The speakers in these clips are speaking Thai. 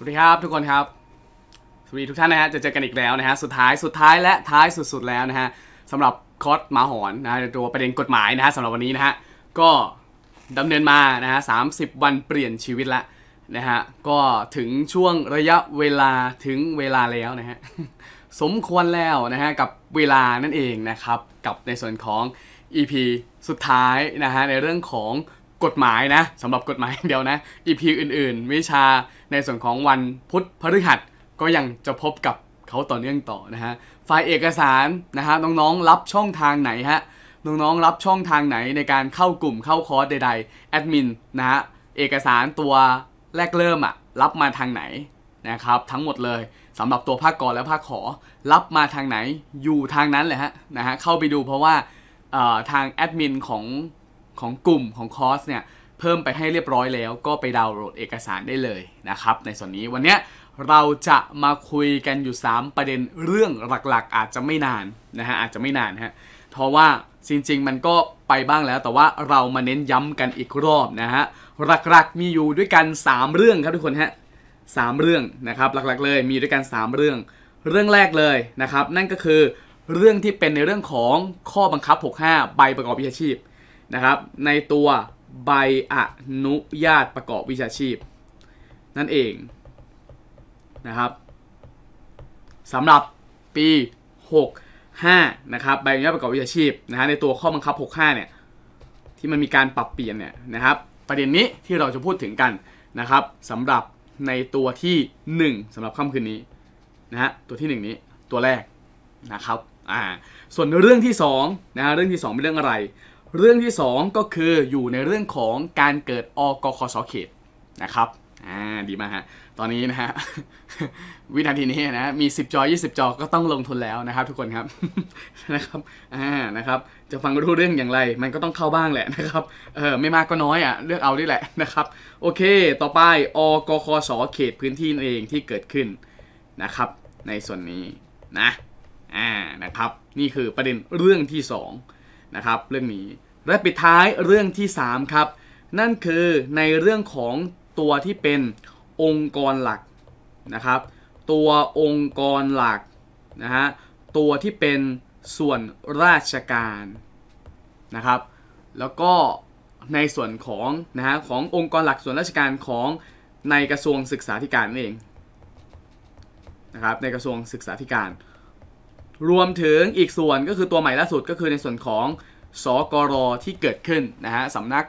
สวัสดีครับทุกคน ครับสวัสดีทุกท่านนะฮะจะเจอกันอีกแล้วนะฮะสุดท้ายสุดท้ายและท้ายสุด ๆ แล้วนะฮะสำหรับคอร์สมาหอนนะฮะตัวประเด็นกฎหมายนะฮะสำหรับวันนี้นะฮะก็ดำเนินมานะฮะสาวันเปลี่ยนชีวิตละนะฮะก็ถึงช่วงระยะเวลาถึงเวลาแล้วนะฮะสมควรแล้ว นะฮะกับเวลานั่นเองนะครับกับในส่วนของ EP สุดท้ายนะฮะในเรื่องของกฎหมายนะสำหรับกฎหมายเดียวนะอีพีอื่นๆ วิชาในส่วนของวันพุธพฤหัสก็ยังจะพบกับเขาต่อเนื่องต่อนะฮะไฟล์เอกสารนะฮะน้องๆรับช่องทางไหนฮะน้องๆรับช่องทางไหนในการเข้ากลุ่มเข้าคอร์สใดๆแอดมินนะฮะเอกสารตัวแรกเริ่มอะรับมาทางไหนนะครับทั้งหมดเลยสำหรับตัวภาคก่นและภาคขอรับมาทางไหนอยู่ทางนั้นเลยฮะนะฮะเข้าไปดูเพราะว่าทางแอดมินของของกลุ่มของคอร์สเนี่ย เพิ่มไปให้เรียบร้อยแล้วก็ไปดาวน์โหลดเอกสารได้เลยนะครับ ในส่วนนี้วันนี้เราจะมาคุยกันอยู่ 3 ประเด็นเรื่องหลักๆ อาจจะไม่นานนะฮะอาจจะไม่นานฮะเพราะว่าจริงๆ มันก็ไปบ้างแล้ว แต่ว่าเรามาเน้นย้ำกันอีกรอบนะฮะหลักๆมีอยู่ด้วยกัน 3 เรื่องครับทุกคนฮะสเรื่องนะครับหลักๆเลยมีด้วยกัน 3 เรื่อง เรื่องแรกเลยนะครับ นั่นก็คือเรื่องที่เป็นในเรื่องของข้อบังคับ65ใบประกอบวิชาชีพนะครับในตัวใบอนุญาตประกอบวิชาชีพ นั่นเองนะครับสำหรับปี 65นะครับใบอนุญาตประกอบวิชาชีพนะฮะในตัวข้อบังคับ 65เนี่ยที่มันมีการปรับเปลี่ยนเนี่ยนะครับประเด็นนี้ที่เราจะพูดถึงกันนะครับสำหรับในตัวที่ 1 สำหรับค่ำคืนนี้นะฮะตัวที่ 1 นี้ตัวแรกนะครับอ่าส่วนเรื่องที่2นะฮะเรื่องที่2 เป็นเรื่องอะไรเรื่องที่ 2 ก็คืออยู่ในเรื่องของการเกิดอกคสเขตนะครับอ่าดีมากฮะตอนนี้นะฮะ วินาทีนี้นะมี 10 จอ20 จอก็ต้องลงทุนแล้วนะครับ ทุกคนครับนะครับอ่านะครับ จะฟังรู้เรื่องอย่างไร มันก็ต้องเข้าบ้างแหละนะครับเออไม่มากก็น้อยอ่ะเลือกเอาได้แหละนะครับ โอเคต่อไปอกคสเขตพื้นที่เองที่เกิดขึ้นนะครับในส่วนนี้นะอ่านะครับ นี่คือประเด็นเรื่องที่ 2นะครับเรื่องนี้และปิดท้ายเรื่องที่ 3 ครับนั่นคือในเรื่องของตัวที่เป็นองค์กรหลักนะครับตัวองค์กรหลักนะฮะตัวที่เป็นส่วนราชการนะครับแล้วก็ในส่วนของนะฮะขององค์กรหลักส่วนราชการของในกระทรวงศึกษาธิการเองนะครับในกระทรวงศึกษาธิการรวมถึงอีกส่วนก็คือตัวใหม่ล่าสุดก็คือในส่วนของสกรที่เกิดขึ้นนะฮะสำนัก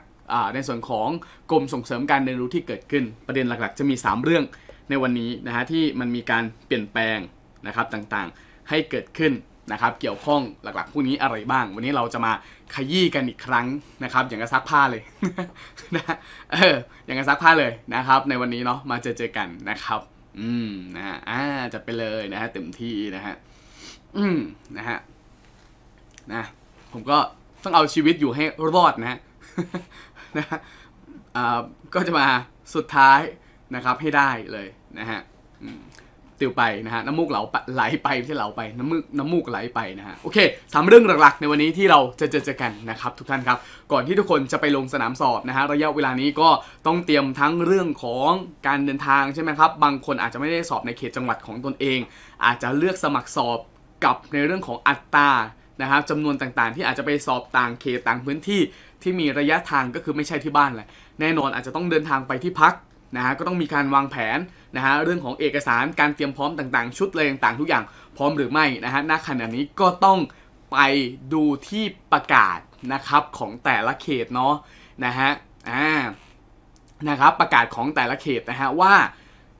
ในส่วนของ กรมส่งเสริมการเรียนรู้ที่เกิดขึ้นประเด็นหลัก ๆ จะมี 3 เรื่องในวันนี้นะฮะที่มันมีการเปลี่ยนแปลงนะครับต่างๆ ให้เกิดขึ้นนะครับ เกี่ยวข้องหลักๆพวกนี้อะไรบ้าง วันนี้เราจะมาขยี้กันอีกครั้งนะครับ อย่างกับซักผ้าเลยนะเอออย่างกับซักผ้าเลยนะครับ ในวันนี้เนาะมาเจอเจอกันนะครับ อืมนะฮะอ่าจะไปเลยนะฮะเต็มที่นะฮะอืมนะฮะนะผมก็ต้องเอาชีวิตอยู่ให้รอดนะนะนะฮะก็จะมาสุดท้ายนะครับให้ได้เลยนะฮะติวไปนะฮะน้ำมูกไหลไปไม่ใช่เหลาไปน้ำมูกน้ำมูกไหลไปนะฮะโอเคสามเรื่องหลักๆ ในวันนี้ที่เราจะเจอกันนะครับทุกท่านครับ ก่อนที่ทุกคนจะไปลงสนามสอบนะฮะระยะเวลานี้ก็ต้องเตรียมทั้งเรื่องของการเดินทางใช่ไหมครับ บางคนอาจจะไม่ได้สอบในเขตจังหวัดของตนเอง อาจจะเลือกสมัครสอบกับในเรื่องของอัตรานะครับจำนวนต่างๆ ที่อาจจะไปสอบต่างเขตต่างพื้นที่ที่มีระยะทางก็คือไม่ใช่ที่บ้านแหละแน่นอนอาจจะต้องเดินทางไปที่พักนะฮะก็ต้องมีการวางแผนนะฮะเรื่องของเอกสารการเตรียมพร้อมต่างๆ ชุดอะไรต่างๆทุกอย่างพร้อมหรือไม่นะฮะณขณะนี้ก็ต้องไปดูที่ประกาศนะครับของแต่ละเขตเนาะนะฮะอ่านะครับประกาศของแต่ละเขตนะฮะว่า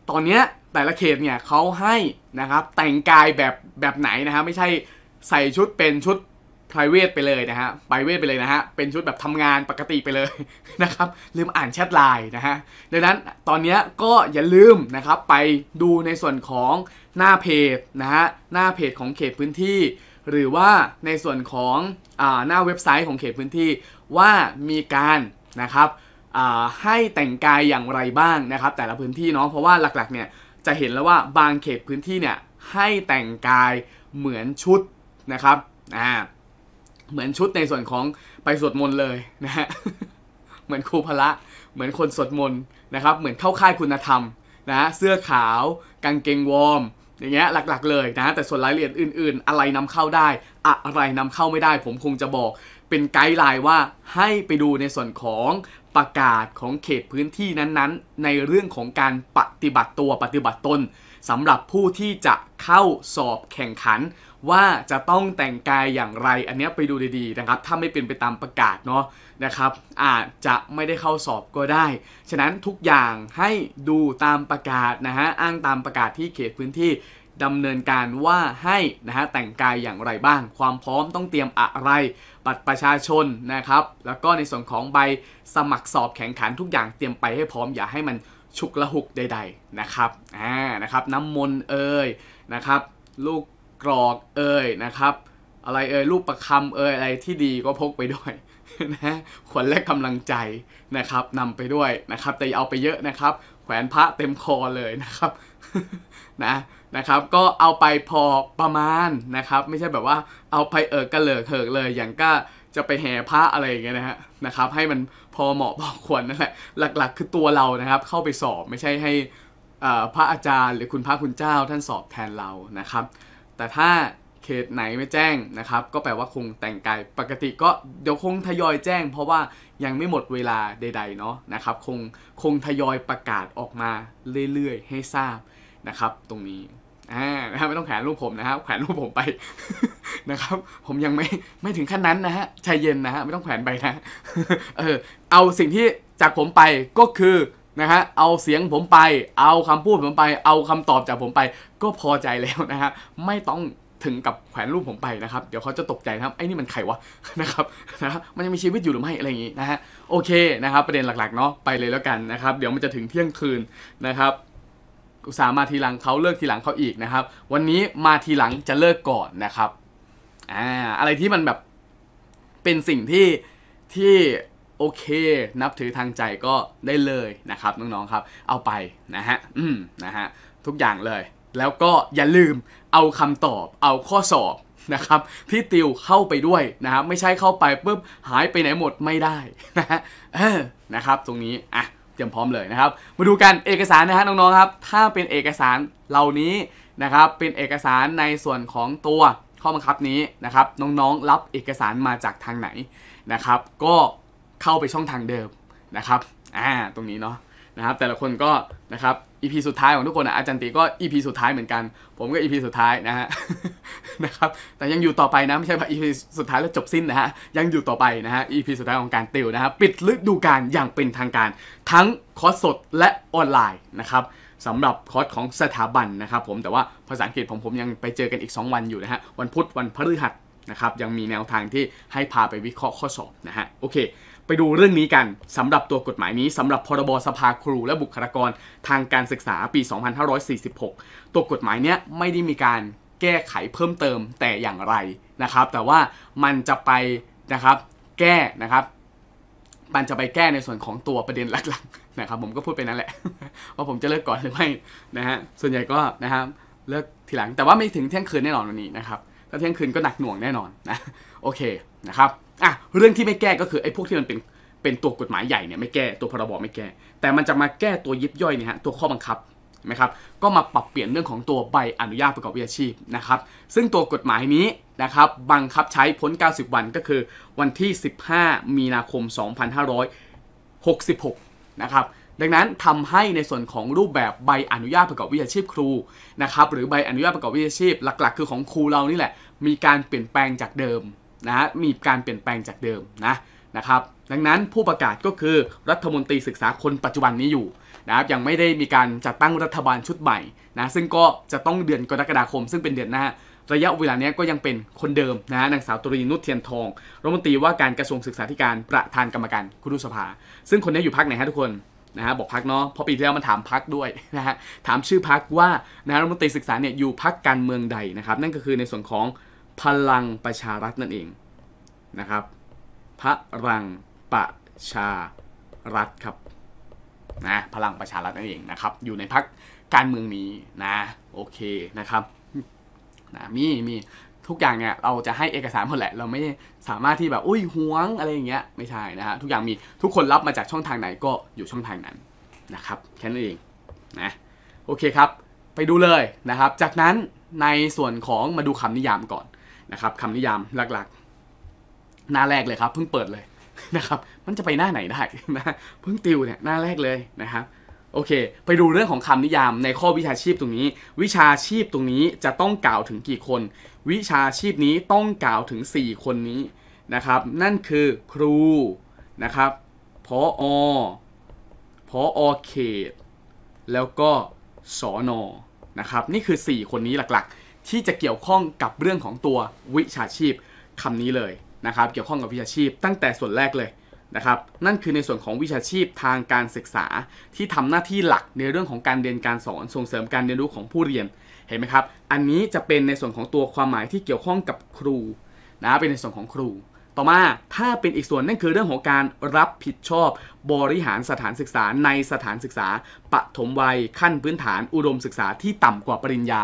ตอนเนี้ยแต่ละเขตเนี่ยเขาให้นะครับแต่งกายแบบแบบไหนนะฮะไม่ใช่ใส่ชุดเป็นชุด p r i v a t ไปเลยนะฮะ p r i v a t ไปเลยนะฮะเป็นชุดแบบทำงานปกติไปเลยนะครับลืมอ่านแชทไลน์นะฮะดังนั้นตอนนี้ก็อย่าลืมนะครับไปดูในส่วนของหน้าเพจนะฮะหน้าเพจของเขตพื้นที่ หรือว่าในส่วนของอหน้าเว็บไซต์ของเขตพื้นที่ ว่ามีการนะครับให้แต่งกายอย่างไรบ้างนะครับแต่ละพื้นที่เนาะเพราะว่าหลักๆเนี่ยจะเห็นแล้วว่าบางเขตพื้นที่เนี่ยให้แต่งกายเหมือนชุดนะครับอ่าเหมือนชุดในส่วนของไปสวดมนต์เลยนะฮะเหมือนครูพละ เหมือนคนสวดมนต์นะครับ เหมือนเข้าค่ายคุณธรรมนะเสื้อขาว กางเกงวอร์มอย่างเงี้ยหลักๆเลยนะแต่ส่วนรายละเอียดอื่นๆ อะไรนำเข้าได้ อะไรนำเข้าไม่ได้ ผมคงจะบอกเป็นไกด์ไลน์ว่าให้ไปดูในส่วนของประกาศของเขตพื้นที่นั้นๆ ในเรื่องของการปฏิบัติตัวปฏิบัติตนสำหรับผู้ที่จะเข้าสอบแข่งขัน ว่าจะต้องแต่งกายอย่างไรอันนี้ไปดูดี ๆ นะครับ ถ้าไม่เป็นไปตามประกาศเนาะนะครับ อาจจะไม่ได้เข้าสอบก็ได้ ฉะนั้นทุกอย่างให้ดูตามประกาศนะฮะอ้างตามประกาศที่เขตพื้นที่ดำเนินการว่าให้นะฮะแต่งกายอย่างไรบ้าง ความพร้อมต้องเตรียมอะไรบัตรประชาชนนะครับ แล้วก็ในส่วนของใบสมัครสอบแข่งขันทุกอย่างเตรียมไปให้พร้อมอย่าให้มันฉุกละหุกใดๆนะครับอ่านะครับ น้ำมนต์เอ่ยนะครับ ลูกกรอกเอ่ยนะครับ อะไรเอ่ยลูกประคำเอ่ยอะไรที่ดีก็พกไปด้วยนะขวัญและกำลังใจนะครับนำไปด้วยนะครับ แต่อย่าเอาไปเยอะนะครับแขวนพระเต็มคอเลยนะครับนะนะครับก็เอาไปพอประมาณนะครับไม่ใช่แบบว่าเอาไปเอิกกระเหลิกเหิกเลยอย่างก็จะไปแห่พระอะไรอย่างเงี้ยนะฮะนะครับให้มันพอเหมาะพอควรนั่นแหละหลักๆ คือตัวเรานะครับเข้าไปสอบ ไม่ใช่ให้พระอาจารย์ หรือคุณพระคุณเจ้าท่านสอบแทนเรานะครับ แต่ถ้าเขตไหนไม่แจ้งนะครับ ก็แปลว่าคงแต่งกายปกติ ก็เดี๋ยวคงทยอยแจ้ง เพราะว่ายังไม่หมดเวลาใดๆเนาะนะครับคงคงทยอยประกาศออกมาเรื่อยๆให้ทราบนะครับ ตรงนี้นะฮะไม่ต้องแขวนรูปผมนะครับแขวนรูปผมไปนะครับ ผมยังไม่ไม่ถึงขั้นนั้นนะฮะใจเย็นนะฮะ ไม่ต้องแขวนไปนะ เออ เอาสิ่งที่จากผมไปก็คือนะฮะเอาเสียงผมไป เอาคำพูดผมไป เอาคำตอบจากผมไป ก็พอใจแล้วนะฮะไม่ต้องถึงกับแขวนรูปผมไปนะครับ เดี๋ยวเขาจะตกใจนะครับ ไอ้นี่มันใครวะนะครับ นะมันยังมีชีวิตอยู่หรือไม่อะไรอย่างนี้นะฮะ โอเคนะครับ ประเด็นหลักๆเนาะ ไปเลยแล้วกันนะครับ เดี๋ยวมันจะถึง เที่ยงคืนนะครับอุตส่าห์มาทีหลังเขาเลิกทีหลังเขาอีกนะครับ วันนี้มาทีหลังจะเลิกก่อนนะครับอ่าอะไรที่มันแบบเป็นสิ่งที่ที่โอเค นับถือทางใจก็ได้เลยนะครับน้องๆครับ เอาไปนะฮะอืมนะฮะทุกอย่างเลย แล้วก็อย่าลืมเอาคำตอบ เอาข้อสอบนะครับ ที่ติวเข้าไปด้วยนะครับไม่ใช่เข้าไปปุ๊บหายไปไหนหมดไม่ได้นะฮะเออนะครับ ตรงนี้อ่ะตรียมพร้อมเลยนะครับ มาดูกันเอกสารนะฮะน้องๆครับถ้าเป็นเอกสารเหล่านี้นะครับ เป็นเอกสารในส่วนของตัวข้อบังคับนี้นะครับ น้องๆ รับเอกสารมาจากทางไหนนะครับ ก็เข้าไปช่องทางเดิมนะครับอ่าตรงนี้เนาะนะครับแต่ละคนก็นะครับอีพีสุดท้ายของทุกคนนะอาจารย์ตีก็อีพีสุดท้ายเหมือนกัน ผมก็อีพีสุดท้ายนะฮะนะครับแต่ยังอยู่ต่อไปนะไม่ใช่แ่าอีพีสุดท้ายแล้วจบสิ้นนะฮะยังอยู่ต่อไปนะฮะอีพีสุดท้ายของการติวนะครับปิดฤดูกาลอย่างเป็นทางการ ทั้งคอร์สสดและออนไลน์นะครับสำหรับคอร์สของสถาบันนะครับผมแต่ว่าภาษาอังกฤษผมผมยังไปเจอกันอีก 2 วันอยู่นะฮะวันพุธวันพฤหัสนะครับยังมีแนวทางที่ให้พาไปวิเคราะห์ข้อสอบนะฮะโอเคไปดูเรื่องนี้กันสำหรับตัวกฎหมายนี้ สำหรับพรบสภาครู และบุคลากรทางการศึกษาปี 2546 ตัวกฎหมายเนี้ยไม่ได้มีการแก้ไขเพิ่มเติมแต่อย่างไรนะครับ แต่ว่ามันจะไปนะครับแก้นะครับ มันจะไปแก้ในส่วนของตัวประเด็นหลักๆนะครับ ผมก็พูดไปนั่นแหละ ว่าผมจะเลิกก่อนหรือไม่นะฮะส่วนใหญ่ก็นะครับเลิกทีหลังแต่ว่าไม่ถึงเที่ยงคืนแน่นอนวันนี้นะครับถ้าเที่ยงคืนก็หนักหน่วงแน่นอนนะโอเคนะครับอ่ะเรื่องที่ไม่แก้ก็คือไอ้พวกที่มันเป็นเป็นตัวกฎหมายใหญ่เนี่ยไม่แก้ตัวพรบไม่แก้แต่มันจะมาแก้ตัวยิบย่อยเนี่ยฮะตัวข้อบังคับนะครับ ก็มาปรับเปลี่ยนเรื่องของตัวใบอนุญาตประกอบวิชาชีพนะครับซึ่งตัวกฎหมายนี้นะครับบังคับใช้พ้น 90 วันก็คือวันที่ 15 มีนาคม 2566 นะครับดังนั้นทำให้ในส่วนของรูปแบบใบอนุญาตประกอบวิชาชีพครูนะครับหรือใบอนุญาตประกอบวิชาชีพ หลักๆคือของครูเรานี่แหละมีการเปลี่ยนแปลงจากเดิมนะฮะมีการเปลี่ยนแปลงจากเดิมนะนะครับ ดังนั้นผู้ประกาศก็คือรัฐมนตรีศึกษาคนปัจจุบันนี้อยู่นะครับยังไม่ได้มีการจัดตั้งรัฐบาลชุดใหม่นะซึ่งก็จะต้องเดือนกรกฎาคมซึ่งเป็นเดือนหน้าระยะเวลานี้ก็ยังเป็นคนเดิมนะนางสาวตรีนุชเทียนทองรัฐมนตรีว่าการกระทรวงศึกษาธิการประธานกรรมการคุรุสภา ซึ่งคนนี้อยู่พักไหนฮะทุกคนนะฮะบอกพักเนาะพอปีที่แล้วมันถามพักด้วยนะฮะถามชื่อพักว่านะรัฐมนตรีศึกษาเนี่ยอยู่พักการเมืองใดนะครับ นั่นก็คือในส่วนของพลังประชารัฐนั่นเองนะครับ พลังประชารัฐครับนะพลังประชารัฐนั่นเองนะครับอยู่ในพักการเมืองนี้นะโอเคนะครับนะมีมีทุกอย่างเนี่ยเราจะให้เอกสารหมดแหละเราไม่สามารถที่แบบอุ้ยห่วงอะไรอย่างเงี้ยไม่ใช่นะฮะทุกอย่างมีทุกคนรับมาจากช่องทางไหนก็อยู่ช่องทางนั้นนะครับแค่นั้นเองนะโอเคครับ ไปดูเลยนะครับ จากนั้นในส่วนของมาดูคำนิยามก่อนนะครับคำนิยามหลักๆ หน้าแรกเลยครับเพิ่งเปิดเลยนะครับ มันจะไปหน้าไหนได้นะเพิ่งติวเนี่ย หน้าแรกเลยนะครับโอเค ไปดูเรื่องของคำนิยามในข้อวิชาชีพตรงนี้ วิชาชีพตรงนี้จะต้องกล่าวถึงกี่คน วิชาชีพนี้ต้องกล่าวถึง 4 คนนี้นะครับ นั่นคือครูนะครับ พออ พออเขตแล้วก็สอนอนะครับ นี่คือ 4 คนนี้หลักๆที่จะเกี่ยวข้องกับเรื่องของตัววิชาชีพคำนี้เลยนะครับ เกี่ยวข้องกับวิชาชีพตั้งแต่ส่วนแรกเลยนะครับ นั่นคือในส่วนของวิชาชีพทางการศึกษา ที่ทำหน้าที่หลักในเรื่องของการเรียนการสอนส่งเสริมการเรียนรู้ของผู้เรียนเห็นไหมครับ อันนี้จะเป็นในส่วนของตัวความหมายที่เกี่ยวข้องกับครูนะเป็นในส่วนของครู ต่อมาถ้าเป็นอีกส่วนนั่นคือเรื่องของการรับผิดชอบ บริหารสถานศึกษาในสถานศึกษาปฐมวัยขั้นพื้นฐาน อุดมศึกษาที่ต่ำกว่าปริญญา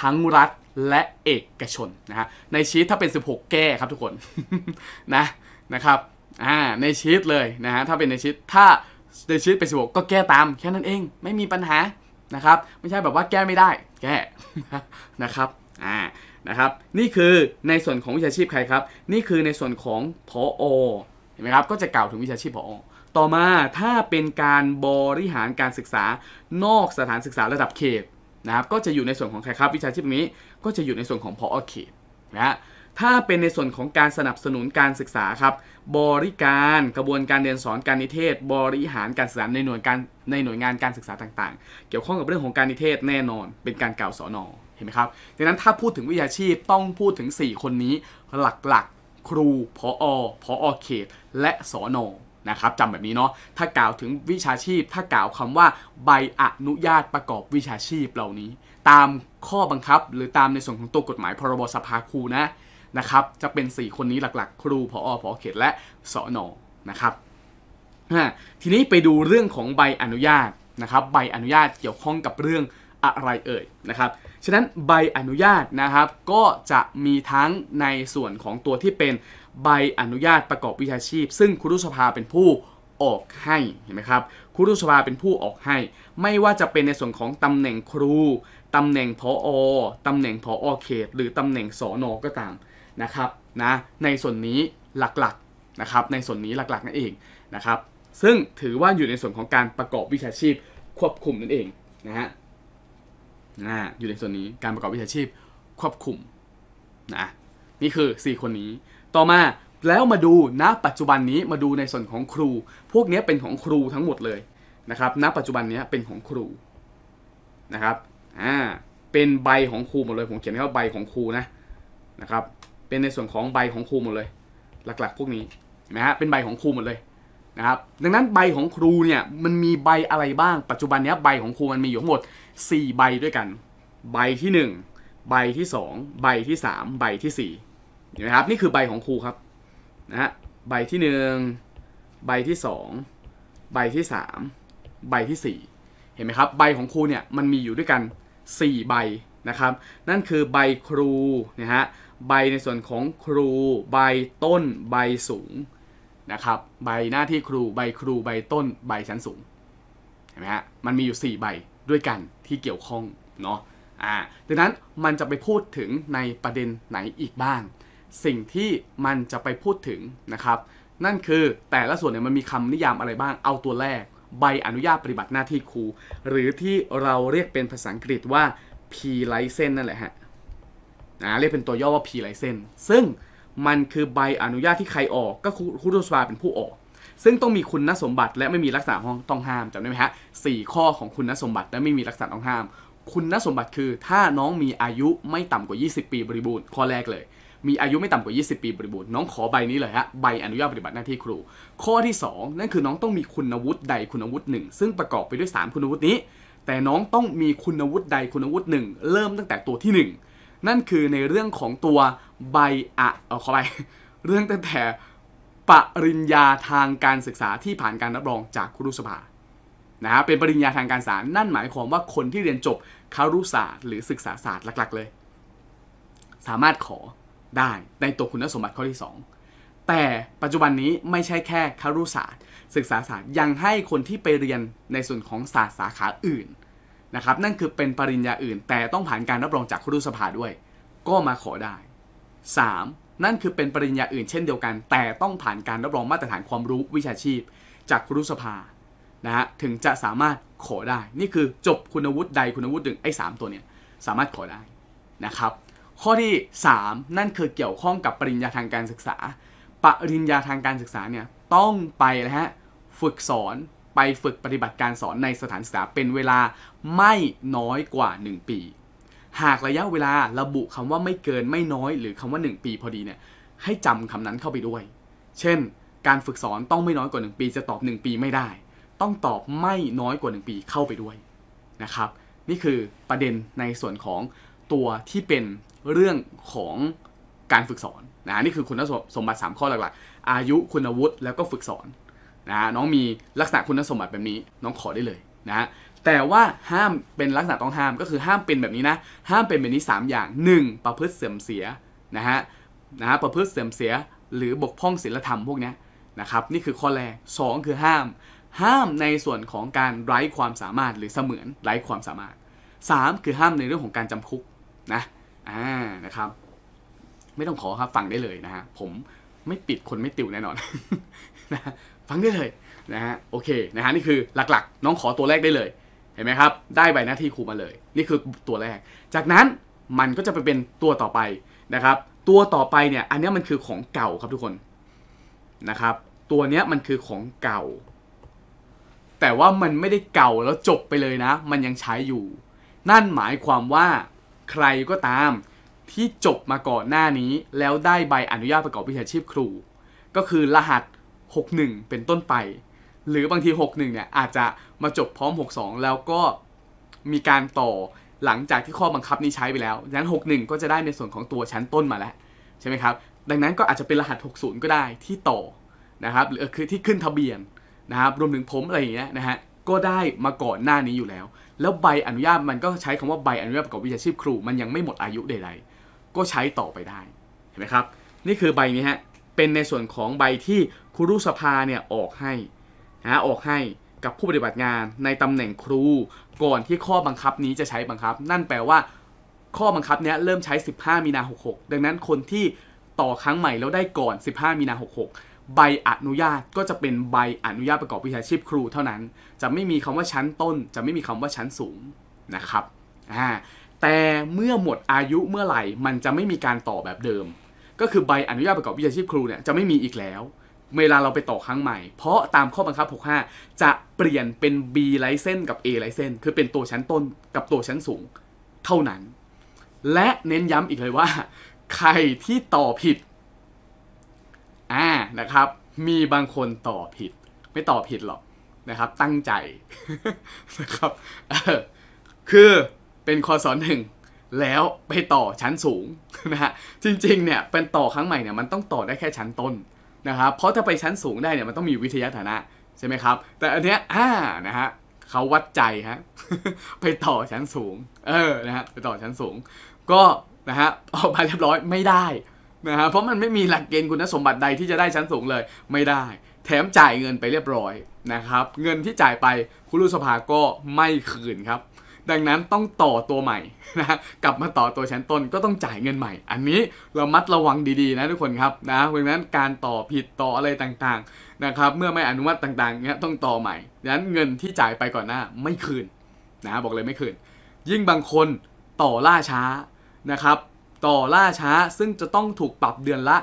ทั้งรัฐและเอกชนนะฮะในชีตถ้าเป็น 16 แก้ครับทุกคนนะนะครับอ่าในชีตเลยนะฮะถ้าเป็นในชีตถ้าในชีตเป็น16ก็แก้ตามแค่นั้นเองไม่มีปัญหานะครับไม่ใช่แบบว่าแก้ไม่ได้แก้นะครับอ่านะครับนี่คือในส่วนของวิชาชีพใครครับ นี่คือในส่วนของพออเห็นไหมครับก็จะกล่าวถึงวิชาชีพพออต่อมาถ้าเป็นการบริหารการศึกษานอกสถานศึกษาระดับเขตนะครับก็จะอยู่ในส่วนของใครครับวิชาชีพนี้ก็จะอยู่ในส่วนของพออเขตนะะถ้าเป็นในส่วนของการสนับสนุนการศึกษาครับ บริการกระบวนการเรียนสอนการนิเทศ บริหารการศึกษาในหน่วยการในหน่วยงานการศึกษาต่างๆ เกี่ยวข้องกับเรื่องของการนิเทศแน่นอน เป็นการกล่าวสอนอเห็นไหมครับดังนั้นถ้าพูดถึงวิชาชีพต้องพูดถึง 4 คนนี้หลักๆครูพอพอเขตและสอนอนะครับจำแบบนี้เนาะถ้ากล่าวถึงวิชาชีพถ้ากล่าวคำว่าใบอนุญาตประกอบวิชาชีพเหล่านี้ ตามข้อบังคับหรือตามในส่วนของตัวกฎหมายพรบสภาครูนะนะครับจะเป็น 4 คนนี้หลักๆครูพออพอเขตและสอนอนะครับทีนี้ไปดูเรื่องของใบอนุญาตนะครับใบอนุญาตเกี่ยวข้องกับเรื่องอะไรเอ่ยนะครับฉะนั้นใบอนุญาตนะครับก็จะมีทั้งในส่วนของตัวที่เป็นใบอนุญาตประกอบวิชาชีพ ซึ่งครูสภาเป็นผู้ออกให้เห็นไหมครับครูสภาเป็นผู้ออกให้ ไม่ว่าจะเป็นในส่วนของตำแหน่งครูตำแหน่งพออตำแหน่งพออเขตหรือตำแหน่งสอนอก็ตามนะครับนะในส่วนนี้หลักๆนะครับ ในส่วนนี้หลักๆนั่นเองนะครับ ซึ่งถือว่าอยู่ในส่วนของการประกอบวิชาชีพควบคุมนั่นเองนะฮะนะอยู่ในส่วนนี้การประกอบวิชาชีพควบคุมนะนี่คือ 4 คนนี้ต่อมาแล้วมาดูณปัจจุบันนี้มาดูในส่วนของครู พวกนี้เป็นของครูทั้งหมดเลยนะครับณปัจจุบันนี้เป็นของครูนะครับอ่าเป็นใบของครูหมดเลยผมเขียนว่าใบของครูนะนะครับเป็นในส่วนของใบของครูหมดเลย หลักๆพวกนี้นะฮะเป็นใบของครูหมดเลยนะครับดังนั้นใบของครูเนี่ยมันมีใบอะไรบ้างปัจจุบันนี้ใบของครูมันมีอยู่ทั้งหมด 4 ใบด้วยกัน ใบที่ 1 ใบที่ 2 ใบที่ 3 ใบที่ 4เห็นไหมครับนี่คือใบของครูครับนะฮะใบที่หนึ่งใบที่สองใบที่สามใบที่สี่เห็นไหมครับใบของครูเนี่ยมันมีอยู่ด้วยกัน 4 ใบนะครับนั่นคือใบครูนะฮะใบในส่วนของครูใบต้นใบสูงนะครับใบหน้าที่ครูใบครูใบต้นใบชั้นสูงเห็นไหมฮะมันมีอยู่ 4 ใบด้วยกันที่เกี่ยวข้องเนาะอ่าดังนั้นมันจะไปพูดถึงในประเด็นไหนอีกบ้างสิ่งที่มันจะไปพูดถึงนะครับ นั่นคือแต่ละส่วนเนี่ยมันมีคำนิยามอะไรบ้างเอาตัวแรกใบอนุญาตปฏิบัติหน้าที่ครูหรือที่เราเรียกเป็นภาษาอังกฤษว่า P license นั่นแหละฮะนะเรียกเป็นตัวย่อว่า P license ซึ่งมันคือใบอนุญาตที่ใครออกก็ครูโรสวาเป็นผู้ออก ซึ่งต้องมีคุณสมบัติและไม่มีลักษณะต้องห้ามจำได้ไหมฮะสี่ข้อของคุณสมบัติและไม่มีลักษณะต้องห้าม คุณสมบัติคือ ถ้าน้องมีอายุไม่ต่ำกว่า 20 ปีบริบูรณ์ข้อแรกเลยมีอายุไม่ต่ำกว่า 20 ปีบริบูรณ์ น้องขอใบนี้เลยฮะ ใบอนุญาตปฏิบัติหน้าที่ครู ข้อที่ 2 นั่นคือน้องต้องมีคุณวุฒิใดคุณวุฒิหนึ่งซึ่งประกอบไปด้วย 3 คุณวุฒินี้ แต่น้องต้องมีคุณวุฒิใดคุณวุฒิหนึ่งเริ่มตั้งแต่ตัวที่ 1 นั่นคือในเรื่องของตัวใบอะเออขอไปเรื่องตั้งแต่ ปริญญาทางการศึกษาที่ผ่านการรับรองจากครูสภานะฮะ เป็นปริญญาทางการศึกษานั่นหมายความว่าคนที่เรียนจบคารุศาสตร์หรือศึกษาศาสตร์หลักๆเลย สามารถขอได้ในตัวคุณสมบัติข้อที่ 2 แต่ปัจจุบันนี้ไม่ใช่แค่คารุศาสตร์ศึกษาศาสตร์ ยังให้คนที่ไปเรียนในส่วนของศาสตร์สาขาอื่นนะครับ นั่นคือเป็นปริญญาอื่น แต่ต้องผ่านการรับรองจากครุสภาด้วย ก็มาขอได้ 3. นั่นคือเป็นปริญญาอื่นเช่นเดียวกัน แต่ต้องผ่านการรับรองมาตรฐานความรู้วิชาชีพ จากครุสภานะฮะถึงจะสามารถขอได้ นี่คือจบคุณวุฒิใดคุณวุฒิหนึ่งไอ้สตัวเนี่ยสามารถขอได้นะครับข้อที่ 3 นั่นคือเกี่ยวข้องกับปริญญาทางการศึกษา ปริญญาทางการศึกษาเนี่ย ต้องไปนะฮะฝึกสอนไปฝึกปฏิบัติการสอนในสถานศึกษาเป็นเวลาไม่น้อยกว่า 1 ปี หากระยะเวลาระบุคำว่าไม่เกินไม่น้อย หรือคำว่า 1 ปี พอดีเนี่ยให้จำคำนั้นเข้าไปด้วย เช่น การฝึกสอนต้องไม่น้อยกว่า 1 ปี จะตอบ 1 ปีไม่ได้ ต้องตอบไม่น้อยกว่า 1 ปีเข้าไปด้วยนะครับ นี่คือประเด็นในส่วนของตัวที่เป็นเรื่องของการฝึกสอนนะนี่คือคุณสมบัติ 3 ข้อหลักๆ อายุ คุณวุฒิ แล้วก็ฝึกสอนนะน้องมีลักษณะคุณสมบัติแบบนี้ น้องขอได้เลยนะแต่ว่าห้ามเป็นลักษณะต้องห้ามก็คือห้ามเป็นแบบนี้นะ ห้ามเป็นแบบนี้ 3 อย่าง 1. ประพฤติเสื่อมเสียนะฮะนะฮะประพฤติเสื่อมเสีย หรือบกพร่องศีลธรรมพวกนี้นะครับ นี่คือข้อแรก2คือห้าม ห้ามในส่วนของการไร้ความสามารถหรือเสมือนไร้ความสามารถ 3 คือห้ามในเรื่องของการจำคุกนะ่านะครับ ไม่ต้องขอครับฟังได้เลยนะฮะผมไม่ปิดคนไม่ติวแน่นอนนะฟังได้เลยนะฮะโอเคนะฮะนี่คือหลักๆ น้องขอตัวแรกได้เลยเห็นไหมครับ ได้ใบหน้าที่ครูมาเลย นี่คือตัวแรก จากนั้นมันก็จะไปเป็นตัวต่อไปนะครับ ตัวต่อไปเนี่ย อันนี้มันคือของเก่าครับทุกคนนะครับ ตัวเนี้ยมันคือของเก่า แต่ว่ามันไม่ได้เก่าแล้วจบไปเลยนะ มันยังใช้อยู่ นั่นหมายความว่าใครก็ตามที่จบมาก่อนหน้านี้แล้วได้ใบอนุญาตประกอบวิชาชีพครู ก็คือรหัส 61 เป็นต้นไป หรือบางที 61 เนี่ยอาจจะมาจบพร้อม 62 แล้วก็มีการต่อหลังจากที่ข้อบังคับนี้ใช้ไปแล้วดังนั้น 61 ก็จะได้ในส่วนของตัวชั้นต้นมาแล้ว ใช่ไหมครับ ดังนั้นก็อาจจะเป็นรหัส 60 ก็ได้ที่ต่อนะครับหรือคือที่ขึ้นทะเบียนนะครับรวมถึงผมอะไรอย่างเงี้ยนะฮะก็ได้มาก่อนหน้านี้อยู่แล้วแล้วใบอนุญาตมันก็ใช้คำว่าใบอนุญาตประกอบวิชาชีพครูมันยังไม่หมดอายุใดๆก็ใช้ต่อไปได้ เห็นไหมครับนี่คือใบนี้ฮะเป็นในส่วนของใบที่ครูสภาเนี่ยออกให้นะออกให้กับผู้ปฏิบัติงาน ในตำแหน่งครู ก่อนที่ข้อบังคับนี้จะใช้บังคับ นั่นแปลว่าข้อบังคับนี้เริ่มใช้ 15มีนา66 ดังนั้นคนที่ต่อครั้งใหม่แล้วได้ก่อน 15มีนา66ใบอนุญาตก็จะเป็นใบอนุญาตประกอบวิชาชีพครูเท่านั้น จะไม่มีคำว่าชั้นต้น จะไม่มีคำว่าชั้นสูง นะครับอ่าแต่เมื่อหมดอายุเมื่อไหร่ มันจะไม่มีการต่อแบบเดิม ก็คือใบอนุญาตประกอบวิชาชีพครูเนี่ยจะไม่มีอีกแล้ว เวลาเราไปต่อครั้งใหม่ เพราะตามข้อบังคับ 65 จะเปลี่ยนเป็น B ไลเซนกับ A ไลเซนคือเป็นตัวชั้นต้นกับตัวชั้นสูงเท่านั้น และเน้นย้ำอีกเลยว่า ใครที่ต่อผิดอ่า นะครับ มีบางคนต่อผิด ไม่ต่อผิดหรอก นะครับ ตั้งใจ นะครับคือเป็นคอสอนหนึ่งแล้วไปต่อชั้นสูงนะฮะ จริงๆ เนี่ย เป็นต่อครั้งใหม่เนี่ย มันต้องต่อได้แค่ชั้นต้นนะครับ เพราะถ้าไปชั้นสูงได้เนี่ย มันต้องมีวิทยาฐานะใช่ไหมครับ แต่อันเนี้ยอ่านะฮะเขาวัดใจฮะ ไปต่อชั้นสูง เออ นะฮะ ไปต่อชั้นสูง ก็ นะฮะ ออกมาเรียบร้อย ไม่ได้นะฮะเพราะมันไม่มีหลักเกณฑ์คุณสมบัติใดที่จะได้ชั้นสูงเลย ไม่ได้ แถมจ่ายเงินไปเรียบร้อยนะครับ เงินที่จ่ายไปคุรุสภาก็ไม่คืนครับ ดังนั้นต้องต่อตัวใหม่นะกลับมาต่อตัวชั้นต้นก็ต้องจ่ายเงินใหม่ อันนี้เรามัดระวังดีๆนะทุกคนครับนะดังนั้นการต่อผิดต่ออะไรต่างๆนะครับ เมื่อไม่อนุมัติต่างๆเนี้ยต้องต่อใหม่ดังนั้นเงินที่จ่ายไปก่อนหน้าไม่คืนนะบอกเลยไม่คืน ยิ่งบางคนต่อล่าช้านะครับต่อล่าช้าซึ่งจะต้องถูกปรับเดือนละ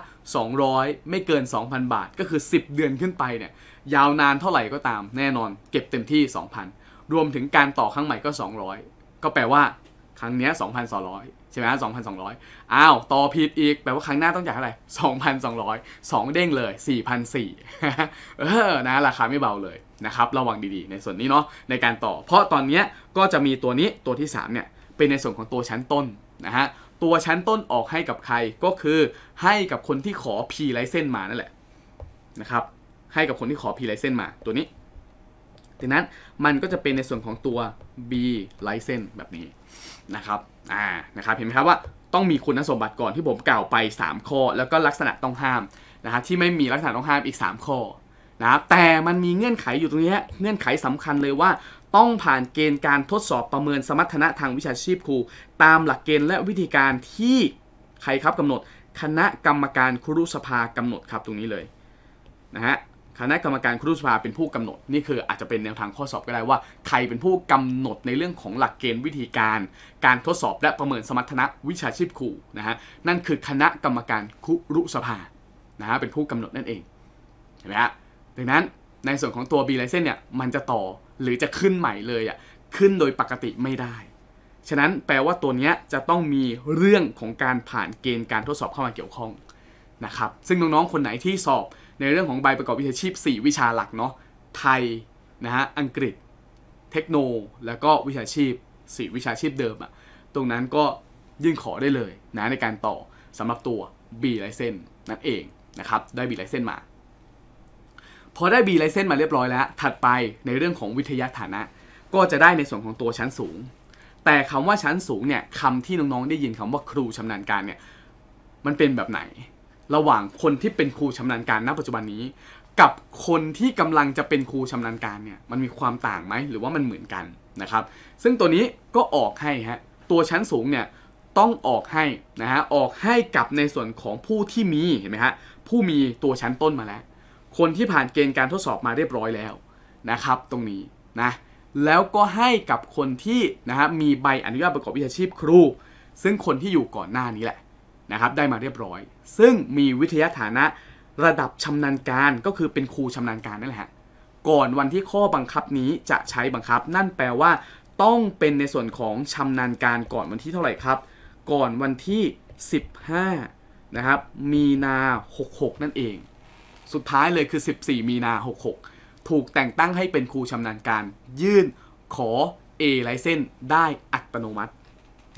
200 ไม่เกิน 2,000 บาทก็คือ 10 เดือนขึ้นไปเนี่ยยาวนานเท่าไหร่ก็ตามแน่นอนเก็บเต็มที่ 2,000 รวมถึงการต่อครั้งใหม่ก็ 200 ก็แปลว่าครั้งนี้ 2,200ใช่ไหมสองพันสองร้อยอ้าว ต่อผิดอีก แปลว่าครั้งหน้าต้องจ่ายเท่าไหร่สองพันสองร้อยสองเด้งเลยสี่พันสี่เออนะราคาไม่เบาเลยนะครับระวังดีๆ ในส่วนนี้เนาะในการต่อ เพราะตอนนี้ก็จะมีตัวนี้ตัวที่3เนี่ยเป็นในส่วนของตัวชั้นต้นนะฮะตัวชั้นต้นออกให้กับใครก็คือให้กับคนที่ขอ P ไลเซนมานั่นแหละนะครับให้กับคนที่ขอ P ไลเซนมาตัวนี้ดังนั้นมันก็จะเป็นในส่วนของตัว B ไลเซนแบบนี้นะครับอ่านะครับเห็นไหมครับว่าต้องมีคุณสมบัติก่อนที่ผมกล่าวไป3ข้อแล้วก็ลักษณะต้องห้ามนะครับที่ไม่มีลักษณะต้องห้ามอีก 3 ข้อนะครับแต่มันมีเงื่อนไขอยู่ตรงนี้เงื่อนไขสำคัญเลยว่าต้องผ่านเกณฑ์การทดสอบประเมินสมรรถนะทางวิชาชีพครู ตามหลักเกณฑ์และวิธีการที่ใครครับกำหนด คณะกรรมการครุสภากำหนดครับตรงนี้เลยนะฮะคณะกรรมการครุสภาเป็นผู้กำหนดนี่คืออาจจะเป็นแนวทางข้อสอบก็ได้ว่าใครเป็นผู้กำหนดในเรื่องของหลักเกณฑ์วิธีการ การทดสอบและประเมินสมรรถนะวิชาชีพครูนะฮะนั่นคือคณะกรรมการครุสภานะฮะเป็นผู้กำหนดนั่นเองเห็นไหมฮะดังนั้นในส่วนของตัว B license เนี่ยมันจะต่อหรือจะขึ้นใหม่เลยอ่ะ ขึ้นโดยปกติไม่ได้ ฉะนั้นแปลว่าตัวนี้จะต้องมีเรื่องของการผ่านเกณฑ์การทดสอบเข้ามาเกี่ยวข้องนะครับซึ่งน้องๆคนไหนที่สอบในเรื่องของใบประกอบวิชาชีพ 4 วิชาหลักเนาะไทยนะฮะอังกฤษ เทคโน แล้วก็วิชาชีพ 4 วิชาชีพเดิมอะตรงนั้นก็ยื่นขอได้เลยนะในการต่อสำหรับตัว B ไลเซนนั่นเองนะครับได้ B ไลเซนมาพอได้ B ไลเซนมาเรียบร้อยแล้ว ถัดไปในเรื่องของวิทยาฐานะ ก็จะได้ในส่วนของตัวชั้นสูง แต่คำว่าชั้นสูงเนี่ยคำที่น้องๆได้ยินคำว่าครูชำนาญการเนี่ยมันเป็นแบบไหน ระหว่างคนที่เป็นครูชำนาญการณปัจจุบันนี้ กับคนที่กำลังจะเป็นครูชำนาญการเนี่ยมันมีความต่างไหมหรือว่ามันเหมือนกันนะครับซึ่งตัวนี้ก็ออกให้ฮะตัวชั้นสูงเนี่ยต้องออกให้นะฮะออกให้กับในส่วนของผู้ที่มีเห็นไหมฮะผู้มีตัวชั้นต้นมาแล้วคนที่ผ่านเกณฑ์การทดสอบมาเรียบร้อยแล้วนะครับตรงนี้นะแล้วก็ให้กับคนที่นะฮะมีใบอนุญาตประกอบวิชาชีพครูซึ่งคนที่อยู่ก่อนหน้านี้แหละนะครับ ได้มาเรียบร้อย ซึ่งมีวิทยาฐานะระดับชำนาญการก็คือเป็นครูชำนาญการนั่นแหละก่อนวันที่ข้อบังคับนี้จะใช้บังคับ นั่นแปลว่า ต้องเป็นในส่วนของชำนาญการก่อนวันที่เท่าไหร่ครับ ก่อนวันที่ 15นะครับมีนา66 นั่นเองสุดท้ายเลยคือ 14มีนา66 ถูกแต่งตั้งให้เป็นครูชำนาญการ ยื่นขอ A ไลเซนได้อัตโนมัติ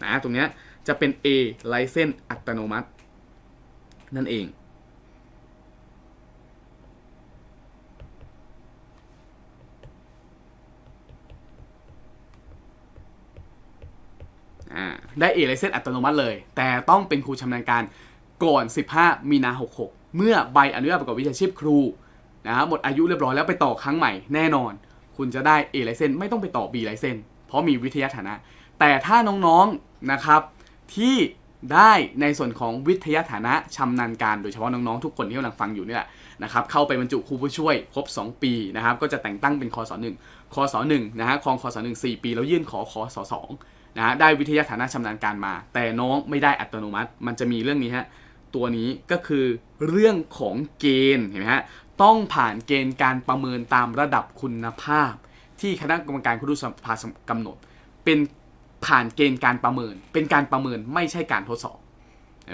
นะตรงนี้จะเป็น A ไลเซนอัตโนมัติ นั่นเองได้อไลเซนอัตโนมัติเลย แต่ต้องเป็นครูชำนาญการก่อน 15มีนา66เมื่อใบอนุญาตประกอบวิชาชีพครูนะฮะหมดอายุเรียบร้อยแล้วไปต่อครั้งใหม่แน่นอน คุณจะได้ A ไลเซนไม่ต้องไปต่อ B ไลเซนเพราะมีวิทยาฐานะ แต่ถ้าน้องๆนะครับที่ได้ในส่วนของวิทยาฐานะชำนาญการ โดยเฉพาะน้องๆทุกคนที่กำลังฟังอยู่นี่แหละนะครับเข้าไปบรรจุครูผู้ช่วยครบ2ปีนะครับก็จะแต่งตั้งเป็นคอสหนึ่งคอสหนึ่งนะฮะคองคอสหนึ่งสี่ปีแล้วยื่นขอคอสสองนะฮะได้วิทยาฐานะชำนาญการมา แต่น้องไม่ได้อัตโนมัติมันจะมีเรื่องนี้ฮะตัวนี้ก็คือเรื่องของเกณฑ์เห็นไหมฮะต้องผ่านเกณฑ์การประเมินตามระดับคุณภาพ ที่คณะกรรมการคุณสภากำหนด เป็นผ่านเกณฑ์การประเมินเป็นการประเมินไม่ใช่การทดสอบ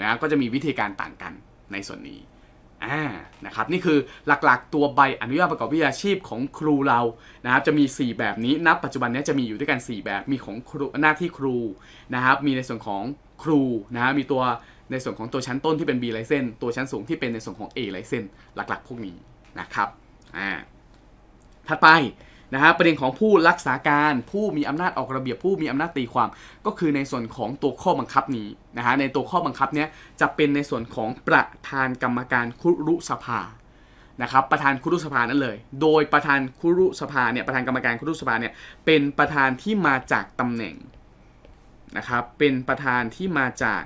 นะครับก็จะมีวิธีการต่างกันในส่วนนี้อ่านะครับ นี่คือหลักๆ ตัวใบอนุญาตประกอบวิชาชีพของครูเรานะครับจะมี 4 แบบนี้นับปัจจุบันนี้จะมีอยู่ด้วยกัน 4 แบบมีของครูหน้าที่ครูนะครับมีในส่วนของครูนะครับมีตัวในส่วนของตัวชั้นต้นที่เป็น B ไลเซนตัวชั้นสูงที่เป็นในส่วนของ A ไลเซนหลักๆพวกนี้นะครับอ่าถัดไปนะฮะประเด็นของผู้รักษาการผู้มีอำนาจออกระเบียบผู้มีอำนาจตีความ ก็คือในส่วนของตัวข้อบังคับนี้นะฮะในตัวข้อบังคับเนี้ยจะเป็นในส่วนของประธานกรรมการคุรุสภานะครับประธานคุรุสภานั่นเลยโดยประธานคุรุสภาเนี่ยประธานกรรมการคุรุสภาเนี่ยเป็นประธานที่มาจากตำแหน่งนะครับเป็นประธานที่มาจาก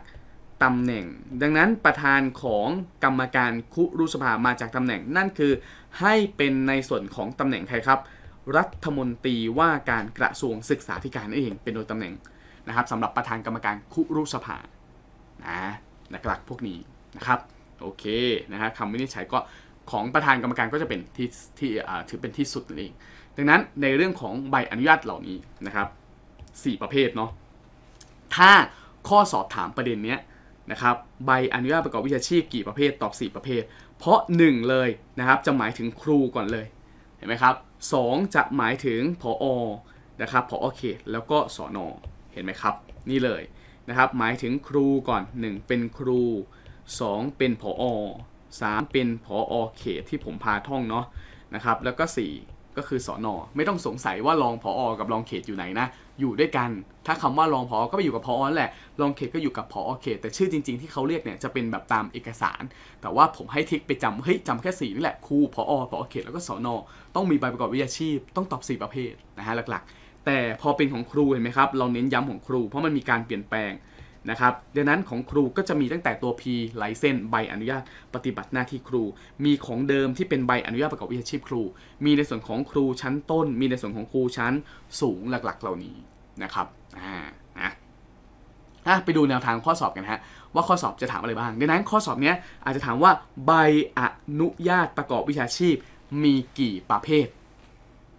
ตำแหน่ง ดังนั้นประธานของกรรมการคุรุสภามาจากตำแหน่ง นั่นคือให้เป็นในส่วนของตำแหน่ง ใครครับ รัฐมนตรีว่าการกระทรวงศึกษาธิการนั่นเอง เป็นโดยตำแหน่งนะครับสำหรับประธานกรรมการคุรุสภานะหลักพวกนี้นะครับ โอเคนะฮะคำวินิจฉัยก็ ของประธานกรรมการก็จะเป็นที่ที่ถือเป็นที่สุดนั่นเอง ดังนั้นในเรื่องของใบอนุญาตเหล่านี้นะครับ 4 ประเภทเนาะถ้าข้อสอบถามประเด็นเนี้ยนะครับใบอนุญาตประกอบวิชาชีพกี่ประเภทตอบ 4 ประเภท เพราะ1เลยนะครับจะหมายถึงครูก่อนเลยเห็นไหมครับ2จะหมายถึงพออนะครับพออเขตแล้วก็สอนอเห็นไหมครับ นี่เลยนะครับหมายถึงครูก่อน 1 เป็นครู 2 เป็นพออ3เป็นพออเขตที่ผมพาท่องเนาะนะครับแล้วก็ 4 ก็คือสอนอไม่ต้องสงสัยว่ารองพออกับรองเขตอยู่ไหนนะอยู่ด้วยกัน ถ้าคำว่ารองพอ ก็ไปอยู่กับพอนั่นแหละ รองเขตก็อยู่กับพอเขต แต่ชื่อจริงๆที่เขาเรียกเนี่ยจะเป็นแบบตามเอกสาร แต่ว่าผมให้ทิกไปจำเฮ้ยจำแค่สี่นี่แหละ ครู พอพอเขตแล้วก็สอนอต้องมีใบประกอบวิชาชีพ ต้องตอบ4 ประเภทนะฮะหลักๆ แต่พอเป็นของครูเห็นไหมครับเราเน้นย้ำของครู เพราะมันมีการเปลี่ยนแปลงนะครับดังนั้นของครูก็จะมีตั้งแต่ตัว P ไลเซนใบอนุญาตปฏิบัติหน้าที่ครู มีของเดิมที่เป็นใบอนุญาตประกอบวิชาชีพครู มีในส่วนของครูชั้นต้น มีในส่วนของครูชั้นสูงหลักๆ เหล่านี้นะครับอ่านะอ่ะไปดูแนวทางข้อสอบกันฮะว่าข้อสอบจะถามอะไรบ้างดังนั้นข้อสอบเนี้ยอาจจะถามว่าใบอนุญาตประกอบวิชาชีพ มีกี่ประเภท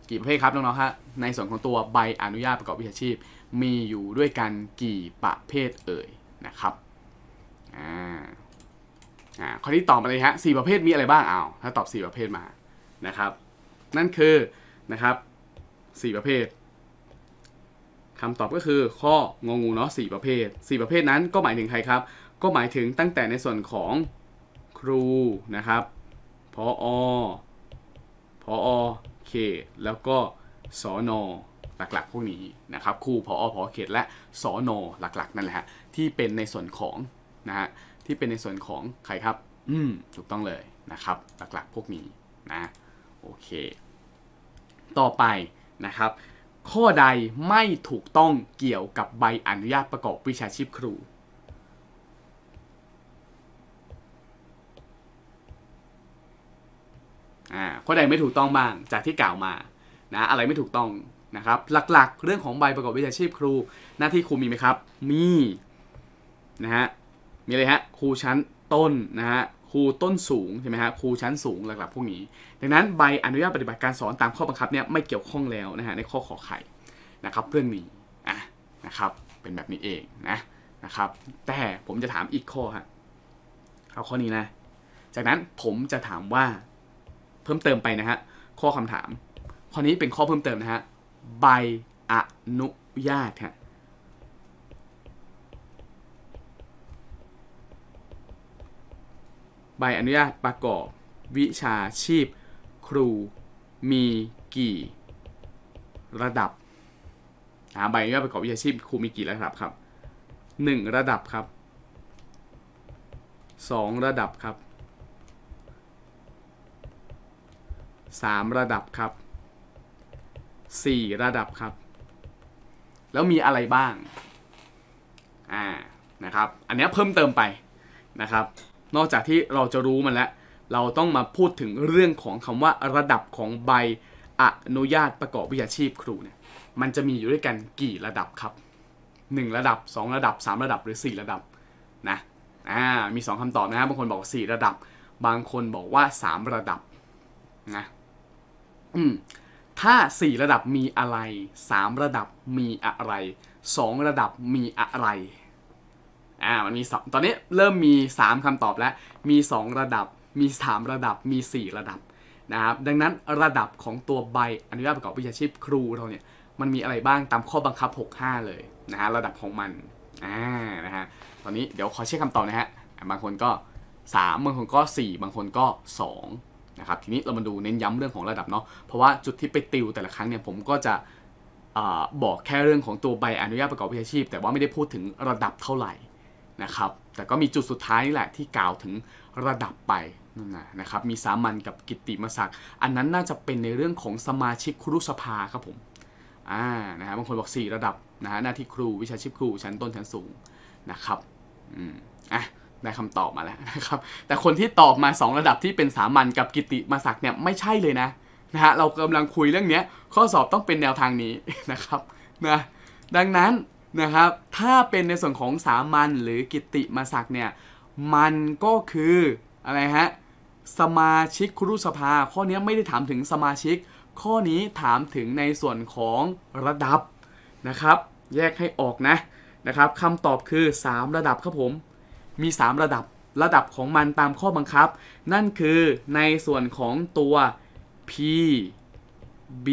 กี่ประเภทครับน้องๆฮะในส่วนของตัวใบอนุญาตประกอบวิชาชีพมีอยู่ด้วยกัน กี่ประเภทเอ่ยนะครับอ่าอ่าข้อที่ตอบมาเลยฮะสี่ประเภทมีอะไรบ้างเอาถ้าตอบสี่ประเภทมานะครับ นั่นคือนะครับสี่ประเภทคำตอบก็คือข้อ งงูเนาะสี่ประเภทสี่ประเภทนั้นก็หมายถึงใครครับ ก็หมายถึงตั้งแต่ในส่วนของครูนะครับ พออพอเขตแล้วก็สอนอหลักๆ พวกนี้นะครับครูผอผอเขต และสอนอหลักๆ นั่นแหละฮะที่เป็นในส่วนของนะฮะ ที่เป็นในส่วนของใครครับ อืมถูกต้องเลยนะครับ หลักๆ พวกนี้นะ โอเค ต่อไปนะครับ ข้อใดไม่ถูกต้องเกี่ยวกับใบอนุญาตประกอบวิชาชีพครู อ่า ข้อใดไม่ถูกต้องบ้าง จากที่กล่าวมา นะ อะไรไม่ถูกต้องนะครับหลักๆ เรื่องของใบประกอบวิชาชีพครูหน้าที่ครูมีไหมครับมี นะฮะ มีอะไรฮะครูชั้นต้นนะฮะครูต้นสูงใช่ไหมฮะครูชั้นสูงหลัก ๆ พวกนี้ ดังนั้นใบอนุญาตปฏิบัติการสอนตามข้อบังคับเนี่ยไม่เกี่ยวข้องแล้วนะฮะในข้อขอไข่นะครับเรื่องนี้อ่ะนะครับเป็นแบบนี้เองนะนะครับแต่ผมจะถามอีกข้อฮะเอาข้อนี้นะจากนั้นผมจะถามว่า เพิ่มเติมไปนะฮะข้อคำถามข้อนี้เป็นข้อเพิ่มเติมนะฮะใบ อนุญาตฮะใบอนุญาตประกอบวิชาชีพครูมีกี่ระดับหาใบอนุญาตประกอบวิชาชีพครูมีกี่ระดับครับ 1 ระดับครับ 2 ระดับครับ 3 ระดับครับ4 ระดับครับ แล้วมีอะไรบ้าง อ่านะครับ อันนี้เพิ่มเติมไปนะครับ นอกจากที่เราจะรู้ มันแล้ว เราต้องมาพูดถึงเรื่องของคำว่าระดับของใบอนุญาตประกอบวิชาชีพครูเนี่ยมันจะมีอยู่ด้วยกันกี่ ระดับครับ 1 ระดับ 2 ระดับ 3 ระดับหรือ 4 ระดับนะอ่ามี 2 คำตอบนะครับ บางคนบอก 4 ระดับ บางคนบอกว่า 3 ระดับนะอืมถ้า 4 ระดับมีอะไร 3 ระดับมีอะไร 2 ระดับมีอะไรอ่ามันมีตอนนี้เริ่มมี 3 คำตอบแล้ว มี 2 ระดับ มี 3 ระดับมี 4 ระดับ นะครับ ดังนั้นระดับของตัวใบอนุญาตประกอบวิชาชีพครูเราเนี่ยมันมีอะไรบ้างตามข้อบังคับ 65 เลยนะฮะระดับของมันอ่านะฮะตอนนี้เดี๋ยวขอเช็คคำตอบ นะฮะบางคนก็ 3 บางคนก็ 4 บางคนก็ 2ะครับทีนี้เรามาดูเน้นย้ำเรื่องของระดับเนาะ เพราะว่าจุดที่ไปติวแต่ละครั้งเนี่ยผมก็จะบอกแค่เรื่องของตัวใบอนุญาตประกอบวิชาชีพ แต่ว่าไม่ได้พูดถึงระดับเท่าไหร่นะครับ แต่ก็มีจุดสุดท้ายนี่แหละที่กล่าวถึงระดับไปนะครับ มีสามัญกับกิตติมศักดิ์ อันนั้นน่าจะเป็นในเรื่องของสมาชิกครุสภาครับผมอ่านะฮะบางคนบอก4ระดับนะฮะหน้าที่ครูวิชาชีพครูชั้นต้นชั้นสูงนะครับอืมอ่ะได้คำตอบมาแล้วนะครับ แต่คนที่ตอบมา 2 ระดับที่เป็นสามัญกับกิติมาศักเนี่ย ไม่ใช่เลยนะนะฮะ เรากำลังคุยเรื่องนี้ข้อสอบต้องเป็นแนวทางนี้นะครับนะดังนั้นนะครับ ถ้าเป็นในส่วนของสามัญหรือกิติมาศักเนี่ย มันก็คือ อะไรฮะสมาชิกครุสภา ข้อนี้ไม่ได้ถามถึงสมาชิก ข้อนี้ถามถึงในส่วนของระดับนะครับแยกให้ออกนะนะครับคำตอบคือ 3 ระดับครับผมมี 3 ระดับระดับของมันตามข้อบังคับ นั่นคือในส่วนของตัว p b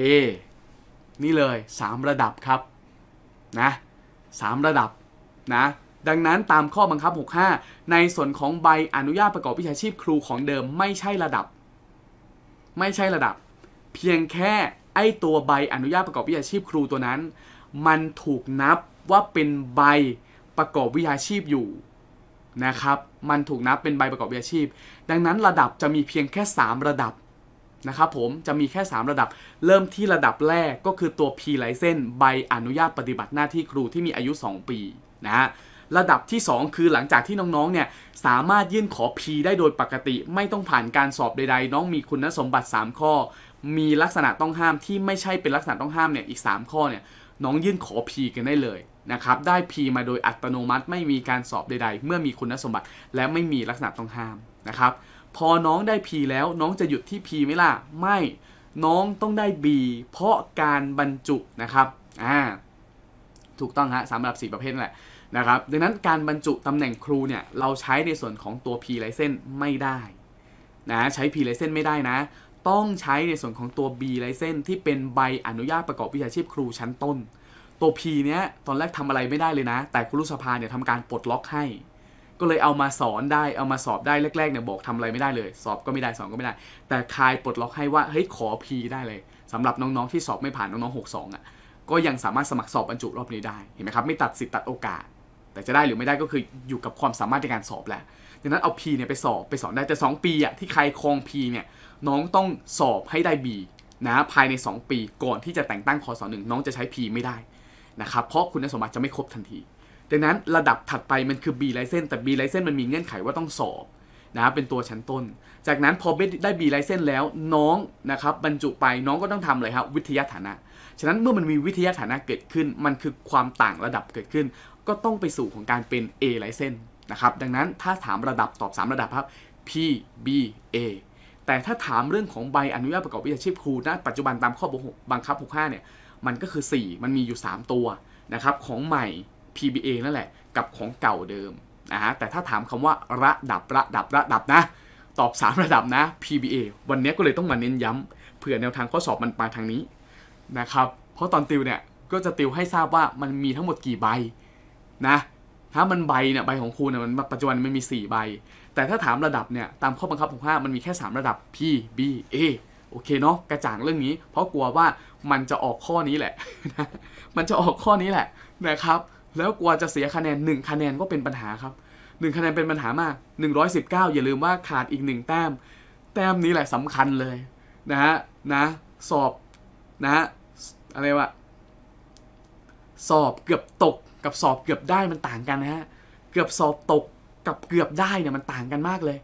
a นี่เลย3ระดับครับ นะสระดับนะดังนั้นตามข้อบังคับ65ในส่วนของใบอนุญาตประกอบวิชาชีพครูของเดิม ไม่ใช่ระดับ ไม่ใช่ระดับ เพียงแค่ไอตัวใบอนุญาตประกอบวิชาชีพครูตัวนั้น มันถูกนับว่าเป็นใบประกอบวิชาชีพอยู่นะครับมันถูกนับเป็นใบประกอบวิชาชีพ ดังนั้นระดับจะมีเพียงแค่ 3 ระดับนะครับ ผมจะมีแค่ 3 ระดับ เริ่มที่ระดับแรกก็คือตัว P ไลเซน s e ใบอนุญาตปฏิบัติหน้าที่ครูที่มีอายุ 2 ปีนะฮะระดับที่ 2 คือหลังจากที่น้องๆเนี่ยสามารถยื่นขอ P ได้โดยปกติ ไม่ต้องผ่านการสอบใดๆน้องมีคุณสมบัติ 3 ข้อ มีลักษณะต้องห้ามที่ไม่ใช่เป็นลักษณะต้องห้ามเนี่ยอีก 3 ข้อเนี่ยน้องยื่นขอ P กันได้เลยนะครับได้ P มาโดยอัตโนมัติไม่มีการสอบใดๆ เมื่อมีคุณสมบัติ และไม่มีลักษณะต้องห้ามนะครับพอน้องได้ P แล้วน้องจะหยุดที่ P ไหมล่ะ ไม่น้องต้องได้ B เพราะการบรรจุนะครับอ่าถูกต้องฮะสำหรับ 4 ประเภทแหละนะครับดังนั้นการบรรจุตำแหน่งครูเนี่ย เราใช้ในส่วนของตัว P ลายเส้นไม่ได้นะใช้ P ลายเส้นไม่ได้นะ ต้องใช้ในส่วนของตัว B ลายเส้นที่เป็นใบอนุญาตประกอบวิชาชีพครูชั้นต้นตัวพีเนี้ยตอนแรกทำอะไรไม่ได้เลยนะ แต่ครูสภาเนี่ยทำการปลดล็อกให้ ก็เลยเอามาสอนได้เอามาสอบได้ แรกๆเนี่ยบอกทำอะไรไม่ได้เลย สอบก็ไม่ได้ สอบก็ไม่ได้ แต่คายปลดล็อกให้ว่าเฮ้ยขอพีได้เลย สำหรับน้องๆ ที่สอบไม่ผ่าน น้องๆหกสองอ่ะก็ยังสามารถสมัครสอบบรรจุรอบนี้ได้เห็นไหมครับไม่ตัดสิทธิ์ตัดโอกาส แต่จะได้หรือไม่ได้ก็คืออยู่กับความสามารถในการสอบแหละดังนั้นเอาพีเนี่ยไปสอบไปสอนได้แต่ 2 ปีอ่ะที่ใครครองพีเนี่ยน้องต้องสอบให้ได้บีนะภายใน 2 ปีก่อนที่จะแต่งตั้งคอสอหนึ่งน้องจะใช้พีไม่ได้นะครับเพราะคุณสมบัติจะไม่ครบทันที ดังนั้นระดับถัดไปมันคือ B license แต่ B license มันมีเงื่อนไขว่าต้องสอบนะเป็นตัวชั้นต้น จากนั้นพอได้ B license แล้วน้องนะครับบรรจุไปน้องก็ต้องทำเลยครับวิทยาฐานะ ฉะนั้นเมื่อมันมีวิทยาฐานะเกิดขึ้น มันคือความต่างระดับเกิดขึ้น ก็ต้องไปสู่ของการเป็น A license นะครับดังนั้นถ้าถามระดับตอบ 3 ระดับครับ P B A แต่ถ้าถามเรื่องของใบอนุญาตประกอบวิชาชีพครูณปัจจุบันตามข้อบังคับ65เนี่ยมันก็คือ 4 มันมีอยู่ 3 ตัวนะครับของใหม่ PBA นั่นแหละกับของเก่าเดิมนะฮะแต่ถ้าถามคำว่าระดับระดับระดับนะตอบ 3 ระดับนะ PBA วันนี้ก็เลยต้องมาเน้นย้ำเผื่อแนวทางข้อสอบมันไปทางนี้นะครับเพราะตอนติวเนี่ยก็จะติวให้ทราบว่ามันมีทั้งหมดกี่ใบนะถ้ามันใบเนี่ยใบของคุณเนี่ยมันปัจจุบันมันมี 4 ใบ แต่ถ้าถามระดับเนี่ยตามข้อบังคับของข้ามันมีแค่ 3 ระดับ P B A โอเคเนาะกระจ่างเรื่องนี้ เพราะกลัวว่ามันจะออกข้อนี้แหละ มันจะออกข้อนี้แหละนะครับ แล้วกว่าจะเสียคะแนน1คะแนนก็เป็นปัญหาครับ1คะแนนเป็นปัญหามาก 119 อย่าลืมว่าขาดอีก 1 แต้ม แต้มนี้แหละสำคัญเลยนะฮะนะสอบนะะอะไรวะสอบเกือบตกกับสอบเกือบได้มันต่างกันนะฮะ เกือบสอบตกกับเกือบได้เนี่ยมันต่างกันมากเลย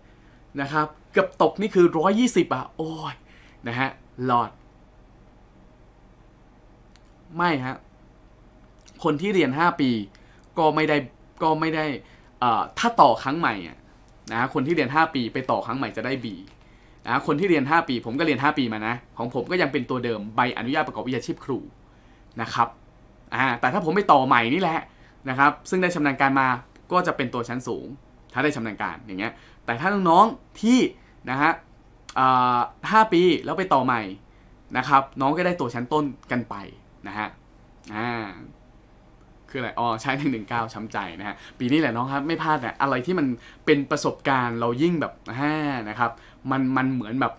นะครับเกือบตกนี่คือ 120อ่ะโอ้ยนะฮะหลอดไม่ฮะ คนที่เรียน 5 ปีก็ไม่ได้ก็ไม่ได้ถ้าต่อครั้งใหม่นะฮะคนที่เรียน 5 ปีไปต่อครั้งใหม่จะได้ B นะคนที่เรียน 5 ปีผมก็เรียน 5 ปีมานะ ของผมก็ยังเป็นตัวเดิมใบอนุญาตประกอบวิชาชีพครูนะครับอ่าแต่ถ้าผมไปต่อใหม่นี่แหละนะครับซึ่งได้ชำนาญการมาก็จะเป็นตัวชั้นสูง ถ้าได้ชำนาญการอย่างเงี้ยแต่ถ้าน้องๆที่นะฮะห้าปีแล้วไปต่อใหม่นะครับน้องก็ได้ตัวชั้นต้นกันไปนะฮะ อ่า คืออะไร อ๋อ ใช้หนึ่งหนึ่งเก้าช้ำใจนะฮะ ปีนี้แหละน้องครับ ไม่พลาดนะ อะไรที่มันเป็นประสบการณ์ เรายิ่งแบบฮ่า นะครับ มัน มันเหมือนแบบ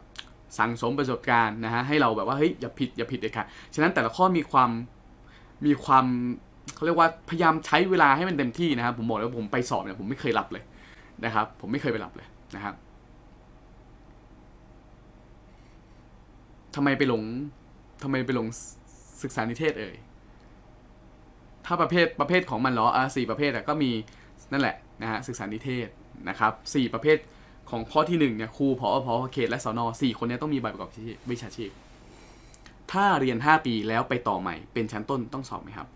สั่งสมประสบการณ์นะฮะ ให้เราแบบว่า เฮ้ย อย่าผิด อย่าผิดเลยค่ะ ฉะนั้นแต่ละข้อมีความ มีความเขาเรียกว่าพยายามใช้เวลาให้มันเต็มที่นะครับ ผมบอกแล้วผมไปสอบเนี่ยผมไม่เคยหลับเลยนะครับ ผมไม่เคยไปหลับเลยนะครับทำไมไปหลงทำไมไปหลงศึกษานิเทศ เอ่ยถ้าประเภทประเภทของมันเหรออ่าสี่ประเภทอ่ะก็มีนั่นแหละนะฮะศึกษานิเทศนะครับสี่ประเภทของข้อที่1เนี่ยครูพอพอเขตและสอนอสี่คนนี้ต้องมีใบประกอบวิชาชีพ ถ้าเรียน 5 ปีแล้วไปต่อใหม่เป็นชั้นต้นต้องสอบไหมครับ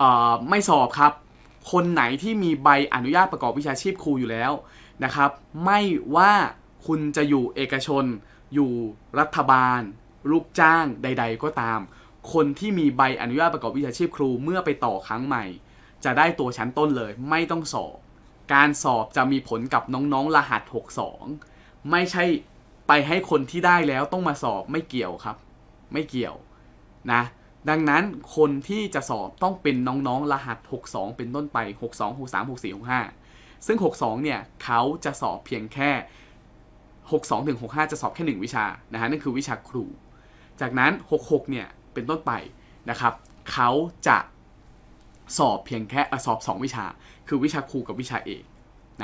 อ่ไม่สอบครับ คนไหนที่มีใบอนุญาตประกอบวิชาชีพครูอยู่แล้วนะครับ ไม่ว่าคุณจะอยู่เอกชนอยู่รัฐบาล ลูกจ้างใดๆก็ตามคนที่มีใบอนุญาตประกอบวิชาชีพครูเมื่อไปต่อครั้งใหม่ จะได้ตัวชั้นต้นเลยไม่ต้องสอบ การสอบจะมีผลกับน้องๆรหัส 62 ไม่ใช่ไปให้คนที่ได้แล้วต้องมาสอบไม่เกี่ยวครับไม่เกี่ยวนะดังนั้นคนที่จะสอบต้องเป็นน้องๆรหัส 62 เป็นต้นไป 62 63 64 65ซึ่ง 62เนี่ยเขาจะสอบเพียงแค่ 62ถึง65 จะสอบแค่ 1 วิชานะฮะนั่นคือวิชาครู จากนั้น 66เนี่ยเป็นต้นไปนะครับ เขาจะสอบเพียงแค่สอบ 2 วิชา คือวิชาครูกับวิชาเอก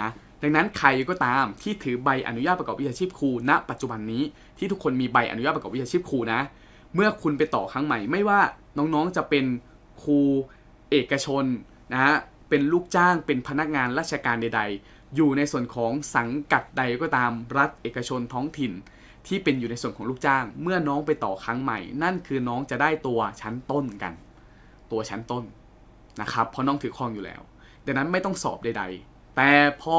นะ ดังนั้นใครก็ตามที่ถือใบอนุญาตประกอบวิชาชีพครูณ ปัจจุบันนี้ที่ทุกคนมีใบอนุญาตประกอบวิชาชีพครูนะ เมื่อคุณไปต่อครั้งใหม่ไม่ว่าน้องๆจะเป็นครูเอกชนนะเป็นลูกจ้าง เป็นพนักงานราชการใดๆ อยู่ในส่วนของสังกัดใดก็ตามรัฐเอกชนท้องถิ่นที่เป็นอยู่ในส่วนของลูกจ้างเมื่อน้องไปต่อครั้งใหม่ นั่นคือน้องจะได้ตัวชั้นต้นกัน ตัวชั้นต้นนะครับ เพราะน้องถือครองอยู่แล้วดังนั้นไม่ต้องสอบใด ๆ แต่พอ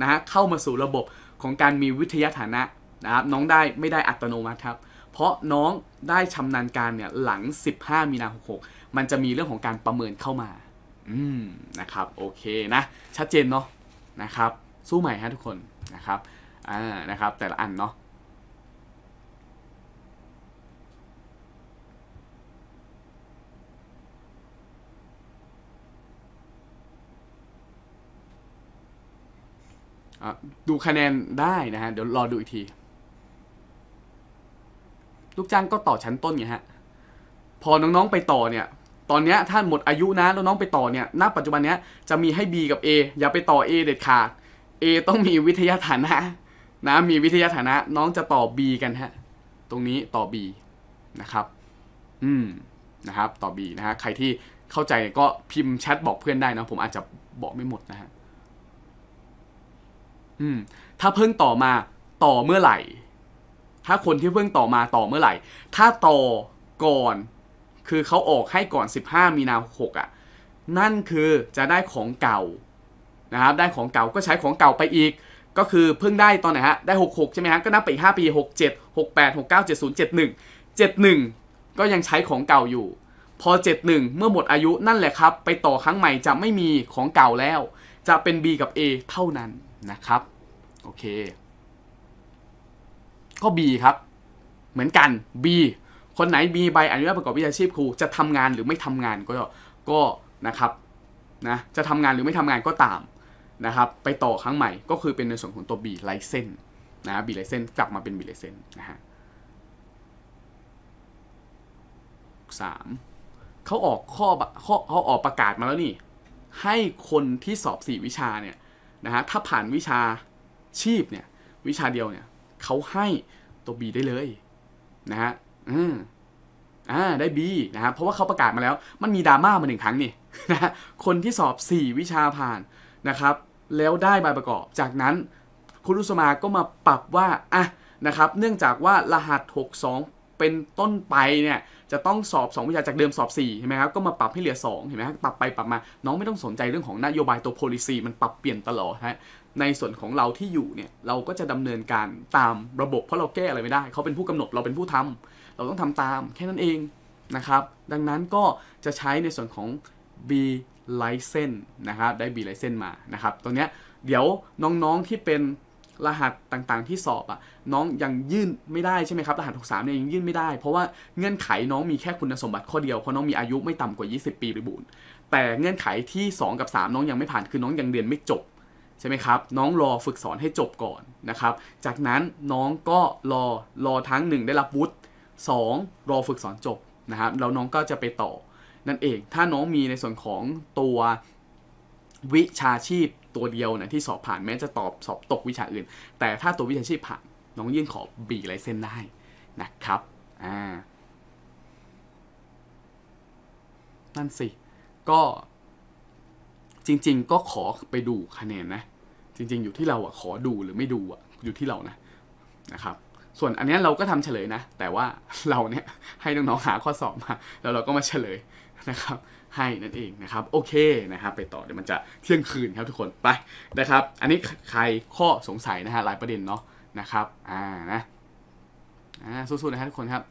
นะฮะเข้ามาสู่ระบบของการมีวิทยาฐานะนะครับ น้องได้ไม่ได้อัตโนมัติครับ เพราะน้องได้ชำนาญการเนี่ยหลัง 15มีนา66มันจะมีเรื่องของการประเมินเข้ามา อืมนะครับโอเคนะ ชัดเจนเนาะนะครับ สู้ใหม่ฮะทุกคนนะครับอ่านะครับ แต่ละอันเนาะดูคะแนนได้นะฮะเดี๋ยวรอดูอีกที ลูกจ้างก็ต่อชั้นต้นไงฮะพอน้องๆไปต่อเนี่ย ตอนนี้ท่านหมดอายุนะแล้วน้องไปต่อเนี่ยณปัจจุบันเนี้ยจะมีให้ B กับ A อย่าไปต่อ A เด็ดขาด A ต้องมีวิทยาฐานะนะมีวิทยาฐานะ น้องจะต่อ B กันฮะตรงนี้ต่อ B นะครับอืมนะครับต่อ B นะฮะใครที่เข้าใจก็พิมพ์แชทบอกเพื่อนได้นะผมอาจจะบอกไม่หมดนะฮะอืมถ้าเพิ่งต่อมาต่อเมื่อไหร่ ถ้าคนที่เพิ่งต่อมาต่อเมื่อไหร่ ถ้าต่อก่อน คือเขาออกให้ก่อน15มีนาหกอ่ะนั่นคือจะได้ของเก่านะครับได้ของเก่าก็ใช้ของเก่าไปอีก ก็คือเพิ่งได้ตอนไหนฮะได้66ใช่ไหมฮะก็นับไปอีก5ปี67 68 69 70 71 71ก็ยังใช้ของเก่าอยู่ พอ71เมื่อหมดอายุนั่นแหละครับไปต่อครั้งใหม่จะไม่มีของเก่าแล้ว จะเป็น B กับ A เท่านั้นนะครับ โอเคก็ B ครับ เหมือนกัน B คนไหนมีใบอนุญาตประกอบวิชาชีพครู จะทำงานหรือไม่ทำงานก็ก็นะครับนะจะทำงานหรือไม่ทำงานก็ตามนะครับไปต่อครั้งใหม่ก็คือเป็นในส่วนของตัว B l ไ c เซนนะ B ีไ c เซนกลับมาเป็น B ีไ c เซนนะฮะสามเขาออกข้อข้อเขาออกประกาศมาแล้วนี่ ให้คนที่สอบสี่วิชาเนี่ยนะฮะถ้าผ่านวิชาชีพเนี่ย วิชาเดียวเนี่ยเขาให้ตัว B ได้เลยนะฮะอืมอ่าได้ B นะฮะเพราะว่าเขาประกาศมาแล้ว มันมีดราม่ามาหนึ่งครั้งนี่นะคนที่สอบ 4 วิชาผ่านนะครับ แล้วได้ใบประกอบ จากนั้นคุณรุสมาก็มาปรับว่า อ่ะนะครับเนื่องจากว่ารหัส 62 เป็นต้นไปเนี่ยจะต้องสอบ 2 วิชาจากเดิมสอบ4ใช่ไหมครับก็มาปรับให้เหลือ2เห็นไหมครับปรับไปปรับมา น้องไม่ต้องสนใจเรื่องของนโยบายตัว policy มันปรับเปลี่ยนตลอดฮะในส่วนของเราที่อยู่เนี่ย เราก็จะดำเนินการตามระบบเพราะเราแก้อะไรไม่ได้ เขาเป็นผู้กำหนดเราเป็นผู้ทำ เราต้องทำตามแค่นั้นเองนะครับดังนั้นก็จะใช้ในส่วนของ B license นะครับได้ B license มานะครับตรงนี้เดี๋ยวน้องๆที่เป็นรหัสต่างๆ ที่สอบอ่ะน้องยังยื่นไม่ได้ใช่ไหมครับ รหัส63เนี่ยยังยื่นไม่ได้เพราะว่าเงื่อนไขน้องมีแค่คุณสมบัติข้อเดียวเพราะน้องมีอายุไม่ต่ำกว่า 20 ปีบริบูรณ์แต่เงื่อนไขที่ 2 กับ 3 น้องยังไม่ผ่านคือน้องยังเรียนไม่จบใช่ไหมครับน้องรอฝึกสอนให้จบก่อนนะครับจากนั้นน้องก็รอรอทั้ง 1 ได้รับวุฒิ2รอฝึกสอนจบนะครับแล้วน้องก็จะไปต่อ นั่นเองถ้าน้องมีในส่วนของตัววิชาชีพตัวเดียวนะที่สอบผ่านแม้จะตอบสอบตกวิชาอื่น แต่ถ้าตัววิชาชีพผ่านน้องยื่นขอบีไลเซนได้นะครับ อ่านั่นสิก็ จริง ๆ ก็ขอไปดูคะแนนนะ จริง ๆ อยู่ที่เราอะขอดูหรือไม่ดูอะอยู่ที่เรานะ นะครับ ส่วนอันนี้เราก็ทำเฉลยนะ แต่ว่าเราเนี่ยให้น้องๆหาข้อสอบมาแล้วเราก็มาเฉลยนะครับให้นั่นเองนะครับ โอเคนะครับ ไปต่อเดี๋ยวมันจะเที่ยงคืนครับทุกคนไปนะครับ อันนี้ใครข้อสงสัยนะฮะหลายประเด็นเนาะนะครับ อ่านะอ่าสู้ๆนะฮะทุกคนครับ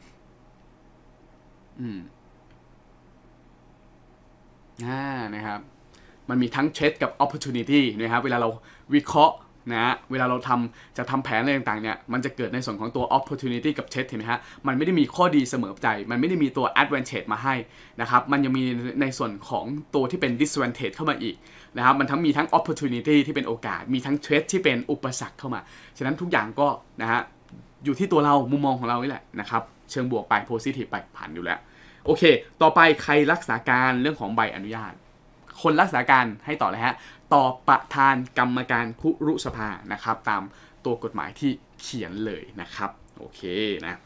อืมอ่านะครับ มันมีทั้งเช็ดกับ opportunity นะครับ เวลาเราวิเคราะห์นะฮะเวลาเราทำจะทำแผนอะไรต่างๆเนี่ยมันจะเกิดในส่วนของตัว opportunity กับ threat เห็นไหมฮะมันไม่ได้มีข้อดีเสมอใจ มันไม่ได้มีตัว advantage มาให้นะครับ มันยังมีในส่วนของตัวที่เป็น disadvantage เข้ามาอีกนะครับมันทั้งมีทั้ง opportunity ที่เป็นโอกาส มีทั้ง threat ที่เป็นอุปสรรคเข้ามา ฉะนั้นทุกอย่างก็นะฮะอยู่ที่ตัวเรามุมมองของเรานี่แหละนะครับเชิงบวกไป positive ไปผ่านอยู่แล้ว โอเค ต่อไปใครรักษาการเรื่องของใบอนุญาต คนรักษาการให้ต่อเลยฮะต่อประธานกรรมการคุรุสภานะครับ ตามตัวกฎหมายที่เขียนเลยนะครับโอเคนะ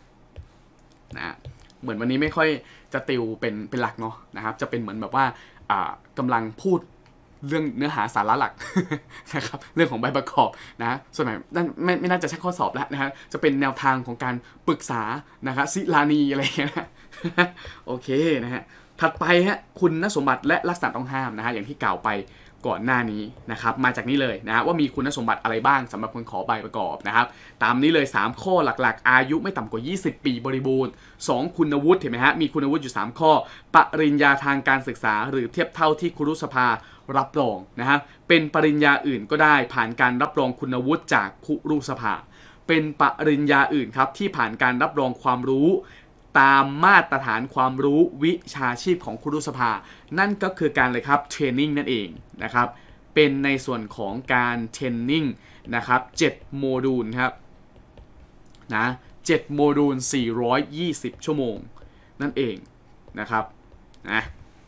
นะเหมือนวันนี้ไม่ค่อยจะติวเป็นเป็นหลักเนาะนะครับ จะเป็นเหมือนแบบว่ากำลังพูดเรื่องเนื้อหาสาระหลักนะครับเรื่องของใบประกอบนะส่วนใหญ่นั่นไม่ไม่น่าจะใช้ข้อสอบแล้วนะฮะจะเป็นแนวทางของการปรึกษานะครับศิลานีอะไรเงี้ยนะโอเคนะฮะถัดไปฮะคุณสมบัติและลักษณะต้องห้ามนะฮะอย่างที่กล่าวไปก่อนหน้านี้นะครับ มาจากนี้เลยนะว่ามีคุณสมบัติอะไรบ้างสำหรับคนขอใบประกอบนะครับตามนี้เลย 3 ข้อหลักๆ อายุไม่ต่ำกว่า 20 ปีบริบูรณ์ 2 คุณวุฒิเห็นไหมฮะมีคุณวุฒิอยู่ 3 ข้อปริญญาทางการศึกษาหรือเทียบเท่าที่ครุสภารับรองนะฮะเป็นปริญญาอื่นก็ได้ผ่านการรับรองคุณวุฒิจากครุสภา เป็นปริญญาอื่นครับที่ผ่านการรับรองความรู้ตามมาตรฐานความรู้วิชาชีพของครูสภา นั่นก็คือการเลยครับเทรนนิ่งนั่นเองนะครับ เป็นในส่วนของการเทรนนิ่งนะครับ 7 โมดูลครับนะ7โมดูล420 ชั่วโมง นั่นเองนะครับนะ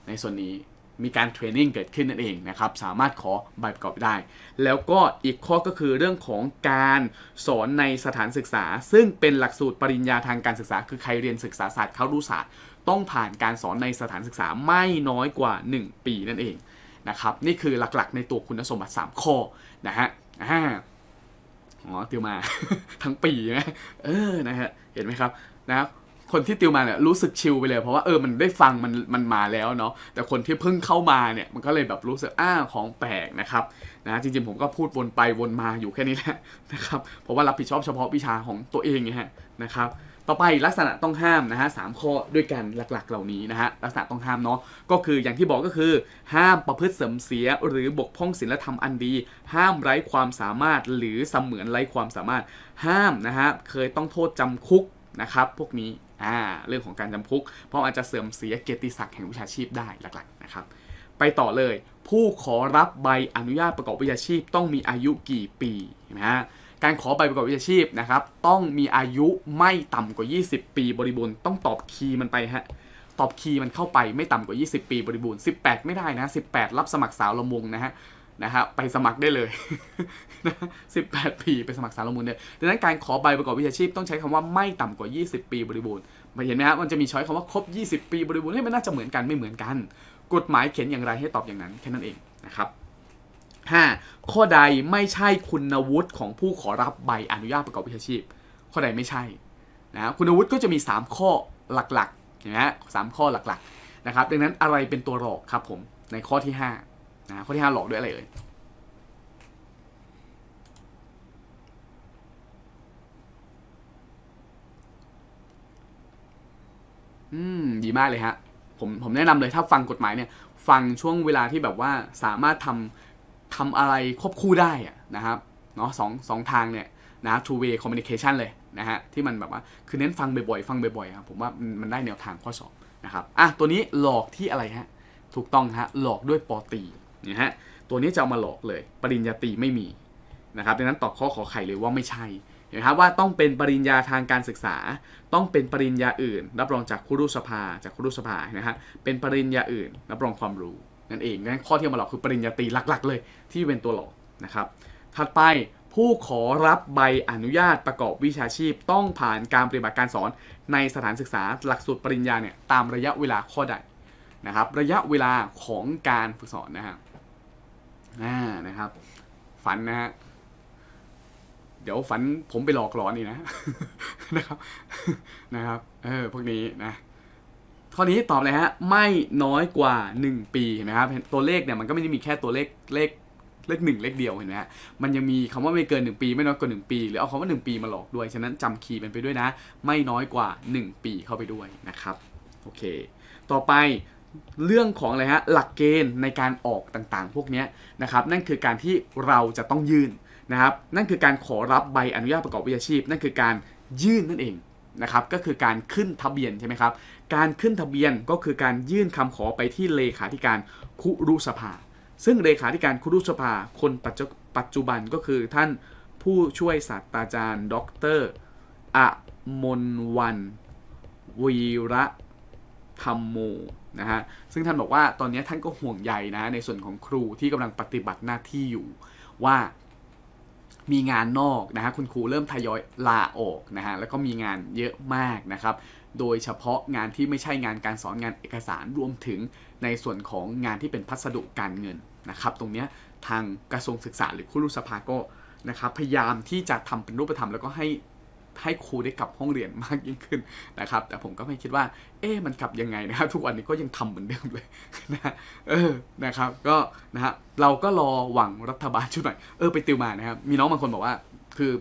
ในส่วนนี้มีการเทรนนิ่งเกิดขึ้นนั่นเองนะครับ สามารถขอใบประกอบได้ แล้วก็อีกข้อก็คือเรื่องของการสอนในสถานศึกษา ซึ่งเป็นหลักสูตรปริญญาทางการศึกษาคือใครเรียนศึกษาศาสตร์เขารู้ศาสตร์ต้องผ่านการสอนในสถานศึกษาไม่น้อยกว่า 1 ปีนั่นเองนะครับ นี่คือหลักๆในตัวคุณสมบัติ 3 ข้อนะฮะอ่าอ๋อติวมาทั้งปีนะเออนะฮะเห็นไหมครับนะครับคนที่ติวมาเนี่ยรู้สึกชิลไปเลย เพราะว่าเออมันได้ฟังมันมันมาแล้วเนาะแต่คนที่เพิ่งเข้ามาเนี่ยมันก็เลยแบบรู้สึกอ้าของแปลกนะครับนะจริงๆผมก็พูดวนไปวนมาอยู่แค่นี้แหละนะครับเพราะว่ารับผิดชอบเฉพาะวิชาของตัวเองไงฮะนะครับต่อไปลักษณะต้องห้ามนะฮะสข้อด้วยกันหลักๆ เหล่านี้นะฮะลักษณะต้องห้ามเนาะก็คืออย่างที่บอกก็คือ ห้ามประพฤติเสริมเสียหรือบกพร่องศีลธรรมอันดี ห้ามไร้ความสามารถหรือเสมือนไร้ความสามารถห้ามนะฮะเคยต้องโทษจำคุกนะครับพวกนี้่าเรื่องของการจำคุกเพราะอาจจะเสื่อมเสียเกียรติศักดิ์แห่งวิชาชีพได้หลักๆนะครับ ไปต่อเลย ผู้ขอรับใบอนุญาตประกอบวิชาชีพต้องมีอายุกี่ปีนะฮะการขอใบประกอบวิชาชีพนะครับ ต้องมีอายุไม่ต่ำกว่า 20 ปีบริบูรณ์ต้องตอบคีย์มันไปฮะตอบคีย์มันเข้าไปไม่ต่ำกว่า 20 ปี บริบูรณ์ 18 ไม่ได้นะ 18 รับสมัครสาวละมงนะฮะนะฮะไปสมัครได้เลยนะ18ปีไปสมัครสารมูลเนี่ยดังนั้นการขอใบประกอบวิชาชีพ ต้องใช้คำว่าไม่ต่ำกว่า 20 ปีบริบูรณ์เห็นไหมฮะมันจะมีช้อยคำว่าครบ 20 ปี บริบูรณ์ให้มันน่าจะเหมือนกันไม่เหมือนกันกฎหมายเขียนอย่างไรให้ตอบอย่างนั้น แค่นั้นเองนะครับ 5. ข้อใดไม่ใช่คุณวุฒิของผู้ขอรับใบอนุญาตประกอบวิชาชีพ ข้อใดไม่ใช่นะคุณวุฒิก็จะมี 3 ข้อหลักๆเห็นไหมสามข้อหลักๆนะครับดังนั้นอะไรเป็นตัวหลอกครับผมในข้อที่ 5นะข้อที่ห้าหลอกด้วยอะไรเอ่ยอืม ดีมากเลยฮะ ผมผมแนะนำเลยถ้าฟังกฎหมายเนี่ย ฟังช่วงเวลาที่แบบว่าสามารถทำทำอะไรควบคู่ได้อะนะครับเนาะสองสองทางเนี่ย นะ two way communication เลยนะฮะที่มันแบบว่าคือเน้นฟังบ่อยๆฟังบ่อยๆครับผมว่ามันได้แนวทางข้อสอบนะครับอ่ะตัวนี้หลอกที่อะไรฮะ ถูกต้องฮะ หลอกด้วยปอตีนะฮะตัวนี้จะเอามาหลอกเลย ปริญญาตรีไม่มีนะครับดังนั้นตอบข้อขอไข่เลยว่าไม่ใช่นะครับว่าต้องเป็นปริญญาทางการศึกษา ต้องเป็นปริญญาอื่น รับรองจากครูสภาจากครูสภานะฮะเป็นปริญญาอื่นรับรองความรู้นั่นเองงั้นข้อที่มาหลอกคือปริญญาตรีหลักๆ เลยที่เป็นตัวหลอกนะครับถัดไปผู้ขอรับใบอนุญาตประกอบวิชาชีพต้องผ่านการปฏิบัติการสอนในสถานศึกษา หลักสูตรปริญญาเนี่ยตามระยะเวลาข้อใดนะครับระยะเวลาของการฝึกสอนนะครับอ่านะครับฝันนะฮะเดี๋ยวฝันผมไปหลอกหลอนนี่นะนะครับนะครับเออพวกนี้นะข้อนี้ตอบเลยฮะไม่น้อยกว่า 1 ปีเห็นไหมครับตัวเลขเนี่ยมันก็ไม่ได้มีแค่ตัวเลขเลขเลขหนึ่งเลขเดียวเห็นไหมฮะมันยังมีคำว่าไม่เกิน 1 ปี ไม่น้อยกว่า1ปีหรือเอาคำว่า 1 ปีมาหลอกด้วยฉะนั้นจำคีย์มันไปด้วยนะ ไม่น้อยกว่า 1 ปีเข้าไปด้วยนะครับโอเค ต่อไปเรื่องของอะไรฮะหลักเกณฑ์ในการออกต่างๆ พวกนี้นะครับนั่นคือการที่เราจะต้องยื่นนะครับ นั่นคือการขอรับใบอนุญาตประกอบวิชาชีพ นั่นคือการยื่นนั่นเองนะครับก็คือการขึ้นทะเบียนใช่ไหมครับการขึ้นทะเบียนก็คือการยื่นคำขอไปที่เลขาธิการคุรุสภา ซึ่งเลขาธิการคุรุสภาคนปัจจุบันก็คือท่านผู้ช่วยศาสตราจารย์ ดรอมนวันวีระธรรมโมนะฮะซึ่งท่านบอกว่าตอนนี้ท่านก็ห่วงใยนะในส่วนของครูที่กำลังปฏิบัติหน้าที่อยู่ ว่ามีงานนอกนะฮะคุณครูเริ่มทยอยลาออกนะฮะแล้วก็มีงานเยอะมากนะครับโดยเฉพาะงานที่ไม่ใช่งานการสอนงานเอกสารรวมถึงในส่วนของงานที่เป็นพัสดุการเงินนะครับตรงนี้ทางกระทรวงศึกษาหรือครูรุสภาก็นะครับพยายามที่จะทำเป็นรูปธรรมแล้วก็ใหให้ครูได้กลับห้องเรียนมากยิ่งขึ้นนะครับ แต่ผมก็ไม่คิดว่าเอ๊ะมันกลับยังไงนะครับ ทุกวันนี้ก็ยังทำเหมือนเดิมเลยนะเออนะครับก็นะฮะเราก็รอหวังรัฐบาลชุดใหม่เออไปติวมานะครับมีน้องบางคนบอกว่า คือ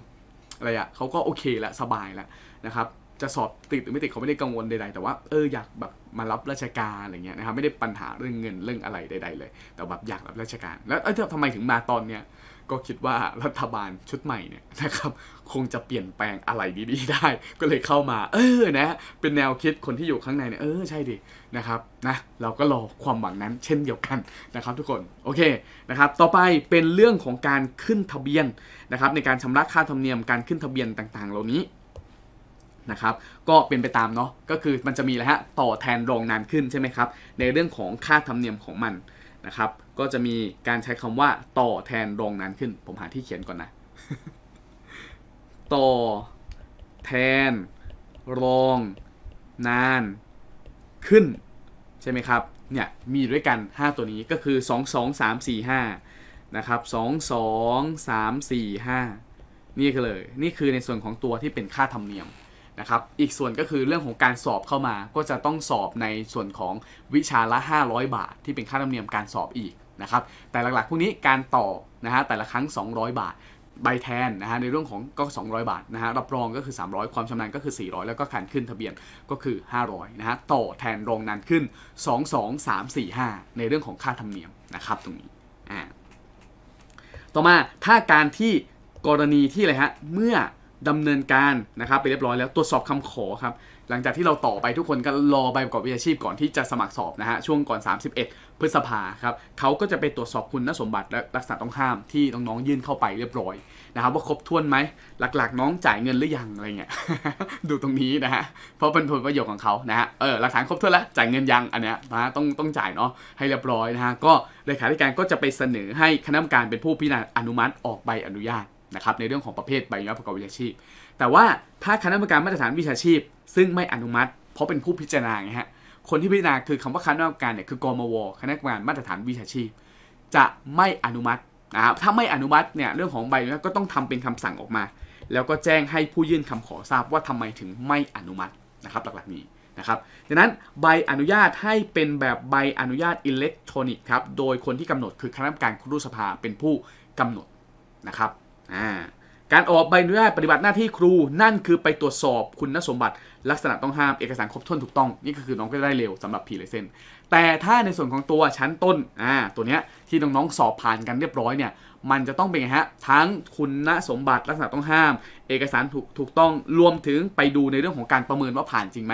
อะไรอะเขาก็โอเคละสบายละนะครับ จะสอบติดหรือไม่ติดเขาไม่ได้กังวลใดๆแต่ว่าเอออยากแบบมารับราชการอะไรเงี้ยนะครับไม่ได้ปัญหาเรื่องเงินเรื่องอะไรใด ๆ เลย แต่แบบอยากรับราชการแล้วเออทำไมถึงมาตอนเนี้ยก็คิดว่ารัฐบาลชุดใหม่เนี่ยนะครับคงจะเปลี่ยนแปลงอะไรดีๆได้ ก็เลยเข้ามา เออนะเป็นแนวคิดคนที่อยู่ข้างในเนี่ยเออใช่ดินะครับนะเราก็รอความหวังนั้น เช่นเดียวกันนะครับทุกคนโอเคนะครับ ต่อไปเป็นเรื่องของการขึ้นทะเบียนนะครับ ในการชำระค่าธรรมเนียมการขึ้นทะเบียนต่าง ๆ เหล่านี้นะครับ ก็เป็นไปตามเนาะก็คือมันจะมีแล้วฮะต่อแทนรองนานขึ้นใช่ไหมครับในเรื่องของค่าธรรมเนียมของมันนะครับ ก็จะมีการใช้คำว่าต่อแทนรองนานขึ้น ผมหาที่เขียนก่อนนะต่อแทนรองนานขึ้นใช่ไหมครับเนี่ยมีด้วยกัน 5 ตัวนี้ก็คือ 2 2 3 4 5นะครับ2 2 3 4 5 นี่ก็เลยนี่คือในส่วนของตัวที่เป็นค่าธรรมเนียมนะครับอีกส่วนก็คือเรื่องของการสอบเข้ามาก็จะต้องสอบในส่วนของวิชาละ 500 บาทที่เป็นค่าธรรมเนียมการสอบอีกนะครับแต่หลักๆพวกนี้การต่อนะฮะแต่ละครั้ง 200 บาทใบแทนนะฮะในเรื่องของก็ 200 บาทนะฮะรับรองก็คือ 300 ความชำนาญก็คือ 400 แล้วก็ขานขึ้นทะเบียนก็คือ 500 นะฮะต่อแทนรองนานขึ้น 2 2 3 4 5 ในเรื่องของค่าธรรมเนียมนะครับตรงนี้อ่าต่อมาถ้าการที่กรณีที่อะไรฮะเมื่อดำเนินการนะครับไปเรียบร้อยแล้วตรวจสอบคำขอครับหลังจากที่เราต่อไปทุกคนก็รอใบประกอบวิชาชีพก่อนที่จะสมัครสอบนะฮะช่วงก่อน 31 พฤษภาครับเขาก็จะไปตรวจสอบคุณสมบัติ และลักษณะต้องห้ามที่น้องๆยื่นเข้าไปเรียบร้อยนะครับว่าครบถ้วนไหม หลักๆ น้องจ่ายเงินหรือยังอะไรเงี้ยดูตรงนี้นะฮะ เพราะเป็นผลประโยชน์ของเขานะฮะเออหลักฐานครบถ้วนแล้วจ่ายเงินยังอันเนี้ยนะต้องต้องจ่ายเนาะให้เรียบร้อยนะฮะก็เลขาธิการก็จะไปเสนอให้คณะกรรมการเป็นผู้พิจารณาอนุมัติออกใบอนุญาตนะครับในเรื่องของประเภทใบอนุญาตประกอบวิชาชีพ แต่ว่าถ้าคณะกรรมการมาตรฐานวิชาชีพซึ่งไม่อนุมัติ เพราะเป็นผู้พิจารณาไงฮะ คนที่พิจารณาคือคำว่าคณะกรรมการเนี่ยคือกรมวคณะกรรมการมาตรฐานวิชาชีพ จะไม่อนุมัตินะครับถ้าไม่อนุมัติเนี่ยเรื่องของใบอนุญาตก็ต้องทำเป็นคำสั่งออกมา แล้วก็แจ้งให้ผู้ยื่นคำขอทราบว่าทำไมถึงไม่อนุมัตินะครับหลักๆนี้นะครับดังนั้นใบอนุญาตให้เป็นแบบใบอนุญาตอิเล็กทรอนิกส์ครับโดยคนที่กำหนดคือคณะกรรมการครูสภาเป็นผู้กำหนดนะครับการออกใบอนุญาตปฏิบัติหน้าที่ครูนั่นคือไปตรวจสอบคุณสมบัติลักษณะต้องห้ามเอกสารครบถ้วนถูกต้องนี่ก็คือน้องก็ได้เร็วสำหรับพีเลเซนแต่ถ้าในส่วนของตัวชั้นต้นอ่าตัวเนี้ยที่น้องๆสอบผ่านกันเรียบร้อยเนี่ยมันจะต้องเป็นไงฮะทั้งคุณสมบัติ ลักษณะต้องห้ามเอกสารถูกถูกต้องรวมถึงไปดูในเรื่องของการประเมินว่าผ่านจริงไหม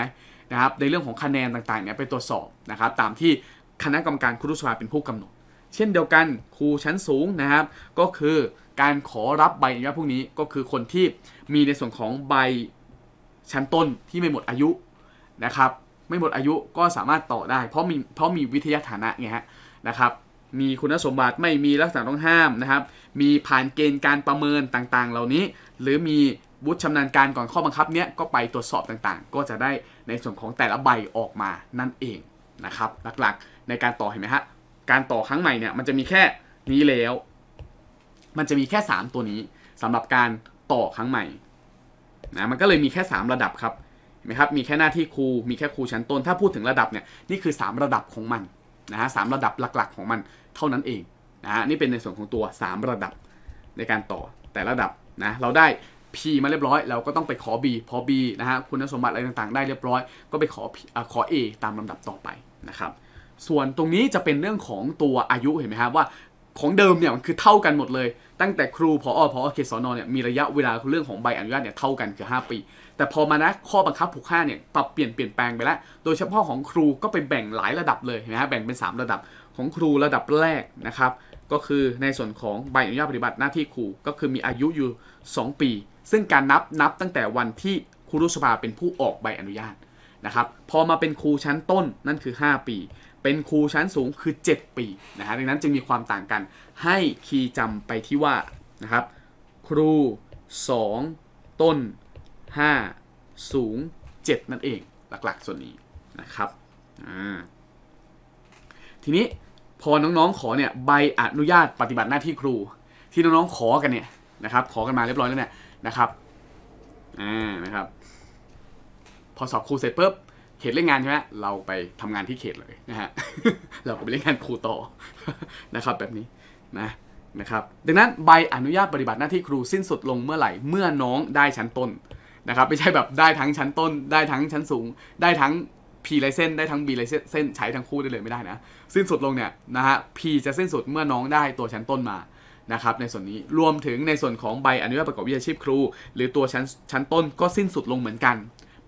นะครับในเรื่องของคะแนนต่างๆเนี่ยไปตรวจสอบนะครับตามที่คณะกรรมการครุสภาเป็นผู้กำหนด เช่นเดียวกันครูชั้นสูงนะครับก็คือการขอรับใบอนุญาตพวกนี้ก็คือคนที่มีในส่วนของใบชั้นต้นที่ไม่หมดอายุนะครับไม่หมดอายุก็สามารถต่อได้ เพราะมีเพราะมีวิทยาฐานะไงฮะนะครับมีคุณสมบัติไม่มีลักษณะต้องห้ามนะครับ มีผ่านเกณฑ์การประเมินต่างๆ เหล่านี้ หรือมีวุฒิชำนาญการก่อนข้อบังคับเนี้ยก็ไปตรวจสอบต่างๆ ก็จะได้ในส่วนของแต่ละใบออกมานั่นเองนะครับหลักๆในการต่อเห็นไหมฮะการต่อครั้งใหม่เนี่ยมันจะมีแค่นี้แล้ว มันจะมีแค่3ตัวนี้ สำหรับการต่อครั้งใหม่นะมันก็เลยมีแค่ 3 ระดับครับเห็นไหมครับมีแค่หน้าที่ครูมีแค่ครูชั้นต้นถ้าพูดถึงระดับเนี่ยนี่คือ 3 ระดับของมันนะฮะสระดับหลักๆของมันเท่านั้นเองนะฮะนี่เป็นในส่วนของตัว 3 ระดับในการต่อแต่ระดับนะเราได้ P มาเรียบร้อย เราก็ต้องไปขอ B พอ B นะฮะคุณสมบัติอะไรต่างๆได้เรียบร้อยก็ไปขอขอ A ตามลำดับต่อไปนะครับส่วนตรงนี้จะเป็นเรื่องของตัวอายุ เห็นไหมครับว่าของเดิมเนี่ยมันคือเท่ากันหมดเลยตั้งแต่ครูพอพอเขตสอนอเนี่ยมีระยะเวลาเรื่องของใบอนุญาตเนี่ยเท่ากันคือ5ปีแต่พอมานะข้อบังคับผูกค่าเนี่ยปรับเปลี่ยนเปลี่ยนแปลงไปแล้ว โดยเฉพาะของครูก็ไปแบ่งหลายระดับเลยนะฮะแบ่งเป็น 3 ระดับของครูระดับแรกนะครับ ก็คือในส่วนของใบอนุญาตปฏิบัติหน้าที่ครู ก็คือมีอายุอยู่ 2 ปี ซึ่งการนับนับตั้งแต่วันที่ครูรุษภาเป็นผู้ออกใบอนุญาตนะครับพอมาเป็นครูชั้นต้นนั่นคือ 5 ปีเป็นครูชั้นสูงคือ 7 ปีนะฮะดังนั้นจึงมีความต่างกันให้คีย์จำไปที่ว่านะครับ ครู 2 ต้น 5 สูง 7 นั่นเองหลักๆ ส่วนนี้นะครับทีนี้พอน้องๆ ขอเนี่ยใบอนุญาตปฏิบัติหน้าที่ครู ที่น้อง ๆ ขอกันเนี่ยนะครับขอกันมาเรียบร้อยแล้วเนี่ยนะครับอ่านะครับ พอสอบครูเสร็จปุ๊บเขตเล่นงานใช่ไหมเราไปทำงานที่เขตเลยนะฮะ เราก็ไปเล่นงานครูต่อนะครับแบบนี้นะนะครับดังนั้นใบอนุญาตปฏิบัติหน้าที่ครูสิ้นสุดลงเมื่อไหร่ เมื่อน้องได้ชั้นต้นนะครับ ไม่ใช่แบบได้ทั้งชั้นต้นได้ทั้งชั้นสูง ได้ทั้ง P ไลเส้นได้ทั้ง B ไลเส้นใช้ทั้งคู่ได้เลยไม่ได้นะสิ้นสุดลงเนี่ยนะฮะ P จะสิ้นสุดเมื่อน้องได้ตัวชั้นต้นมานะครับในส่วนนี้รวมถึงในส่วนของใบอนุญาตประกอบวิชาชีพครู หรือตัวชั้นชั้นต้นก็สิ้นสุดลงเหมือนกัน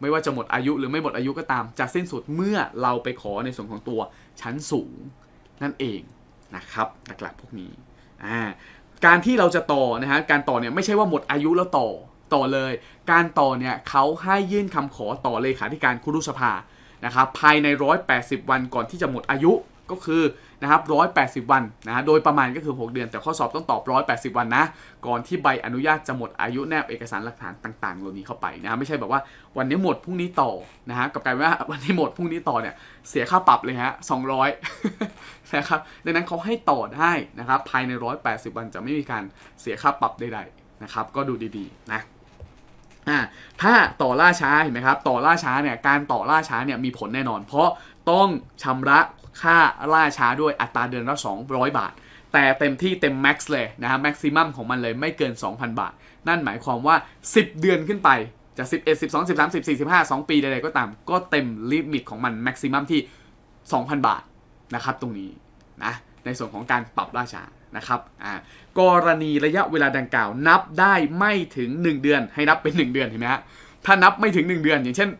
ไม่ว่าจะหมดอายุหรือไม่หมดอายุก็ตามจะสิ้นสุดเมื่อเราไปขอในส่วนของตัวชั้นสูงนั่นเองนะครับ หลักๆพวกนี้ การที่เราจะต่อนะฮะการต่อเนี่ย ไม่ใช่ว่าหมดอายุแล้วต่อต่อเลย การต่อเนี่ยเขาให้ยื่นคำขอต่อเลขาธิการคุรุสภานะครับภายใน 180 วันก่อนที่จะหมดอายุก็คือนะครับ180 วันนะ โดยประมาณก็คือ 6 เดือน แต่ข้อสอบต้องตอบ 180 วันนะ ก่อนที่ใบอนุญาตจะหมดอายุ แนบเอกสารหลักฐานต่างๆเหล่านี้เข้าไปนะ ไม่ใช่แบบว่าวันนี้หมด พรุ่งนี้ต่อ นะฮะ กับการว่าวันนี้หมด พรุ่งนี้ต่อเนี่ยเสียค่าปรับเลยฮะ200นะครับ ดังนั้นเขาให้ต่อได้นะครับ ภายใน 180 วันจะไม่มีการเสียค่าปรับใดๆนะครับ ก็ดูดีๆนะถ้าต่อล่าช้าเห็นไหมครับ ต่อล่าช้าเนี่ย การต่อล่าช้าเนี่ยมีผลแน่นอน เพราะต้องชำระค่าล่าช้าด้วยอัตราเดือนละ200 บาท แต่เต็มที่เต็มแม็กซ์เลยนะฮะแม็กซิมัมของมันเลยไม่เกิน 2,000 บาท นั่นหมายความว่า 10 เดือนขึ้นไปจะ 11 12 13 14 15 2 ปีใดๆก็ตาม ก็เต็มลิมิตของมันแม็กซิมัมที่ 2,000 บาท นะครับตรงนี้นะ ในส่วนของการปรับราชานะครับกรณีระยะเวลาดังกล่าวนับได้ไม่ถึง 1 เดือนให้นับเป็น 1 เดือนเห็นไหมฮะถ้านับไม่ถึง 1 เดือนอย่างเช่น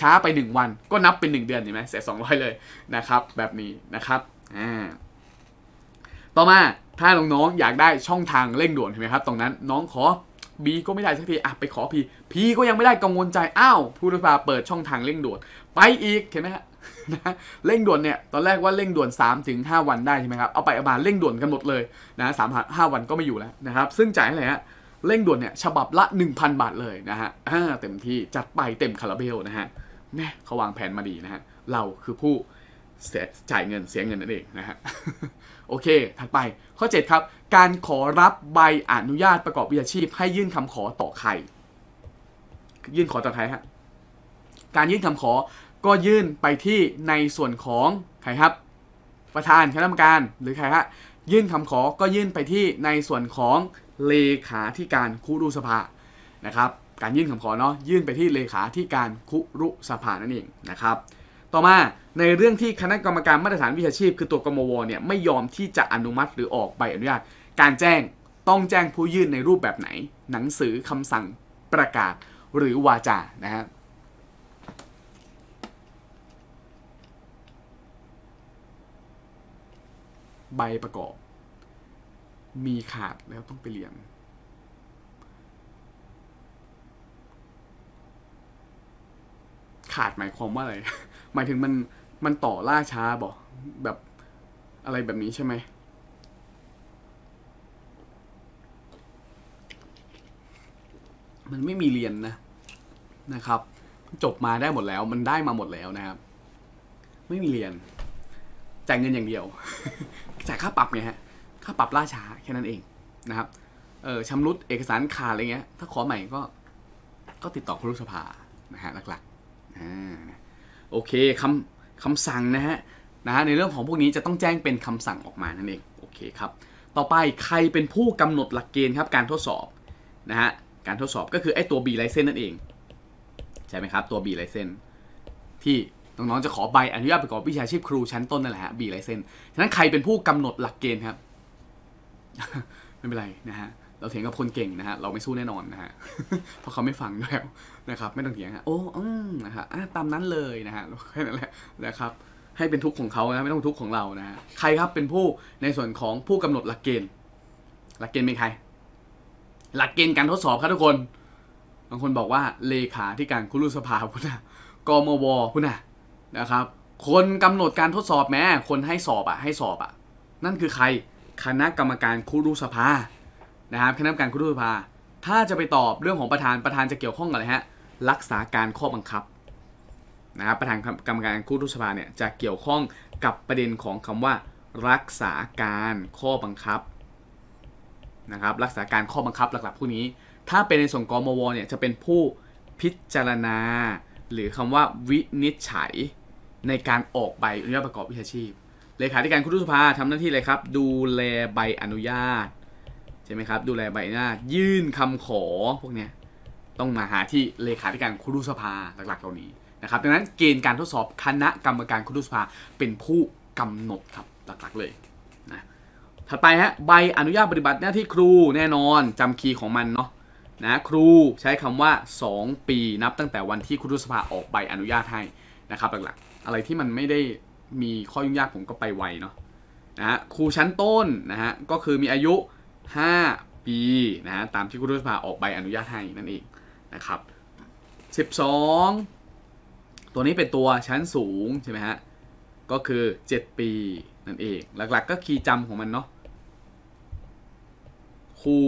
ช้าไป 1 วัน ก็นับเป็น 1 เดือนเห็นไหมเสียสองเลยนะครับแบบนี้นะครับอ่าต่อมาถ้าน้องๆอยากได้ช่องทางเร่งด่วนเห็นไหมครับตรงนั้นน้องขอ B ก็ไม่ได้สักทีอ่ะไปขอ P P ก็ยังไม่ได้กังวลใจอ้าวผู้รับาเปิดช่องทางเร่งด่วนไปอีกเห็นไหมฮะนะเร่งด่วนเนี่ยตอนแรกว่าเร่งด่วน3ถึง 5 วันได้ใช่ไหมครับเอาไปเอามาเร่งด่วนกันหมดเลยนะสามห้าวันก็ไม่อยู่แล้วนะครับ ซึ่งจ่ายอะไรฮะเร่งด่วนเนี่ยฉบับละ 1,000 บาทเลยนะฮะเต็มที่จัดไปเต็มคาราเบลนะฮะแม่เขาวางแผนมาดีนะฮะ เราคือผู้เสียจ่ายเงินเสียเงินนั่นเองนะฮะ โอเค ถัดไปข้อ 7 ครับ การขอรับใบอนุญาตประกอบวิชาชีพ ให้ยื่นคำขอต่อใครยื่นขอต่อใครฮะ การยื่นคำขอก็ยื่นไปที่ในส่วนของ ใครครับ ประธานคณะกรรมการหรือใครฮะยื่นคำขอก็ยื่นไปที่ในส่วนของเลขาธิการคุรุสภา นะครับ การยื่นคำขอเนาะ ยื่นไปที่เลขาธิการคุรุสภานั่นเองนะครับ ต่อมาในเรื่องที่คณะกรรมการมาตรฐานวิชาชีพ คือตัวกมวเนี่ยไม่ยอมที่จะอนุมัติหรือออกใบอนุญาต การแจ้งต้องแจ้งผู้ยื่นในรูปแบบไหน หนังสือคำสั่งประกาศหรือวาจานะฮะใบประกอบมีขาดแล้วต้องไปเรียนขาดหมายความว่าอะไร หมายถึงมันมันต่อล่าช้าบอกแบบอะไรแบบนี้ใช่ไหม มันไม่มีเรียนนะ นะครับ จบมาได้หมดแล้ว มันได้มาหมดแล้วนะครับไม่มีเรียนจ่ายเงินอย่างเดียวจ่ายค่าปรับไงฮะค่าปรับล่าช้าแค่นั้นเอง นะครับเออชำรุดเอกสารขาดอะไรเงี้ย ถ้าขอใหม่ก็ ก็ติดต่อครุสภานะฮะหลักๆอ่าโอเคคำคำสั่งนะฮะนะฮะในเรื่องของพวกนี้จะต้องแจ้งเป็นคำสั่งออกมานั่นเอง โอเคครับ ต่อไปใครเป็นผู้กำหนดหลักเกณฑ์ครับ การทดสอบ นะฮะ การทดสอบก็คือ ไอ้ตัว B l i c e n s นั่นเองใช่ไหมครับตัว B l i c e n e ที่น้องๆจะขอใบอนุญาตประกอบวิชาชีพครูชั้นต้นนั่นแหละฮะ B l i c e n e ฉะนั้นใครเป็นผู้กำหนดหลักเกณฑ์ครับไม่เป็นไรนะฮะ เราเถียงกับคนเก่งนะฮะ เราไม่สู้แน่นอนนะฮะ เพราะเขาไม่ฟังแล้วนะครับ ไม่ต้องเถียงฮะ โอ้ อืมนะครับตามนั้นเลยนะฮะ แค่นั้นแหละนะครับ ให้เป็นทุกข์ของเขานะ ไม่ต้องทุกข์ของเรานะฮะใครครับเป็นผู้ในส่วนของผู้กำหนดหลักเกณฑ์ หลักเกณฑ์เป็นใคร หลักเกณฑ์การทดสอบครับทุกคน บางคนบอกว่าเลขาที่การคุรุสภา พุธะกมวพุทธะนะครับ คนกำหนดการทดสอบแม้คนให้สอบอะ ให้สอบอะนั่นคือใครคณะกรรมการคุรุสภา นะครับคณะกรรมการคุรุสภา ถ้าจะไปตอบเรื่องของประธาน ประธานจะเกี่ยวข้องกับอะไรฮะ รักษาการข้อบังคับ นะครับประธานกรรมการคุรุสภาเนี่ยจะเกี่ยวข้องกับประเด็นของคำว่า รักษาการข้อบังคับ นะครับรักษาการ ข้อบังคับหลักๆพวกนี้ ถ้าเป็นในส่วนกมวเนี่ยจะเป็นผู้พิจารณา หรือคำว่าวินิจฉัย ในการออกใบอนุญาตประกอบวิชาชีพเลขาธิการคุรุสภาทำหน้าที่อะไรครับ ดูแลใบอนุญาตใช่ไหมครับ ดูแลใบอนุญาตยื่นคำขอพวกเนี้ยต้องมาหาที่เลขาธิการคุรุสภาหลักๆเหล่านี้นะครับดังนั้นเกณฑ์การทดสอบคณะกรรมการคุรุสภาเป็นผู้กำหนดครับหลักๆเลยนะถัดไปฮะใบอนุญาตปฏิบัติหน้าที่ครูแน่นอน จำคีย์ของมันเนาะนะครูใช้คำว่า 2 ปีนับตั้งแต่วันที่คุรุสภาออกใบอนุญาตให้นะครับหลักๆอะไรที่มันไม่ได้มีข้อยุ่งยากผมก็ไปไวเนาะนะฮะครูชั้นต้นนะฮะก็คือมีอายุ 5 ปีนะฮะ ตามที่ครูรัฐสภาออกใบอนุญาตให้นั่นเองนะครับ 12 ตัวนี้เป็นตัวชั้นสูงใช่ไหมฮะ ก็คือ 7 ปีนั่นเองหลัก ๆ ก็คีย์จำของมันเนาะครู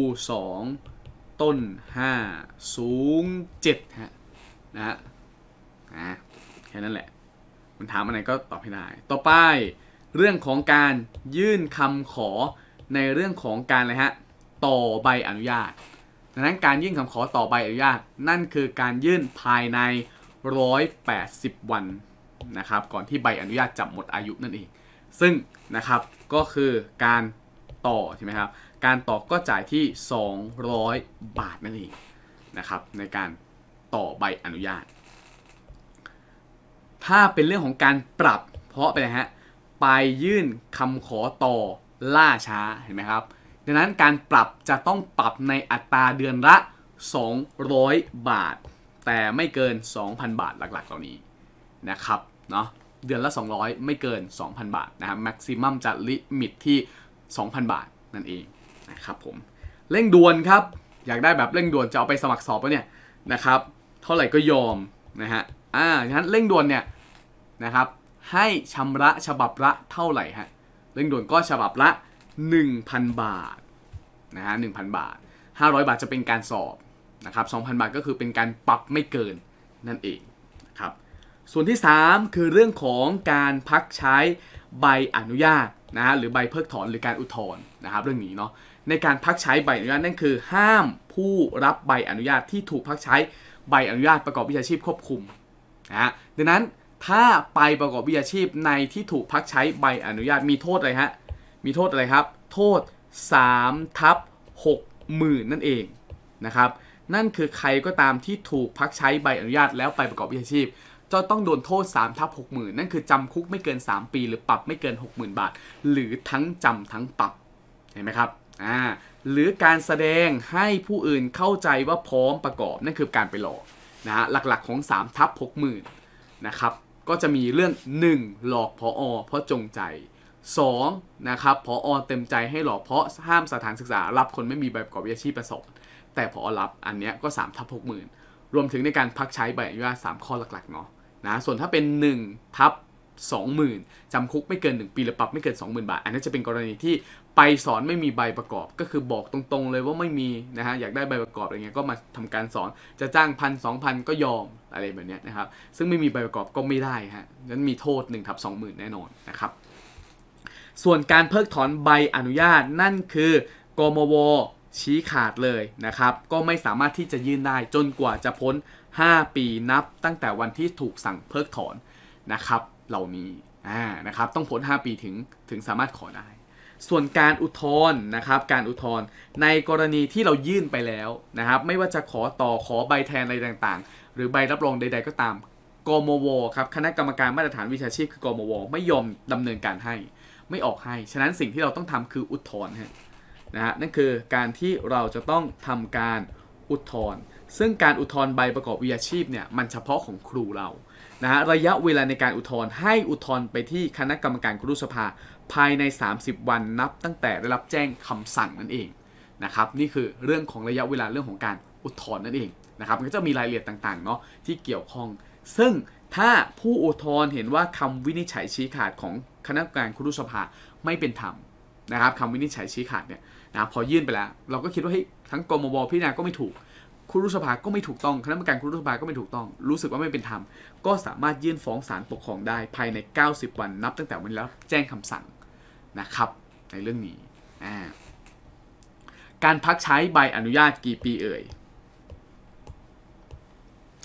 2ต้น 5 สูง 7 ฮะนะฮะแค่นั้นแหละมันถามอะไรก็ตอบให้ได้ ต่อไปเรื่องของการยื่นคำขอในเรื่องของการอะไรฮะต่อใบอนุญาต ดังนั้นการยื่นคำขอต่อใบอนุญาตนั่นคือการยื่นภายใน 180 วันนะครับก่อนที่ใบอนุญาตจะหมดอายุนั่นเองซึ่งนะครับก็คือการต่อใช่ไหมครับการต่อก็จ่ายที่ 200 บาทนั่นเองนะครับในการต่อใบอนุญาตถ้าเป็นเรื่องของการปรับเพราะไปนะฮะไปยื่นคำขอต่อล่าช้าเห็นไหมครับ ดังนั้นการปรับจะต้องปรับในอัตราเดือนละ 200 บาทแต่ไม่เกิน2,000บาทหลัก ๆเหล่านี้นะครับเนาะเดือนละ 200ไม่เกิน2,000บาทนะครับแม็กซิมัมจะลิมิตที่2,000บาทนั่นเองนะครับผมเร่งด่วนครับ อยากได้แบบเร่งด่วนจะเอาไปสมัครสอบปะเนี่ยนะครับเท่าไหร่ก็ยอมนะฮะอ่าฉะนั้นเร่งด่วนเนี่ยนะครับให้ชำระฉบับละเท่าไหร่ฮะเร่งด่วนก็ฉบับละ 1,000 บาทนะฮะหนึ่บาท 500 บาทจะเป็นการสอบนะครับ2,000 บาทก็คือเป็นการปรับไม่เกินนั่นเองนะครับส่วนที่ 3 คือเรื่องของการพักใช้ใบอนุญาตนะฮะหรือใบเพิกถอนหรือการอุทธรณ์นะครับเรื่องนี้เนาะในการพักใช้ใบอนุญาตนั่นคือ ห้ามผู้รับใบอนุญาตที่ถูกพักใช้ใบอนุญาตประกอบวิชาชีพควบคุมนะดังนั้นถ้าไปประกอบวิชาชีพในที่ถูกพักใช้ใบอนุญาตมีโทษอะไรฮะมีโทษอะไรครับ โทษ 3 ทับ6หมื่นนั่นเองนะครับนั่นคือใครก็ตามที่ถูกพักใช้ใบอนุญาตแล้วไปประกอบวิชาชีพ จะต้องโดนโทษ3ทับ6หมื่นั่นคือจำคุกไม่เกิน 3 ปีหรือปรับไม่เกิน 60,000 บาทหรือทั้งจำทั้งปรับเห็นไหมครับอ่าหรือการแสดงให้ผู้อื่นเข้าใจว่าพร้อมประกอบนั่นคือการไปหลอกนะฮะหลักๆของ 3 ทับ 60,000นะครับก็จะมีเรื่อง 1. หลอกพออเพราะจงใจ 2. นะครับพออเต็มใจให้หลอกเพราะห้ามสถานศึกษารับคนไม่มีใบประกอบวิชาชีพประสงค์แต่พอรับอันเนี้ยก็ 3 ทับ 60,000 รวมถึงในการพักใช้ใบอนุญาต3ข้อหลักๆเนาะนะส่วนถ้าเป็น 1 ทับ 20,000 จำคุกไม่เกิน 1 ปีหรือปรับไม่เกิน 20,000 บาทอันนี้จะเป็นกรณีที่ไปสอนไม่มีใบประกอบก็คือบอกตรงๆเลยว่าไม่มีนะฮะอยากได้ใบประกอบอะไรเงี้ยก็มาทำการสอนจะจ้างพันสองพันก็ยอมอะไรแบบเนี้ยนะครับซึ่งไม่มีใบประกอบก็ไม่ได้ฮะนั้นมีโทษ1นึ่งทับสองหมื่นแน่นอนนะครับส่วนการเพิกถอนใบอนุญาตนั่นคือกมวชี้ขาดเลยนะครับก็ไม่สามารถที่จะยื่นได้จนกว่าจะพ้น 5 ปีนับตั้งแต่วันที่ถูกสั่งเพิกถอนนะครับเหล่านี้อ่านะครับต้องพ้น 5 ปีถึงถึงสามารถขอได้ส่วนการอุทธรณ์นะครับการอุทธรณ์ในกรณีที่เรายื่นไปแล้วนะครับไม่ว่าจะขอต่อขอใบแทนอะไรต่างๆ หรือใบรับรองใด ๆก็ตามกมวครับคณะกรรมการมาตรฐานวิชาชีพคือกมวไม่ยอมดำเนินการให้ ไม่ออกให้ฉะนั้นสิ่งที่เราต้องทำคืออุทธรณ์นะฮะนั่นคือการที่เราจะต้องทำการอุทธรณ์ซึ่งการอุทธรณ์ใบประกอบวิชาชีพเนี่ยมันเฉพาะของครูเรานะฮะระยะเวลาในการอุทธรณ์ให้อุทธรณ์ไปที่คณะกรรมการครูสภาภายใน 30 วันนับ ตั้งแต่ได้รับแจ้งคำสั่งนั่น เองนะครับนี่คือเรื่องของระยะเวลาเรื่องของการอุทธรณ์นั่นเองนะครับมันก็จะมีรายละเอียดต่างๆ เนาะ ที่เกี่ยวข้อง ซึ่งถ้าผู้อุทธรณ์เห็นว่าคำวินิจฉัยชี้ขาดของคณะกรรมการคุรุสภาไม่เป็น ธรรมนะครับคำวินิจฉัยชี้ขาดเนี่ยนะพอยื่น ไปแล้ว เราก็คิดว่าเฮ้ยทั้งกมบพิจารณาก็ไม่ถูก คุรุสภาก็ไม่ถูกต้องคณะกรรมการคุรุสภาก็ไม่ถูกต้องรู้สึกว่าไม่เป็นธรรมก็สามารถยื่นฟ้องศาลปกครองได้ภายใน 90 วันนับ ตั้งแต่วันรับแจ้งคำสั่งนะครับในเรื่องนี้การพักใช้ใบอนุญาตกี่ปีเอ่ย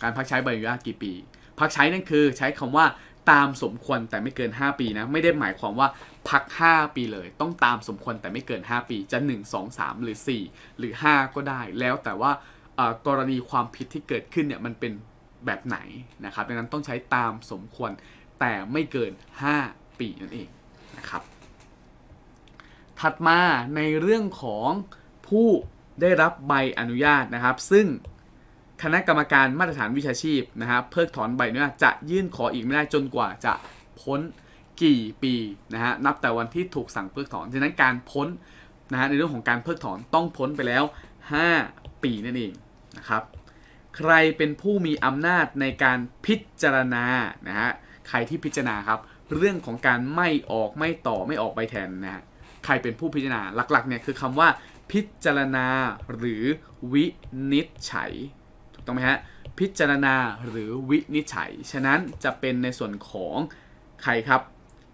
การพักใช้ใบอนุญาตกี่ปี พักใช้นั่นคือใช้คำว่าตามสมควรแต่ไม่เกิน 5 ปีนะ ไม่ได้หมายความว่าพัก 5 ปีเลย ต้องตามสมควรแต่ไม่เกิน 5 ปีจะ 1 2 3 หรือ 4 หรือ 5 ก็ได้ แล้วแต่ว่ากรณีความผิดที่เกิดขึ้นเนี่ยมันเป็นแบบไหนนะครับดังนั้นต้องใช้ตามสมควรแต่ไม่เกิน 5 ปีนั่นเองนะครับถัดมาในเรื่องของผู้ได้รับใบอนุญาตนะครับ ซึ่งคณะกรรมการมาตรฐานวิชาชีพนะครับ เพิกถอนใบอนุญาตจะยื่นขออีกไม่ได้จนกว่าจะพ้นกี่ปีนะฮะนับแต่วันที่ถูกสั่งเพิกถอนฉะนั้นการพ้นนะฮะในเรื่องของการเพิกถอนต้องพ้นไปแล้ว 5 ปีนั่นเองนะครับ ใครเป็นผู้มีอำนาจในการพิจารณานะฮะใครที่พิจารณาครับ เรื่องของการไม่ออกไม่ต่อไม่ออกใบแทนนะฮะใครเป็นผู้พิจารณาหลักๆเนี่ยคือคำว่าพิจารณาหรือวินิจฉัยถูกต้องไหมฮะพิจารณา หรือ วินิจฉัยฉะนั้นจะเป็นในส่วนของใครครับ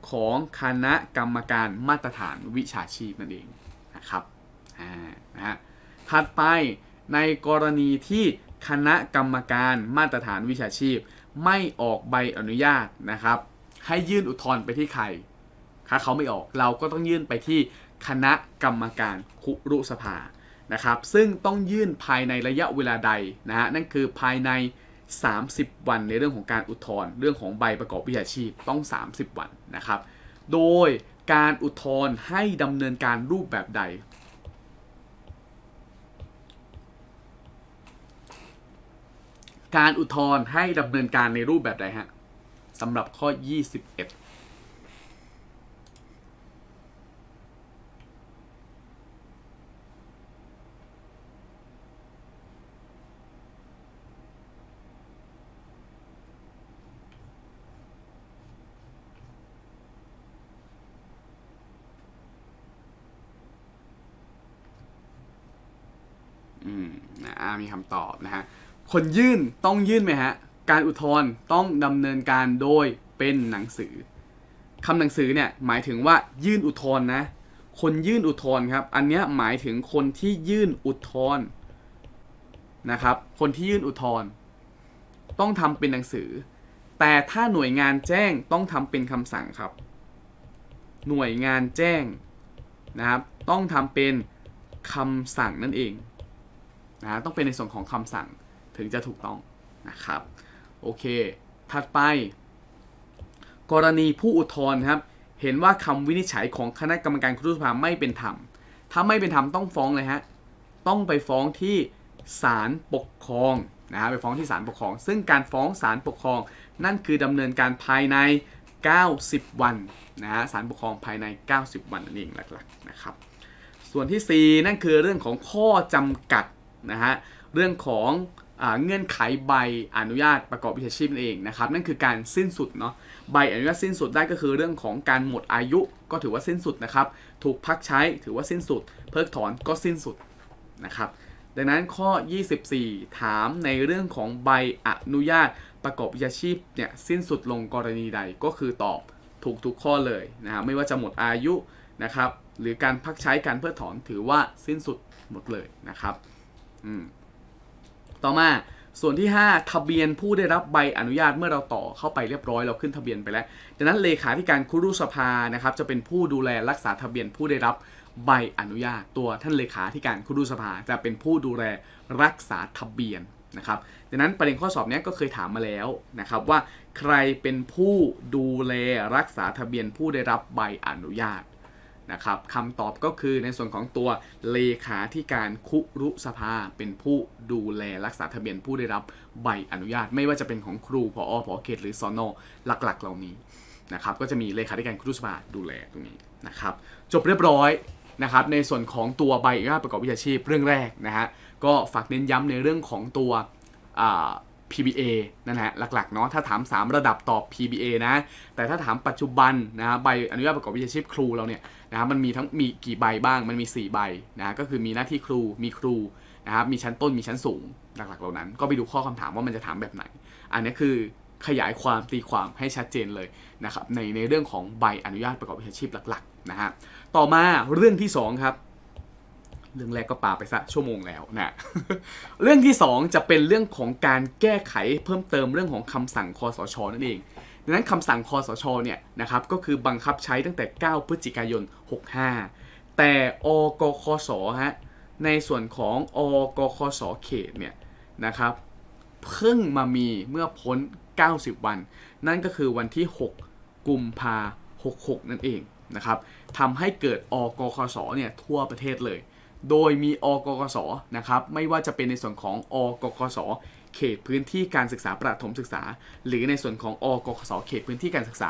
ของคณะกรรมการมาตรฐานวิชาชีพ นั่นเองนะครับอนะฮะถัดไปในกรณีที่คณะกรรมการมาตรฐานวิชาชีพไม่ออกใบอนุญาตนะครับให้ยื่นอุทธรณ์ไปที่ใครถ้าเขาไม่ออกเราก็ต้องยื่นไปที่คณะกรรมการคุรุสภานะครับซึ่งต้องยื่นภายในระยะเวลาใดนะฮะนั่นคือภายใน 30 วันในเรื่องของการอุทธรณ์เรื่องของใบประกอบวิชาชีพต้อง 30 วันนะครับโดยการอุทธรณ์ให้ดำเนินการรูปแบบใด การอุทธรณ์ให้ดำเนินการในรูปแบบใดฮะสำหรับข้อ 21อืมนะมีคำตอบนะฮะคนยื่นต้องยื่นไหมฮะการอุทธรณ์ต้องดำเนินการโดยเป็นหนังสือ คำหนังสือเนี่ยหมายถึงว่ายื่นอุทธรณ์นะคนยื่นอุทธรณ์ครับอันเนี้ยหมายถึงคนที่ยื่นอุทธรณ์นะครับคนที่ยื่นอุทธรณ์ต้องทำเป็นหนังสือ แต่ถ้าหน่วยงานแจ้งต้องทำเป็นคำสั่งครับ หน่วยงานแจ้งนะครับต้องทำเป็นคำสั่งนั่นเองนะต้องเป็นในส่วนของคำสั่งถึงจะถูกต้องนะครับโอเค ถัดไป กรณีผู้อุทธรณ์ครับเห็นว่าคำวินิจฉัยของคณะกรรมการครุสภาไม่เป็นธรรมถ้าไม่เป็นธรรมต้องฟ้องเลยฮะต้องไปฟ้องที่ศาลปกครอง นะฮะไปฟ้องที่ศาลปกครอง ซึ่งการฟ้องศาลปกครองนั่นคือดำเนินการภายใน 90 วัน นะฮะศาลปกครองภายใน 90 วันนั่นเองหลักๆนะครับส่วนที่ 4 นั่นคือเรื่องของข้อจำกัดนะฮะเรื่องของเงื่อนไขใบอนุญาตประกอบวิชาชีพนั่นเองนะครับนั่นคือการสิ้นสุดเนาะใบอนุญาตสิ้นสุดได้ก็คือเรื่องของการหมดอายุก็ถือว่าสิ้นสุดนะครับถูกพักใช้ถือว่าสิ้นสุด เพิกถอนก็สิ้นสุดนะครับดังนั้นข้อ 24 ถามในเรื่องของใบอนุญาตประกอบวิชาชีพเนี่ยสิ้นสุดลงกรณีใดก็คือตอบถูกทุกข้อเลยนะฮะไม่ว่าจะหมดอายุนะครับหรือการพักใช้การเพิกถอนถือว่าสิ้นสุดหมดเลยนะครับต่อมาส่วนที่ 5 ทะเบียนผู้ได้รับใบอนุญาตเมื่อเราต่อเข้าไปเรียบร้อยเราขึ้นทะเบียนไปแล้วดังนั้นเลขาธิการคุรุสภานะครับจะเป็นผู้ดูแลรักษาทะเบียนผู้ได้รับใบอนุญาตตัวท่านเลขาธิการคุรุสภาจะเป็นผู้ดูแลรักษาทะเบียนนะครับดังนั้นประเด็นข้อสอบนี้ก็เคยถามมาแล้วนะครับว่าใครเป็นผู้ดูแลรักษาทะเบียน ผู้ได้รับใบอนุญาตนะครับคำตอบก็คือในส่วนของตัวเลขาธิการคุรุสภาเป็นผู้ดูแลรักษาทะเบียนผู้ได้รับใบอนุญาต ไม่ว่าจะเป็นของครูพออพอเขตหรือสอนอหลักๆเหล่านี้นะครับก็จะมีเลขาธิการคุรุสภาดูแลตรงนี้นะครับจบเรียบร้อยนะครับในส่วนของตัวใบอนุญาตประกอบวิชาชีพเรื่องแรกนะฮะก็ฝากเน้นย้ำในเรื่องของตัว PBA นั่นแหละหลักๆ เนาะถ้าถาม 3 ระดับตอบ PBA นะ แต่ถ้าถามปัจจุบันนะใบอนุญาตประกอบวิชาชีพครูเราเนี่ยนะมันมีทั้ง มีกี่ใบบ้าง มันมี4 ใบนะก็คือมีหน้าที่ครู มีครูนะครับ มีชั้นต้น มีชั้นสูงหลักๆ เหล่านั้น ก็ไปดูข้อคำถามว่ามันจะถามแบบไหน อันนี้คือขยายความ ตีความให้ชัดเจนเลยนะครับ ในในเรื่องของใบอนุญาตประกอบวิชาชีพหลักๆ นะฮะ ต่อมาเรื่องที่2ครับเรื่องแรกก็ปาไปสักชั่วโมงแล้วนะ เรื่องที่ 2 จะเป็นเรื่องของการแก้ไขเพิ่มเติมเรื่องของคำสั่งคอสชนั่นเอง ดังนั้นคำสั่งคอสชเนี่ยนะครับก็คือบังคับใช้ตั้งแต่ 9 พฤศจิกายน 65 แต่อกคสฮะในส่วนของอกคสเขตเนี่ยนะครับเพิ่งมามีเมื่อพ้น90 วัน นั่นก็คือวันที่ 6กุมภา66นั่นเองนะครับทำให้เกิดอกคสเนี่ยทั่วประเทศเลยโดยมีอกกศนะครับไม่ว่าจะเป็นในส่วนของอกกศเขตพื้นที่การศึกษาประถมศึกษา หรือในส่วนของอกกศเขตพื้นที่การศึกษา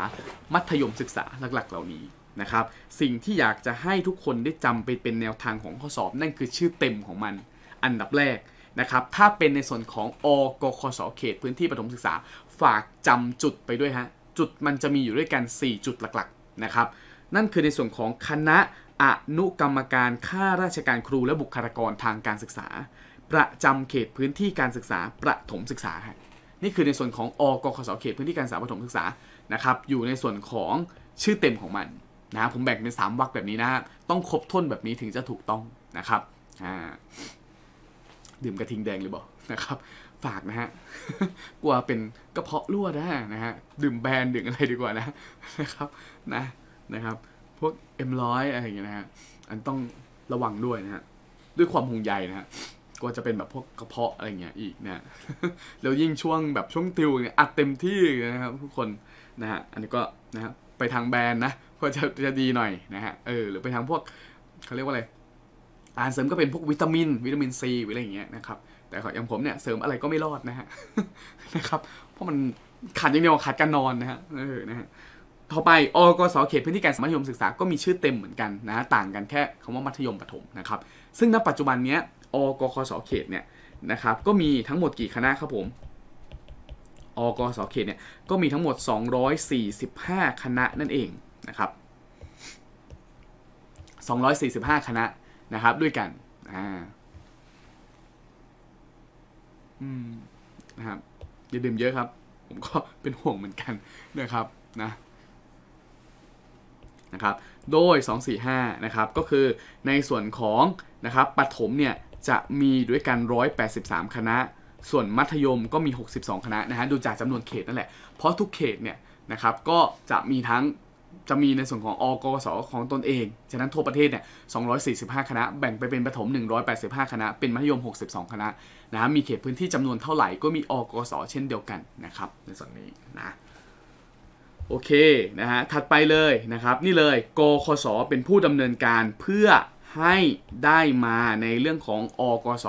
มัธยมศึกษาหลักๆเหล่านี้นะครับสิ่งที่อยากจะให้ทุกคนได้จำไปเป็นแนวทางของข้อสอบนั่นคือชื่อเต็มของมันอันดับแรกนะครับถ้าเป็นในส่วนของอกกศเขตพื้นที่ประถมศึกษาฝากจำจุดไปด้วยฮะจุดมันจะมีอยู่ด้วยกัน 4 จุดหลักๆนะครับนั่นคือในส่วนของคณะอนุกรรมการข้าราชการครูและบุคลากรทางการศึกษา ประจำเขตพื้นที่การศึกษา ประถมศึกษาครับนี่คือในส่วนของอกคสเขตพื้นที่การศึกษาประถมศึกษานะครับ อยู่ในส่วนของชื่อเต็มของมันนะผมแบ่งเป็น3วรรคแบบนี้นะต้องครบถ้วนแบบนี้ถึงจะถูกต้องนะครับอ่าดื่มกระทิงแดงหรือเปล่านะครับ ฝากนะฮะกลัวเป็นกระเพาะรั่วได้นะฮะดื่มแบรนด์ดื่มอะไรดีกว่านะนะครับนะนะครับพวก M100 อะไรอย่างเงี้ยนะฮะอันต้องระวังด้วยนะฮะด้วยความห่วงใยนะฮะก็จะเป็นแบบพวกกระเพาะอะไรเงี้ยอีกนะแล้วยิ่งช่วงแบบช่วงติวเนี่ยอัดเต็มที่นะครับทุกคนนะฮะอันนี้ก็นะฮะไปทางแบรนด์นะก็จะจะดีหน่อยนะฮะเออหรือไปทางพวกเขาเรียกว่าอะไรอาหารเสริมก็เป็นพวกวิตามินวิตามินซีอะไรอย่างเงี้ยนะครับแต่อย่างผมเนี่ยเสริมอะไรก็ไม่รอดนะฮะนะครับ เพราะมันขาดอย่างเดียวขาดการนอนนะฮะเออนะฮะต่อไปอกสเขตพื้นที่การมัธยมศึกษา ก็มีชื่อเต็มเหมือนกันนะ ต่างกันแค่คำว่ามัธยมปฐมนะครับ ซึ่งณปัจจุบันนี้อกคสเขตเนี่ยนะครับ ก็มีทั้งหมดกี่คณะครับผมอกสเขตเนี่ย ก็มีทั้งหมด 245 คณะนั่นเองนะครับ 245 คณะนะครับ ด้วยกัน อ่า อืม นะครับ อย่าดื่มเยอะครับ ผมก็เป็นห่วงเหมือนกันนะครับนะนะครับโดย 245 นะครับ ก็คือในส่วนของ นะครับปฐมเนี่ย จะมีด้วยกัน 183 คณะ ส่วนมัธยมก็มี 62 คณะนะฮะ ดูจากจำนวนเขตนั่นแหละ เพราะทุกเขต เนี่ย นะครับ ก็จะมีทั้ง จะมีในส่วนของอกสของตนเอง ฉะนั้น ทั่วประเทศ เนี่ย 245 คณะ แบ่งไปเป็นประถม 185 คณะ เป็นมัธยม 62 คณะนะมีเขตพื้นที่จำนวนเท่าไหร่ ก็มีอกศเช่นเดียวกัน นะครับ ในส่วนนี้นะโอเคนะฮะ ถัดไปเลยนะครับนี่เลยกคสเป็นผู้ดำเนินการเพื่อให้ได้มาในเรื่องของ อกส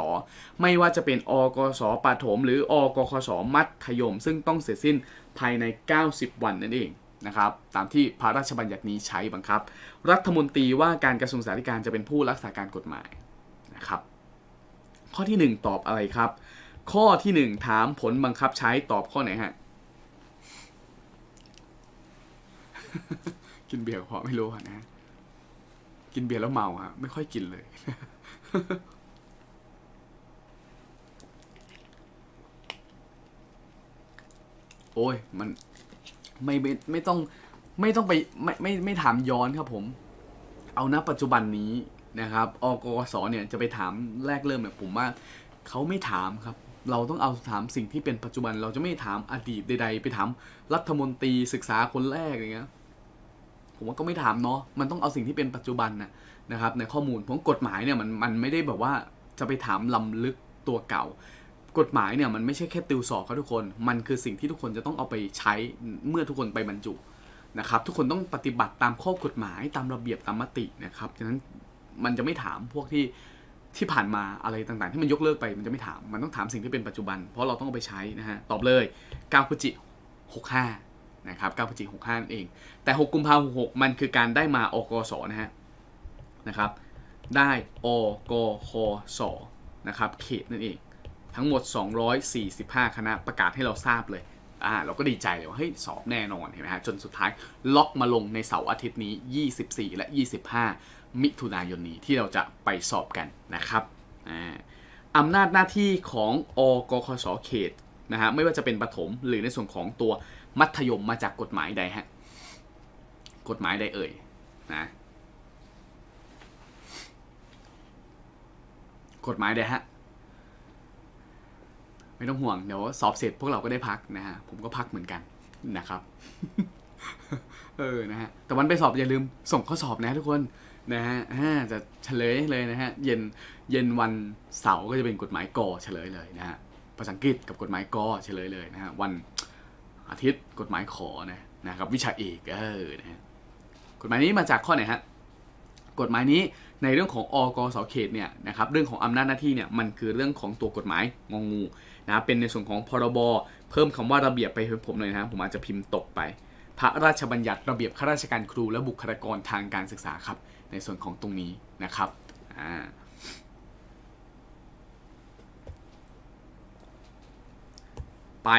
ไม่ว่าจะเป็น อกสปฐมหรือ อกคสมัธยม ซึ่งต้องเสร็จสิ้นภายใน 90 วันนั่นเองนะครับตามที่พระราชบัญญัตินี้ใช้บังคับ รัฐมนตรีว่าการกระทรวงสาธารณสุขจะเป็นผู้รักษาการกฎหมายนะครับข้อที่ 1 ตอบอะไรครับ ข้อที่ 1 ถามผลบังคับใช้ตอบข้อไหนฮะกินเบียร์เพราะไม่รู้นะ กินเบียร์แล้วเมาฮะ ไม่ค่อยกินเลย โอ้ย มันไม่ไม่ไม่ต้องไม่ต้องไปไม่ไม่ไม่ถามย้อนครับผม เอานะปัจจุบันนี้นะครับ อกสเนี่ยจะไปถามแรกเริ่มเนี่ยผมว่าเขาไม่ถามครับ เราต้องเอาถามสิ่งที่เป็นปัจจุบัน เราจะไม่ถามอดีตใด ๆ ไปถามรัฐมนตรีศึกษาคนแรกอย่างเงี้ยผมว่าก็ไม่ถามเนาะ มันต้องเอาสิ่งที่เป็นปัจจุบันนะนะครับในข้อมูลเพราะกฎหมายเนี่ยมันมันไม่ได้แบบว่าจะไปถามลำลึกตัวเก่า กฎหมายเนี่ยมันไม่ใช่แค่ติวสอบครับทุกคน มันคือสิ่งที่ทุกคนจะต้องเอาไปใช้เมื่อทุกคนไปบรรจุนะครับ ทุกคนต้องปฏิบัติตามข้อกฎหมายตามระเบียบตามมตินะครับฉะนั้นมันจะไม่ถามพวกที่ที่ผ่านมาอะไรต่างๆ ที่มันยกเลิกไปมันจะไม่ถามมันต้องถามสิ่งที่เป็นปัจจุบันเพราะเราต้องเอาไปใช้นะฮะตอบเลยกาวพุจิ65นะครับ9พฤศจิกากานั่นเองแต่ 6 กุมภาพันธ์66 มันคือการได้มาอกสนะฮะนะครับ ได้อกคส นะครับ เขตนั่นเอง ทั้งหมด 245 คณะประกาศให้เราทราบเลยอ่าเราก็ดีใจเลยว่าเฮ้ยสอบแน่นอนเห็นไหมฮะจนสุดท้ายล็อกมาลงในเสาร์อาทิตย์นี้ 24 และ 25 มิถุนายนนี้ที่เราจะไปสอบกันนะครับอ่าอำนาจหน้าที่ของอกคส เขตนะฮะไม่ว่าจะเป็นปฐมหรือในส่วนของตัวมัธยมมาจากกฎหมายใดฮะกฎหมายใดเอ่ยนะ กฎหมายใดฮะไม่ต้องห่วงเดี๋ยวสอบเสร็จ พวกเราก็ได้พักนะฮะผมก็พักเหมือนกัน นะครับ เออนะฮะแต่วันไปสอบอย่าลืม ส่งข้อสอบนะ ทุกคน นะฮะจะเฉลยเลยนะฮะเย็นเย็นวันเสาร์ก็จะเป็นกฎหมายกอเฉลยเลยนะฮะภาษาอังกฤษกับกฎหมายกอเฉลยเลยนะฮะวันอาทิตย์กฎหมายขอนะนะครับวิชาเอกเออนะกฎหมายนี้มาจากข้อไหนฮะกฎหมายนี้ในเรื่องของ อกสเขตเนี่ยนะครับเรื่องของอำนาจหน้าที่เนี่ยมันคือเรื่องของตัวกฎหมายงงงูนะเป็นในส่วนของพรบเพิ่มคำว่าระเบียบไปให้ผมหน่อยนะผมอาจจะพิมพ์ตกไป พระราชบัญญัติระเบียบข้าราชการครูและบุคลากรทางการศึกษาครับในส่วนของตรงนี้นะครับอ่าไป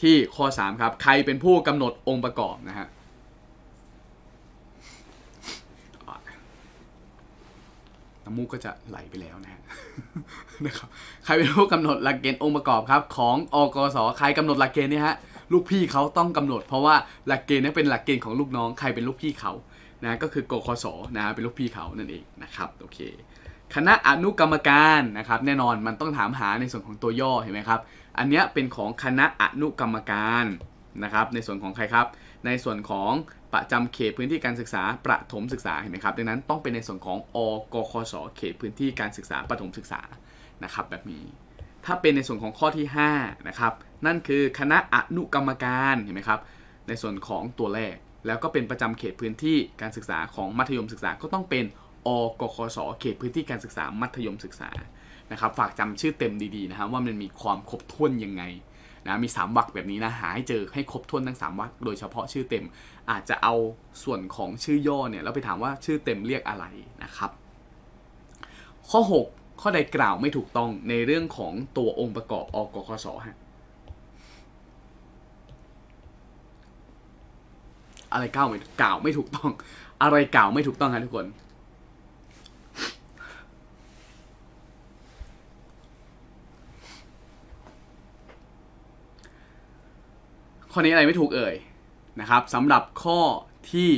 ที่ข้อ3ครับ ใครเป็นผู้กำหนดองค์ประกอบนะฮะน้ำมูกก็จะไหลไปแล้วนะฮะ นะครับ ใครเป็นผู้กำหนดหลักเกณฑ์องค์ประกอบครับของอกสใครกำหนดหลักเกณฑ์นี่ฮะ ลูกพี่เขาต้องกำหนดเพราะว่าหลักเกณฑ์นี้เป็นหลักเกณฑ์ของลูกน้อง ใครเป็นลูกพี่เขา นะ ก็คือกคสนะเป็นลูกพี่เขานั่นเองนะครับ โอเคคณะอนุกรรมการนะครับแน่นอนมันต้องถามหาในส่วนของตัวย่อเห็นไหมครับอันนี้เป็นของคณะอนุกรรมการนะครับในส่วนของใครครับ ในส่วนของประจำเขตพื้นที่การศึกษาประถมศึกษาเห็นไหมครับดังนั้นต้องเป็นในส่วนของอกคสเขตพื้นที่การศึกษาประถมศึกษานะครับแบบนี้ถ้าเป็นในส่วนของข้อที่ 5นะครับนั่นคือคณะอนุกรรมการเห็นไหมครับในส่วนของตัวแรกแล้วก็เป็นประจำเขตพื้นที่การศึกษาของมัธยมศึกษาก็ต้องเป็นอกคสเขตพื้นที่การศึกษามัธยมศึกษา นะครับ ฝากจำชื่อเต็มดีๆนะครับว่ามันมีความครบถ้วนยังไงนะ มี3วรรคแบบนี้นะ หาให้เจอให้ครบถ้วนทั้ง3วรรคโดยเฉพาะชื่อเต็มอาจจะเอาส่วนของชื่อย่อเนี่ยแล้วไปถามว่าชื่อเต็มเรียกอะไรนะครับ ข้อ 6 ข้อใดกล่าวไม่ถูกต้องในเรื่องของตัวองค์ประกอบอกคสฮะอะไรกล่าวไม่กล่าวไม่ถูกต้อง อะไรกล่าวไม่ถูกต้องครับทุกคนข้อนี้อะไรไม่ถูกเอ่ยนะครับสำหรับข้อที่